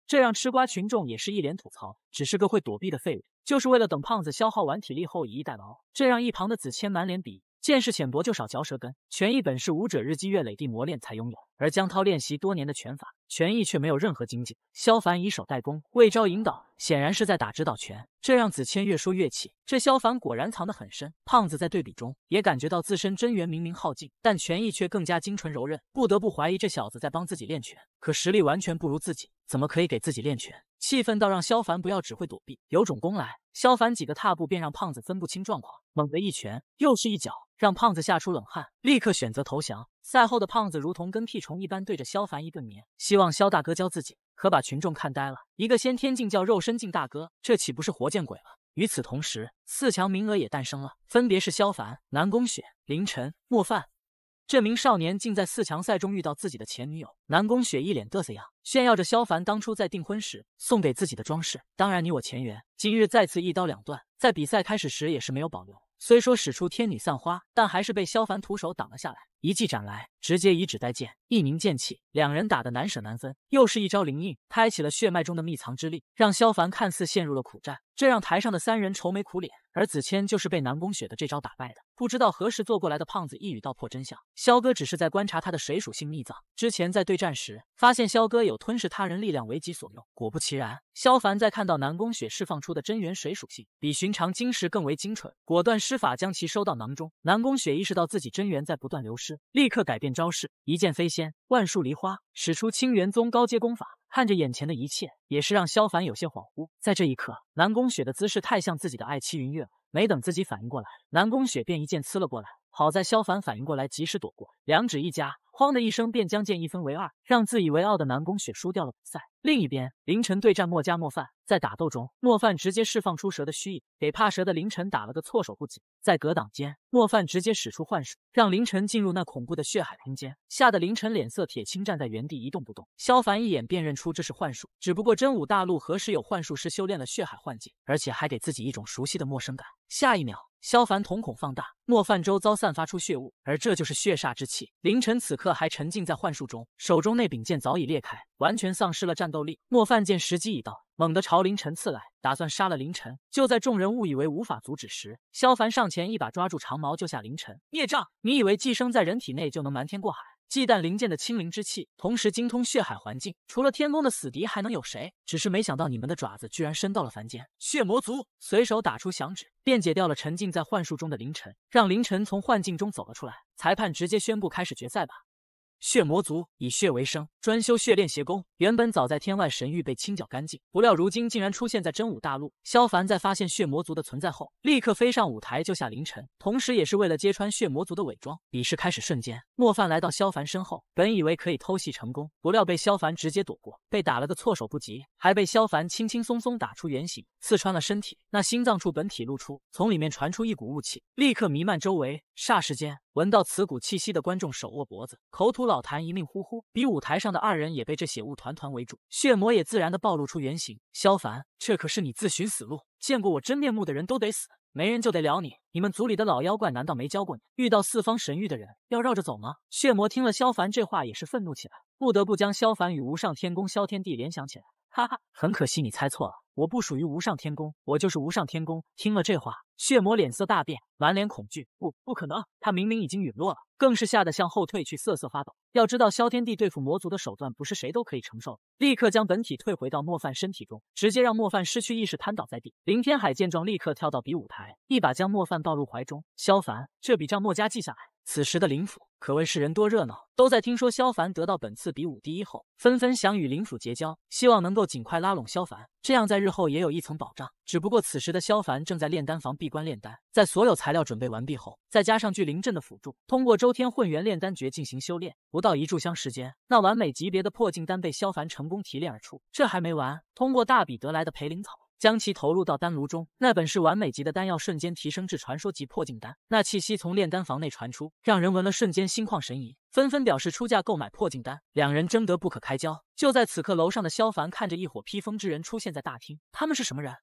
这让吃瓜群众也是一脸吐槽，只是个会躲避的废物，就是为了等胖子消耗完体力后以逸待劳。这让一旁的子谦满脸鄙夷，见识浅薄就少嚼舌根。拳艺本是武者日积月累地磨练才拥有，而江涛练习多年的拳法拳艺却没有任何精进。萧凡以守代攻，为招引导。显然是在打指导拳，这让子谦越说越气。这萧凡果然藏得很深。胖子在对比中也感觉到自身真元明明耗尽，但拳意却更加精纯柔韧，不得不怀疑这小子在帮自己练拳。可实力完全不如自己，怎么可以给自己练拳？气愤到让萧凡不要只会躲避，有种攻来。萧凡几个踏步便让胖子分不清状况，猛地一拳，又是一脚，让胖子吓出冷汗，立刻选择投降。赛后的胖子如同跟屁虫一般，对着萧凡一顿黏，希望萧大哥教自己。可把群众看呆了，一个先天境叫肉身境大哥，这岂不是活见鬼了？与此同时，四强名额也诞生了，分别是萧凡、南宫雪、凌晨、莫凡。这名少年竟在四强赛中遇到自己的前女友南宫雪，一脸嘚瑟样，炫耀着萧凡当初在订婚时送给自己的装饰。当然，你我前缘，今日再次一刀两断。在比赛开始时也是没有保留。虽说使出天女散花，但还是被萧凡徒手挡了下来。一记斩来，直接以指代剑，一凝剑气，两人打得难舍难分。又是一招灵印，开启了血脉中的秘藏之力，让萧凡看似陷入了苦战。这让台上的三人愁眉苦脸。而子谦就是被南宫雪的这招打败的。不知道何时坐过来的胖子一语道破真相：萧哥只是在观察他的水属性秘藏。之前在对战时，发现萧哥有吞噬他人力量为己所用。果不其然，萧凡在看到南宫雪释放出的真元水属性比寻常晶石更为精纯，果断施法将其收到囊中。南宫雪意识到自己真元在不断流失，立刻改变招式，一剑飞仙，万树梨花，使出清元宗高阶功法。看着眼前的一切，也是让萧凡有些恍惚。在这一刻，南宫雪的姿势太像自己的爱妻云月了。没等自己反应过来，南宫雪便一剑刺了过来。好在萧凡反应过来，及时躲过。两指一夹，哐的一声便将剑一分为二，让自以为傲的南宫雪输掉了比赛。另一边，凌晨对战墨家墨范，在打斗中，墨范直接释放出蛇的虚影，给怕蛇的凌晨打了个措手不及。在格挡间，墨范直接使出幻术，让凌晨进入那恐怖的血海空间，吓得凌晨脸色铁青，站在原地一动不动。萧凡一眼辨认出这是幻术，只不过真武大陆何时有幻术师修炼了血海幻境，而且还给自己一种熟悉的陌生感。下一秒，萧凡瞳孔放大，莫范周遭散发出血雾，而这就是血煞之气。凌晨此刻还沉浸在幻术中，手中那柄剑早已裂开，完全丧失了战斗力。莫范见时机已到，猛地朝凌晨刺来，打算杀了凌晨。就在众人误以为无法阻止时，萧凡上前一把抓住长矛，救下凌晨。孽障，你以为寄生在人体内就能瞒天过海？忌惮灵剑的清灵之气，同时精通血海环境，除了天宫的死敌还能有谁？只是没想到你们的爪子居然伸到了凡间。血魔族随手打出响指，便解掉了沉浸在幻术中的凌晨，让凌晨从幻境中走了出来。裁判直接宣布开始决赛吧。血魔族以血为生，专修血炼邪功。原本早在天外神域被清剿干净，不料如今竟然出现在真武大陆。萧凡在发现血魔族的存在后，立刻飞上舞台救下凌晨，同时也是为了揭穿血魔族的伪装。比试开始瞬间，莫范来到萧凡身后，本以为可以偷袭成功，不料被萧凡直接躲过，被打了个措手不及，还被萧凡轻轻松松打出原形，刺穿了身体。那心脏处本体露出，从里面传出一股雾气，立刻弥漫周围。霎时间，闻到此股气息的观众手握脖子，口吐。老谭一命呜呼，比舞台上的二人也被这血雾团团围住，血魔也自然的暴露出原形。萧凡，这可是你自寻死路！见过我真面目的人都得死，没人就得了你。你们组里的老妖怪难道没教过你，遇到四方神域的人要绕着走吗？血魔听了萧凡这话也是愤怒起来，不得不将萧凡与无上天宫萧天帝联想起来。哈哈，很可惜你猜错了。我不属于无上天宫，我就是无上天宫。听了这话，血魔脸色大变，满脸恐惧，不，不可能！他明明已经陨落了，更是吓得向后退去，瑟瑟发抖。要知道，萧天帝对付魔族的手段，不是谁都可以承受。立刻将本体退回到莫范身体中，直接让莫范失去意识，瘫倒在地。林天海见状，立刻跳到比武台，一把将莫范抱入怀中。萧凡，这笔账墨家记下来。此时的林府可谓是人多热闹，都在听说萧凡得到本次比武第一后，纷纷想与林府结交，希望能够尽快拉拢萧凡，这样在日后也有一层保障。只不过此时的萧凡正在炼丹房闭关炼丹，在所有材料准备完毕后，再加上聚灵阵的辅助，通过周天混元炼丹诀进行修炼，不到一炷香时间，那完美级别的破境丹被萧凡成功提炼而出。这还没完，通过大比得来的培灵草。将其投入到丹炉中，那本是完美级的丹药瞬间提升至传说级破境丹。那气息从炼丹房内传出，让人闻了瞬间心旷神怡，纷纷表示出价购买破境丹，两人争得不可开交。就在此刻，楼上的萧凡看着一伙披风之人出现在大厅，他们是什么人？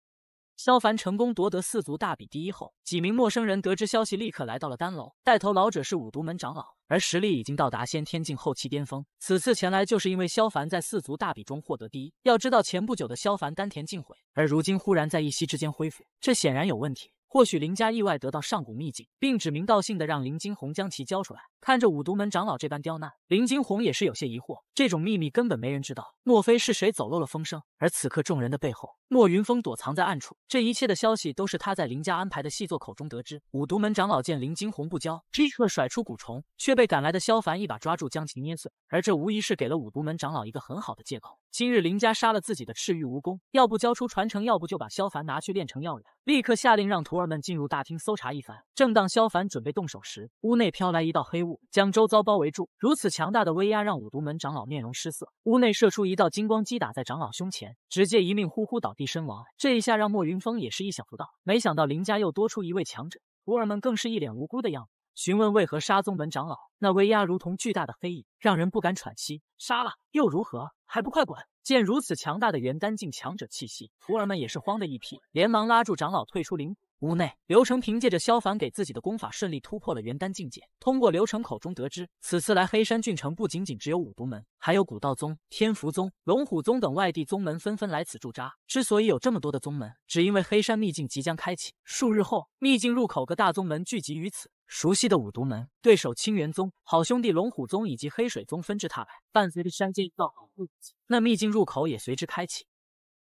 萧凡成功夺得四族大比第一后，几名陌生人得知消息，立刻来到了丹楼。带头老者是五毒门长老，而实力已经到达先天境后期巅峰。此次前来，就是因为萧凡在四族大比中获得第一。要知道，前不久的萧凡丹田尽毁，而如今忽然在一息之间恢复，这显然有问题。或许林家意外得到上古秘境，并指名道姓的让林金红将其交出来。看着五毒门长老这般刁难，林金红也是有些疑惑，这种秘密根本没人知道，莫非是谁走漏了风声？而此刻众人的背后，莫云峰躲藏在暗处，这一切的消息都是他在林家安排的细作口中得知。五毒门长老见林金红不交，立刻甩出蛊虫，却被赶来的萧凡一把抓住，将其捏碎。而这无疑是给了五毒门长老一个很好的借口。今日林家杀了自己的赤玉蜈蚣，要不交出传承，要不就把萧凡拿去炼成药立刻下令让徒儿们进入大厅搜查一番。正当萧凡准备动手时，屋内飘来一道黑雾，将周遭包围住。如此强大的威压，让五毒门长老面容失色。屋内射出一道金光，击打在长老胸前，直接一命呼呼倒地身亡。这一下让莫云峰也是意想不到，没想到林家又多出一位强者，徒儿们更是一脸无辜的样子。询问为何杀宗门长老，那威压如同巨大的黑影，让人不敢喘息。杀了又如何？还不快滚！见如此强大的元丹境强者气息，徒儿们也是慌得一批，连忙拉住长老退出灵谷屋内。刘成凭借着萧凡给自己的功法，顺利突破了元丹境界。通过刘成口中得知，此次来黑山郡城，不仅仅只有五毒门，还有古道宗、天福宗、龙虎宗等外地宗门纷纷来此驻扎。之所以有这么多的宗门，只因为黑山秘境即将开启，数日后秘境入口，各大宗门聚集于此。熟悉的五毒门，对手清源宗，好兄弟龙虎宗以及黑水宗纷至沓来。伴随着山间一道冷酷气，那秘境入口也随之开启。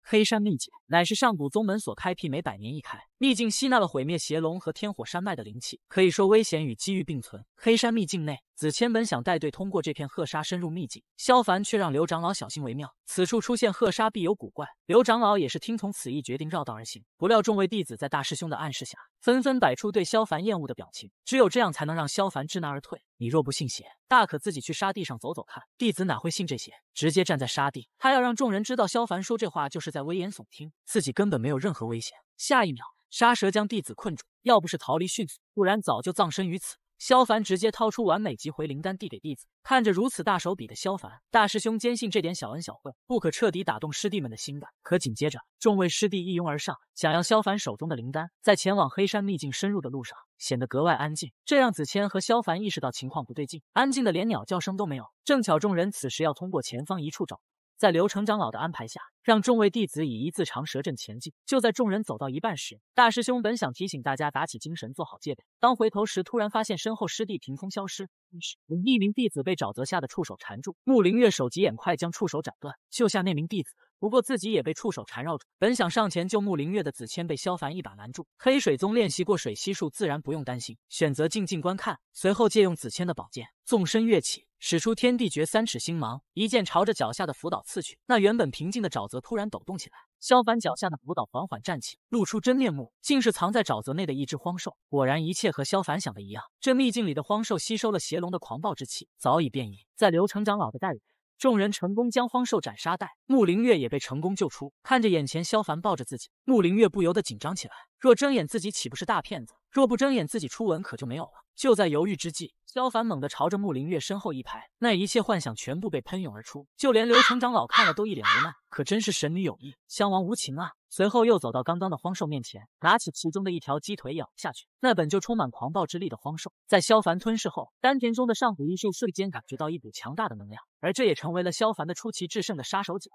黑山秘境乃是上古宗门所开辟，每百年一开。秘境吸纳了毁灭邪龙和天火山脉的灵气，可以说危险与机遇并存。黑山秘境内。子谦本想带队通过这片鹤沙深入秘境，萧凡却让刘长老小心为妙。此处出现鹤沙必有古怪，刘长老也是听从此意，决定绕道而行。不料众位弟子在大师兄的暗示下，纷纷摆出对萧凡厌恶的表情，只有这样才能让萧凡知难而退。你若不信邪，大可自己去沙地上走走看，弟子哪会信这些？直接站在沙地，他要让众人知道萧凡说这话就是在危言耸听，自己根本没有任何危险。下一秒，沙蛇将弟子困住，要不是逃离迅速，不然早就葬身于此。萧凡直接掏出完美级回灵丹递给弟子，看着如此大手笔的萧凡，大师兄坚信这点小恩小惠不可彻底打动师弟们的心的。可紧接着，众位师弟一拥而上，想要萧凡手中的灵丹。在前往黑山秘境深入的路上，显得格外安静，这让子谦和萧凡意识到情况不对劲，安静的连鸟叫声都没有。正巧众人此时要通过前方一处沼。在刘成长老的安排下，让众位弟子以一字长蛇阵前进。就在众人走到一半时，大师兄本想提醒大家打起精神，做好戒备。当回头时，突然发现身后师弟凭空消失，一名弟子被沼泽下的触手缠住。穆林月手疾眼快，将触手斩断，救下那名弟子。不过自己也被触手缠绕住，本想上前救穆灵月的子谦被萧凡一把拦住。黑水宗练习过水息术，自然不用担心，选择静静观看。随后借用子谦的宝剑，纵身跃起，使出天地诀三尺星芒，一剑朝着脚下的浮岛刺去。那原本平静的沼泽突然抖动起来，萧凡脚下的浮岛缓缓站起，露出真面目，竟是藏在沼泽内的一只荒兽。果然，一切和萧凡想的一样，这秘境里的荒兽吸收了邪龙的狂暴之气，早已变异，在刘成长老的带领下。众人成功将荒兽斩杀殆，穆灵月也被成功救出。看着眼前萧凡抱着自己，穆灵月不由得紧张起来。若睁眼，自己岂不是大骗子？若不睁眼，自己初吻可就没有了。就在犹豫之际，萧凡猛地朝着穆林月身后一拍，那一切幻想全部被喷涌而出，就连刘成长老看了都一脸无奈，可真是神女有意，襄王无情啊！随后又走到刚刚的荒兽面前，拿起其中的一条鸡腿咬下去，那本就充满狂暴之力的荒兽，在萧凡吞噬后，丹田中的上古异兽瞬间感觉到一股强大的能量，而这也成为了萧凡的出奇制胜的杀手锏。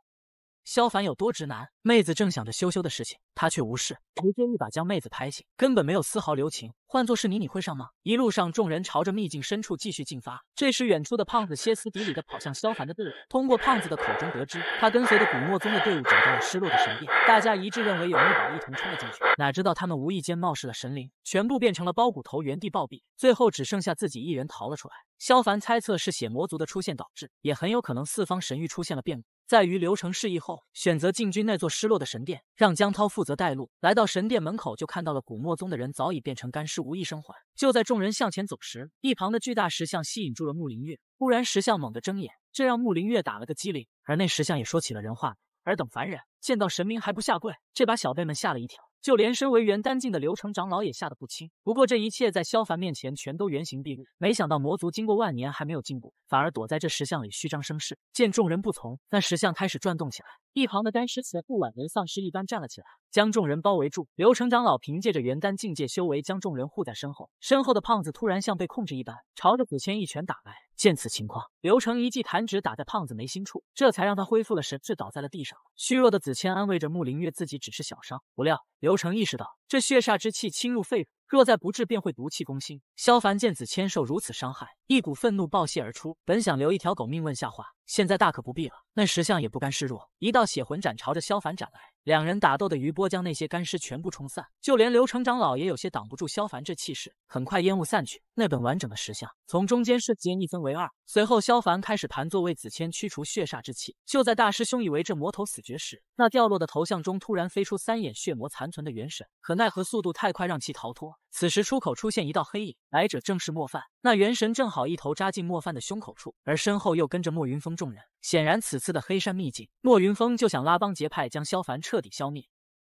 萧凡有多直男？妹子正想着羞羞的事情，他却无视，直接一把将妹子拍醒，根本没有丝毫留情。换作是你，你会上吗？一路上，众人朝着秘境深处继续进发。这时，远处的胖子歇斯底里的跑向萧凡的队伍。通过胖子的口中得知，他跟随的古墨宗的队伍找到了失落的神殿，大家一致认为有秘宝，一同冲了进去。哪知道他们无意间冒失了神灵，全部变成了包骨头，原地暴毙。最后只剩下自己一人逃了出来。萧凡猜测是血魔族的出现导致，也很有可能四方神域出现了变故。在于刘成示意后，选择进军那座失落的神殿，让江涛负责带路。来到神殿门口，就看到了古墨宗的人早已变成干尸，无一生还。就在众人向前走时，一旁的巨大石像吸引住了穆林月。忽然，石像猛地睁眼，这让穆林月打了个激灵。而那石像也说起了人话：“尔等凡人，见到神明还不下跪？”这把小辈们吓了一跳。就连身为元丹境的刘成长老也吓得不轻。不过这一切在萧凡面前全都原形毕露。没想到魔族经过万年还没有进步，反而躲在这石像里虚张声势。见众人不从，那石像开始转动起来。一旁的干尸似不挽人丧尸一般站了起来，将众人包围住。刘成长老凭借着元丹境界修为，将众人护在身后。身后的胖子突然像被控制一般，朝着子谦一拳打来。见此情况，刘成一记弹指打在胖子眉心处，这才让他恢复了神智，倒在了地上。虚弱的子谦安慰着穆林月，自己只是小伤。不料刘成意识到，这血煞之气侵入肺腑，若再不治，便会毒气攻心。萧凡见子谦受如此伤害，一股愤怒爆泄而出。本想留一条狗命问下话，现在大可不必了。那石像也不甘示弱，一道血魂斩朝着萧凡斩来。两人打斗的余波将那些干尸全部冲散，就连刘成长老也有些挡不住萧凡这气势。很快烟雾散去，那本完整的石像从中间瞬间一分为二。随后萧凡开始盘坐为子谦驱除血煞之气。就在大师兄以为这魔头死绝时，那掉落的头像中突然飞出三眼血魔残存的元神，可奈何速度太快让其逃脱。此时出口出现一道黑影，来者正是莫凡。那元神正好一头扎进莫凡的胸口处，而身后又跟着莫云峰众人。显然，此次的黑山秘境，莫云峰就想拉帮结派，将萧凡彻底消灭。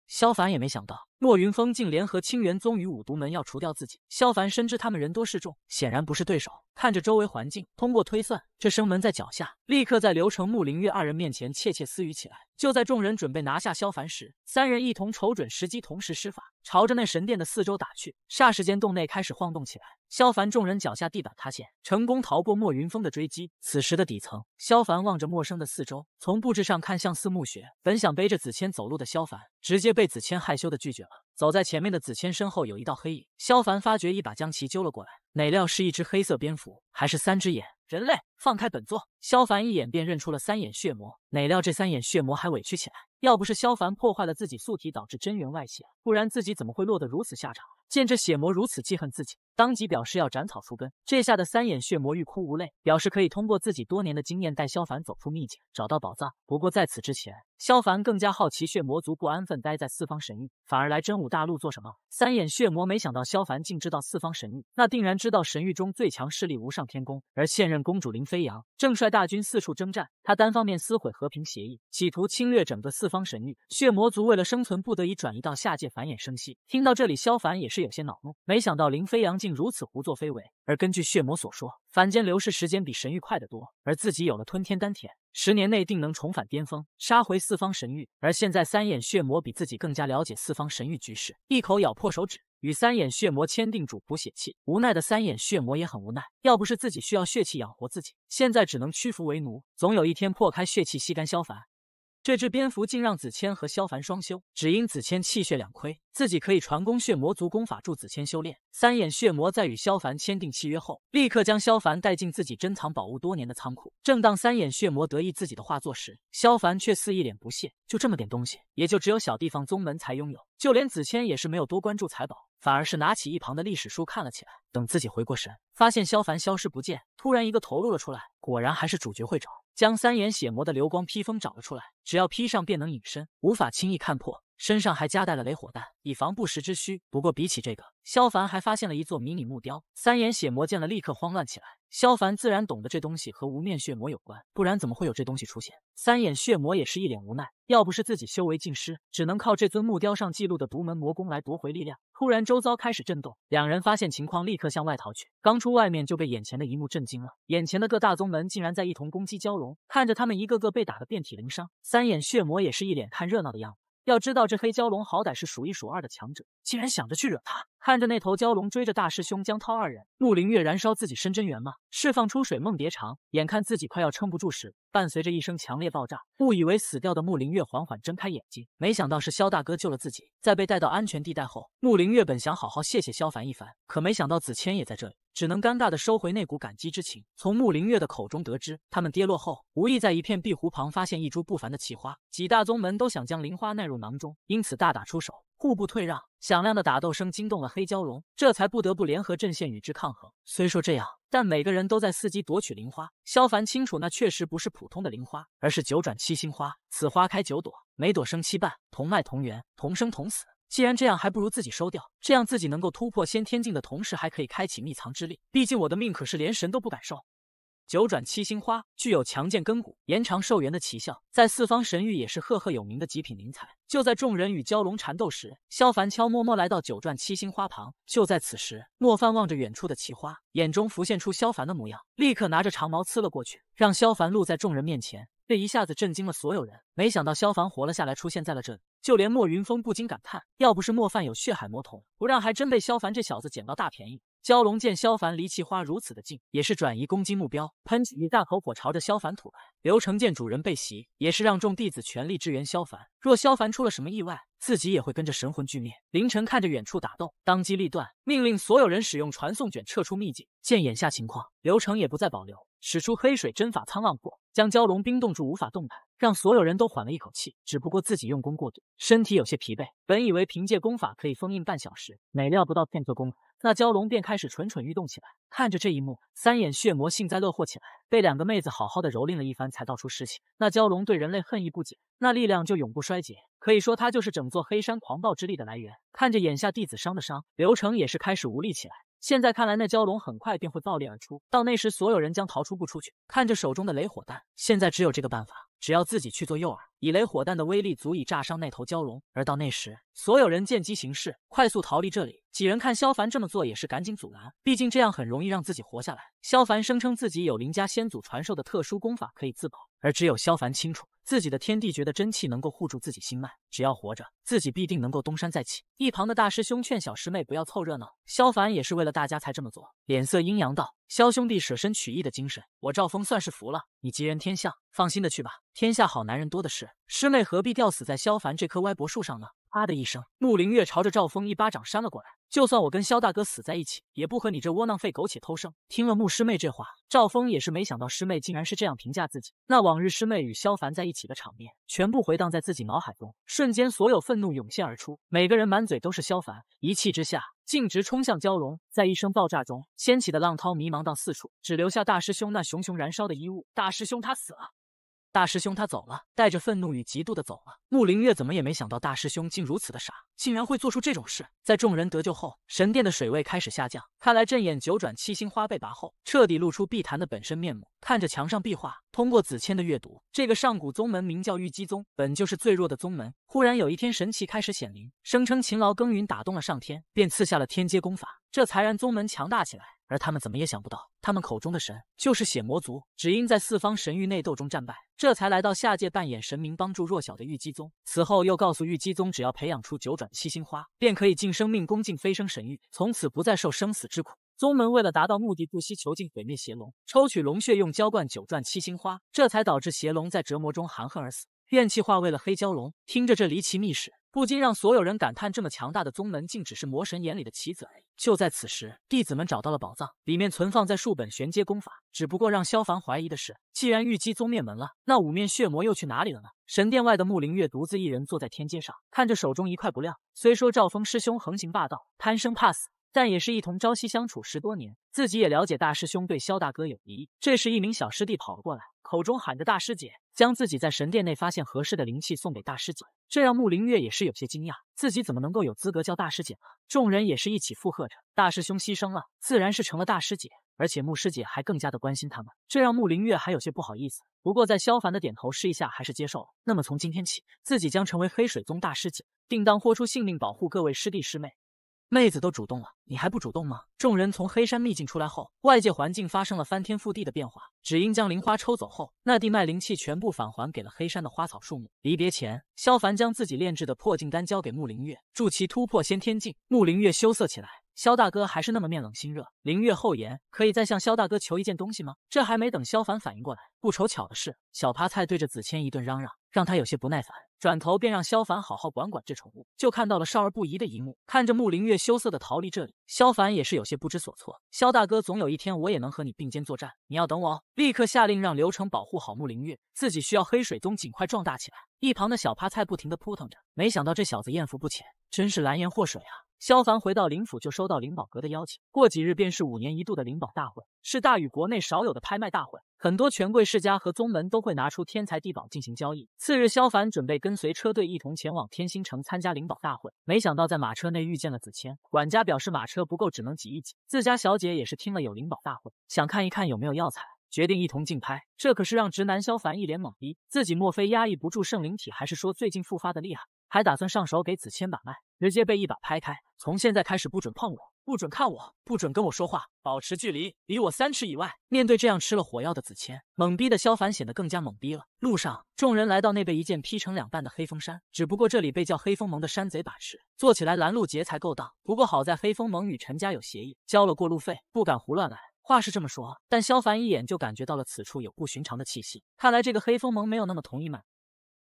萧凡也没想到。莫云峰竟联合清源宗与五毒门要除掉自己，萧凡深知他们人多势众，显然不是对手。看着周围环境，通过推算，这生门在脚下，立刻在刘成、穆林月二人面前窃窃私语起来。就在众人准备拿下萧凡时，三人一同瞅准时机，同时施法，朝着那神殿的四周打去。霎时间，洞内开始晃动起来，萧凡众人脚下地板塌陷，成功逃过莫云峰的追击。此时的底层，萧凡望着陌生的四周，从布置上看，像似墓穴。本想背着子谦走路的萧凡，直接被子谦害羞的拒绝。走在前面的子谦身后有一道黑影，萧凡发觉，一把将其揪了过来。哪料是一只黑色蝙蝠，还是三只眼人类，放开本座！萧凡一眼便认出了三眼血魔。哪料这三眼血魔还委屈起来，要不是萧凡破坏了自己素体导致真元外泄，不然自己怎么会落得如此下场？见这血魔如此记恨自己，当即表示要斩草除根。这下的三眼血魔欲哭无泪，表示可以通过自己多年的经验带萧凡走出秘境，找到宝藏。不过在此之前，萧凡更加好奇血魔族不安分，待在四方神域，反而来真武大陆做什么？三眼血魔没想到萧凡竟知道四方神域，那定然。知道神域中最强势力无上天宫，而现任公主林飞扬正率大军四处征战，他单方面撕毁和平协议，企图侵略整个四方神域。血魔族为了生存，不得已转移到下界繁衍生息。听到这里，萧凡也是有些恼怒，没想到林飞扬竟如此胡作非为。而根据血魔所说，凡间流逝时间比神域快得多，而自己有了吞天丹田，十年内定能重返巅峰，杀回四方神域。而现在三眼血魔比自己更加了解四方神域局势，一口咬破手指，与三眼血魔签订主仆血契。无奈的三眼血魔也很无奈，要不是自己需要血气养活自己，现在只能屈服为奴，总有一天破开血气吸干萧凡。这只蝙蝠竟让子谦和萧凡双修，只因子谦气血两亏，自己可以传功血魔族功法助子谦修炼。三眼血魔在与萧凡签订契约后，立刻将萧凡带进自己珍藏宝物多年的仓库。正当三眼血魔得意自己的画作时，萧凡却似一脸不屑：“就这么点东西，也就只有小地方宗门才拥有。”就连子谦也是没有多关注财宝，反而是拿起一旁的历史书看了起来。等自己回过神，发现萧凡消失不见，突然一个头露了出来。果然还是主角会找。将三眼血魔的流光披风找了出来，只要披上便能隐身，无法轻易看破。身上还夹带了雷火弹，以防不时之需。不过比起这个，萧凡还发现了一座迷你木雕。三眼血魔见了，立刻慌乱起来。萧凡自然懂得这东西和无面血魔有关，不然怎么会有这东西出现？三眼血魔也是一脸无奈，要不是自己修为尽失，只能靠这尊木雕上记录的独门魔功来夺回力量。突然，周遭开始震动，两人发现情况，立刻向外逃去。刚出外面，就被眼前的一幕震惊了：眼前的各大宗门竟然在一同攻击蛟龙，看着他们一个个被打得遍体鳞伤，三眼血魔也是一脸看热闹的样子。要知道，这黑蛟龙好歹是数一数二的强者，竟然想着去惹他。看着那头蛟龙追着大师兄江涛二人，穆灵月燃烧自己身真元吗？释放出水梦蝶长，眼看自己快要撑不住时，伴随着一声强烈爆炸，误以为死掉的穆灵月缓缓睁开眼睛，没想到是萧大哥救了自己。在被带到安全地带后，穆灵月本想好好谢谢萧凡一番，可没想到子谦也在这里，只能尴尬的收回那股感激之情。从穆灵月的口中得知，他们跌落后无意在一片碧湖旁发现一株不凡的奇花，几大宗门都想将灵花纳入囊中，因此大打出手。互不退让，响亮的打斗声惊动了黑蛟龙，这才不得不联合阵线与之抗衡。虽说这样，但每个人都在伺机夺取灵花。萧凡清楚，那确实不是普通的灵花，而是九转七星花。此花开九朵，每朵生七瓣，同脉同源，同生同死。既然这样，还不如自己收掉，这样自己能够突破先天境的同时，还可以开启秘藏之力。毕竟我的命可是连神都不敢收。九转七星花具有强健根骨、延长寿元的奇效，在四方神域也是赫赫有名的极品灵材。就在众人与蛟龙缠斗时，萧凡悄摸摸来到九转七星花旁。就在此时，莫凡望着远处的奇花，眼中浮现出萧凡的模样，立刻拿着长矛刺了过去，让萧凡露在众人面前。这一下子震惊了所有人，没想到萧凡活了下来，出现在了这里。就连莫云峰不禁感叹：要不是莫凡有血海魔瞳，不然还真被萧凡这小子捡到大便宜。蛟龙见萧凡离气花如此的近，也是转移攻击目标，喷起一大口火朝着萧凡吐来。刘成见主人被袭，也是让众弟子全力支援萧凡。若萧凡出了什么意外，自己也会跟着神魂俱灭。凌晨看着远处打斗，当机立断，命令所有人使用传送卷撤出秘境。见眼下情况，刘成也不再保留，使出黑水针法沧浪破，将蛟龙冰冻住无法动弹，让所有人都缓了一口气。只不过自己用功过度，身体有些疲惫。本以为凭借功法可以封印半小时，哪料不到片刻功夫。那蛟龙便开始蠢蠢欲动起来，看着这一幕，三眼血魔幸灾乐祸起来。被两个妹子好好的蹂躏了一番，才道出实情。那蛟龙对人类恨意不减，那力量就永不衰竭，可以说它就是整座黑山狂暴之力的来源。看着眼下弟子伤的伤，刘成也是开始无力起来。现在看来，那蛟龙很快便会爆裂而出，到那时，所有人将逃出不出去。看着手中的雷火弹，现在只有这个办法，只要自己去做诱饵。以雷火弹的威力，足以炸伤那头蛟龙。而到那时，所有人见机行事，快速逃离这里。几人看萧凡这么做，也是赶紧阻拦，毕竟这样很容易让自己活下来。萧凡声称自己有林家先祖传授的特殊功法可以自保，而只有萧凡清楚，自己的天地诀的真气能够护住自己心脉，只要活着，自己必定能够东山再起。一旁的大师兄劝小师妹不要凑热闹，萧凡也是为了大家才这么做，脸色阴阳道：“萧兄弟舍身取义的精神，我赵峰算是服了。你吉人天相，放心的去吧，天下好男人多的是。”师妹何必吊死在萧凡这棵歪脖树上呢？啊的一声，穆灵月朝着赵峰一巴掌扇了过来。就算我跟萧大哥死在一起，也不和你这窝囊废苟且偷生。听了穆师妹这话，赵峰也是没想到师妹竟然是这样评价自己。那往日师妹与萧凡在一起的场面，全部回荡在自己脑海中，瞬间所有愤怒涌现而出。每个人满嘴都是萧凡，一气之下，径直冲向蛟龙。在一声爆炸中掀起的浪涛，迷茫到四处，只留下大师兄那熊熊燃烧的衣物。大师兄他死了。大师兄他走了，带着愤怒与嫉妒的走了。穆灵月怎么也没想到大师兄竟如此的傻，竟然会做出这种事。在众人得救后，神殿的水位开始下降，看来阵眼九转七星花被拔后，彻底露出碧潭的本身面目。看着墙上壁画，通过子谦的阅读，这个上古宗门名叫玉姬宗，本就是最弱的宗门。忽然有一天，神器开始显灵，声称勤劳耕耘打动了上天，便赐下了天阶功法，这才让宗门强大起来。而他们怎么也想不到，他们口中的神就是血魔族，只因在四方神域内斗中战败，这才来到下界扮演神明，帮助弱小的玉姬宗。此后又告诉玉姬宗，只要培养出九转七星花，便可以尽生命恭敬飞升神域，从此不再受生死之苦。宗门为了达到目的，不惜囚禁毁灭邪龙，抽取龙血用浇灌九转七星花，这才导致邪龙在折磨中含恨而死，怨气化为了黑蛟龙。听着这离奇秘史。不禁让所有人感叹，这么强大的宗门，竟只是魔神眼里的棋子而已。就在此时，弟子们找到了宝藏，里面存放在数本玄阶功法。只不过让萧凡怀疑的是，既然玉姬宗灭门了，那五面血魔又去哪里了呢？神殿外的穆灵月独自一人坐在天阶上，看着手中一块不亮。虽说赵峰师兄横行霸道、贪生怕死，但也是一同朝夕相处十多年，自己也了解大师兄对萧大哥有敌意。这时，一名小师弟跑了过来，口中喊着大师姐。将自己在神殿内发现合适的灵气送给大师姐，这让穆灵月也是有些惊讶，自己怎么能够有资格叫大师姐呢？众人也是一起附和着，大师兄牺牲了，自然是成了大师姐，而且穆师姐还更加的关心他们，这让穆灵月还有些不好意思。不过在萧凡的点头示意下，还是接受了。那么从今天起，自己将成为黑水宗大师姐，定当豁出性命保护各位师弟师妹。妹子都主动了，你还不主动吗？众人从黑山秘境出来后，外界环境发生了翻天覆地的变化，只因将灵花抽走后，那地脉灵气全部返还给了黑山的花草树木。离别前，萧凡将自己炼制的破境丹交给穆灵月，助其突破先天境。穆灵月羞涩起来。萧大哥还是那么面冷心热，林月厚颜，可以再向萧大哥求一件东西吗？这还没等萧凡反应过来，不愁巧的是，小趴菜对着子谦一顿嚷嚷，让他有些不耐烦，转头便让萧凡好好管管这宠物，就看到了少儿不宜的一幕。看着穆林月羞涩的逃离这里，萧凡也是有些不知所措。萧大哥，总有一天我也能和你并肩作战，你要等我。立刻下令让刘成保护好穆林月，自己需要黑水宗尽快壮大起来。一旁的小趴菜不停的扑腾着，没想到这小子艳福不浅，真是蓝颜祸水啊。萧凡回到灵府，就收到灵宝阁的邀请，过几日便是五年一度的灵宝大会，是大禹国内少有的拍卖大会，很多权贵世家和宗门都会拿出天才地宝进行交易。次日，萧凡准备跟随车队一同前往天星城参加灵宝大会，没想到在马车内遇见了子谦。管家表示马车不够，只能挤一挤。自家小姐也是听了有灵宝大会，想看一看有没有药材，决定一同竞拍。这可是让直男萧凡一脸懵逼，自己莫非压抑不住圣灵体，还是说最近复发的厉害？还打算上手给子谦把脉。直接被一把拍开，从现在开始不准碰我，不准看我，不准跟我说话，保持距离，离我三尺以外。面对这样吃了火药的子谦，懵逼的萧凡显得更加懵逼了。路上，众人来到那被一剑劈成两半的黑风山，只不过这里被叫黑风盟的山贼把持，做起来拦路劫财勾当。不过好在黑风盟与陈家有协议，交了过路费，不敢胡乱来。话是这么说，但萧凡一眼就感觉到了此处有不寻常的气息，看来这个黑风盟没有那么同意满。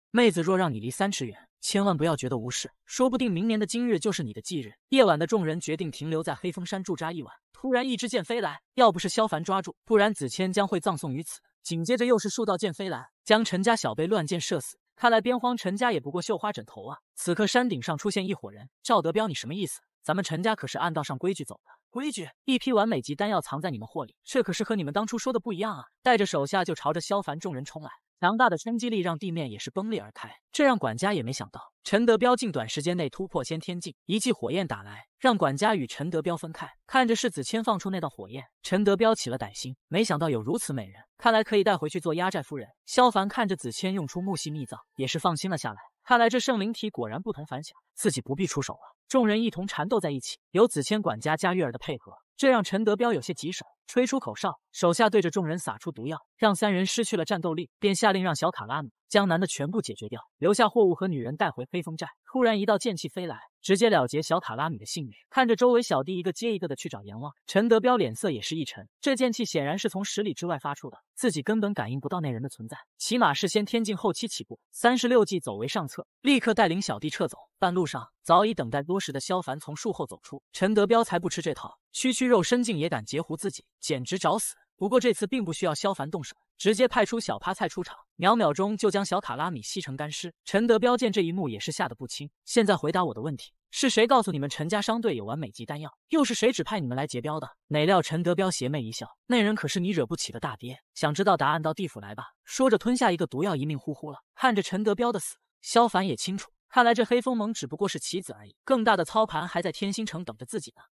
妹子若让你离三尺远。千万不要觉得无事，说不定明年的今日就是你的忌日。夜晚的众人决定停留在黑风山驻扎一晚。突然，一支箭飞来，要不是萧凡抓住，不然子谦将会葬送于此。紧接着又是数道箭飞来，将陈家小辈乱箭射死。看来边荒陈家也不过绣花枕头啊！此刻山顶上出现一伙人，赵德彪，你什么意思？咱们陈家可是按道上规矩走的规矩，一批完美级丹药藏在你们货里，这可是和你们当初说的不一样啊！带着手下就朝着萧凡众人冲来。强大的冲击力让地面也是崩裂而开，这让管家也没想到陈德彪竟短时间内突破先天境。一记火焰打来，让管家与陈德彪分开。看着是子谦放出那道火焰，陈德彪起了歹心，没想到有如此美人，看来可以带回去做压寨夫人。萧凡看着子谦用出木系秘藏，也是放心了下来。看来这圣灵体果然不同凡响，自己不必出手了。众人一同缠斗在一起，有子谦、管家加月儿的配合，这让陈德彪有些棘手。吹出口哨，手下对着众人撒出毒药，让三人失去了战斗力，便下令让小卡拉米将男的全部解决掉，留下货物和女人带回黑风寨。突然，一道剑气飞来。直接了结小卡拉米的性命，看着周围小弟一个接一个的去找阎王，陈德彪脸色也是一沉。这剑气显然是从十里之外发出的，自己根本感应不到那人的存在，起码是先天境后期起步。三十六计，走为上策，立刻带领小弟撤走。半路上早已等待多时的萧凡从树后走出，陈德彪才不吃这套，区区肉身境也敢截胡自己，简直找死！不过这次并不需要萧凡动手，直接派出小趴菜出场，秒秒钟就将小卡拉米吸成干尸。陈德彪见这一幕也是吓得不轻。现在回答我的问题，是谁告诉你们陈家商队有完美级丹药？又是谁指派你们来劫镖的？哪料陈德彪邪魅一笑，那人可是你惹不起的大爹。想知道答案，到地府来吧。说着吞下一个毒药，一命呜呼了。看着陈德彪的死，萧凡也清楚，看来这黑风盟只不过是棋子而已，更大的操盘还在天星城等着自己呢。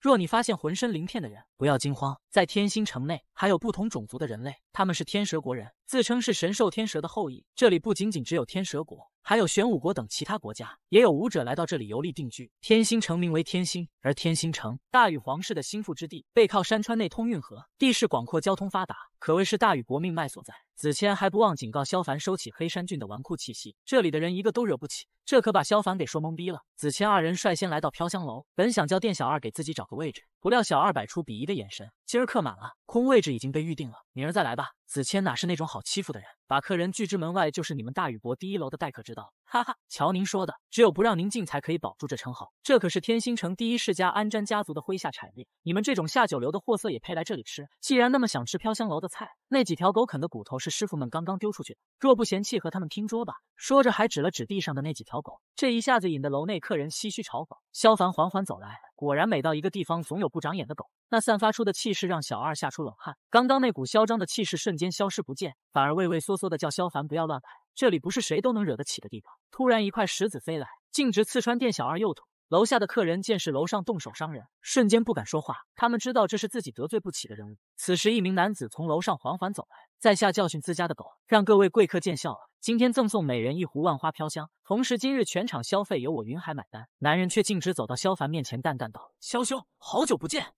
若你发现浑身鳞片的人，不要惊慌。在天星城内，还有不同种族的人类，他们是天蛇国人。自称是神兽天蛇的后裔。这里不仅仅只有天蛇国，还有玄武国等其他国家，也有武者来到这里游历定居。天星城名为天星，而天星城大禹皇室的心腹之地，背靠山川，内通运河，地势广阔，交通发达，可谓是大禹国命脉所在。子谦还不忘警告萧凡收起黑山郡的纨绔气息，这里的人一个都惹不起。这可把萧凡给说懵逼了。子谦二人率先来到飘香楼，本想叫店小二给自己找个位置，不料小二摆出鄙夷的眼神。今儿客满了，空位置已经被预定了，明儿再来吧。子谦哪是那种好欺负的人，把客人拒之门外就是你们大宇博第一楼的待客之道。哈哈，瞧您说的，只有不让您进才可以保住这称号。这可是天星城第一世家安瞻家族的麾下产业，你们这种下九流的货色也配来这里吃？既然那么想吃飘香楼的菜，那几条狗啃的骨头是师傅们刚刚丢出去的。若不嫌弃，和他们拼桌吧。说着还指了指地上的那几条狗，这一下子引得楼内客人唏嘘嘲讽。萧凡缓缓走来，果然每到一个地方总有不长眼的狗。那散发出的气势让小二吓出冷汗。刚刚那股嚣张的气势瞬间消失不见，反而畏畏缩缩的叫萧凡不要乱来。这里不是谁都能惹得起的地方。突然，一块石子飞来，径直刺穿店小二右腿。楼下的客人见是楼上动手伤人，瞬间不敢说话。他们知道这是自己得罪不起的人物。此时，一名男子从楼上缓缓走来，在下教训自家的狗，让各位贵客见笑了。今天赠送每人一壶万花飘香，同时今日全场消费由我云海买单。男人却径直走到萧凡面前，淡淡道：“萧兄，好久不见。”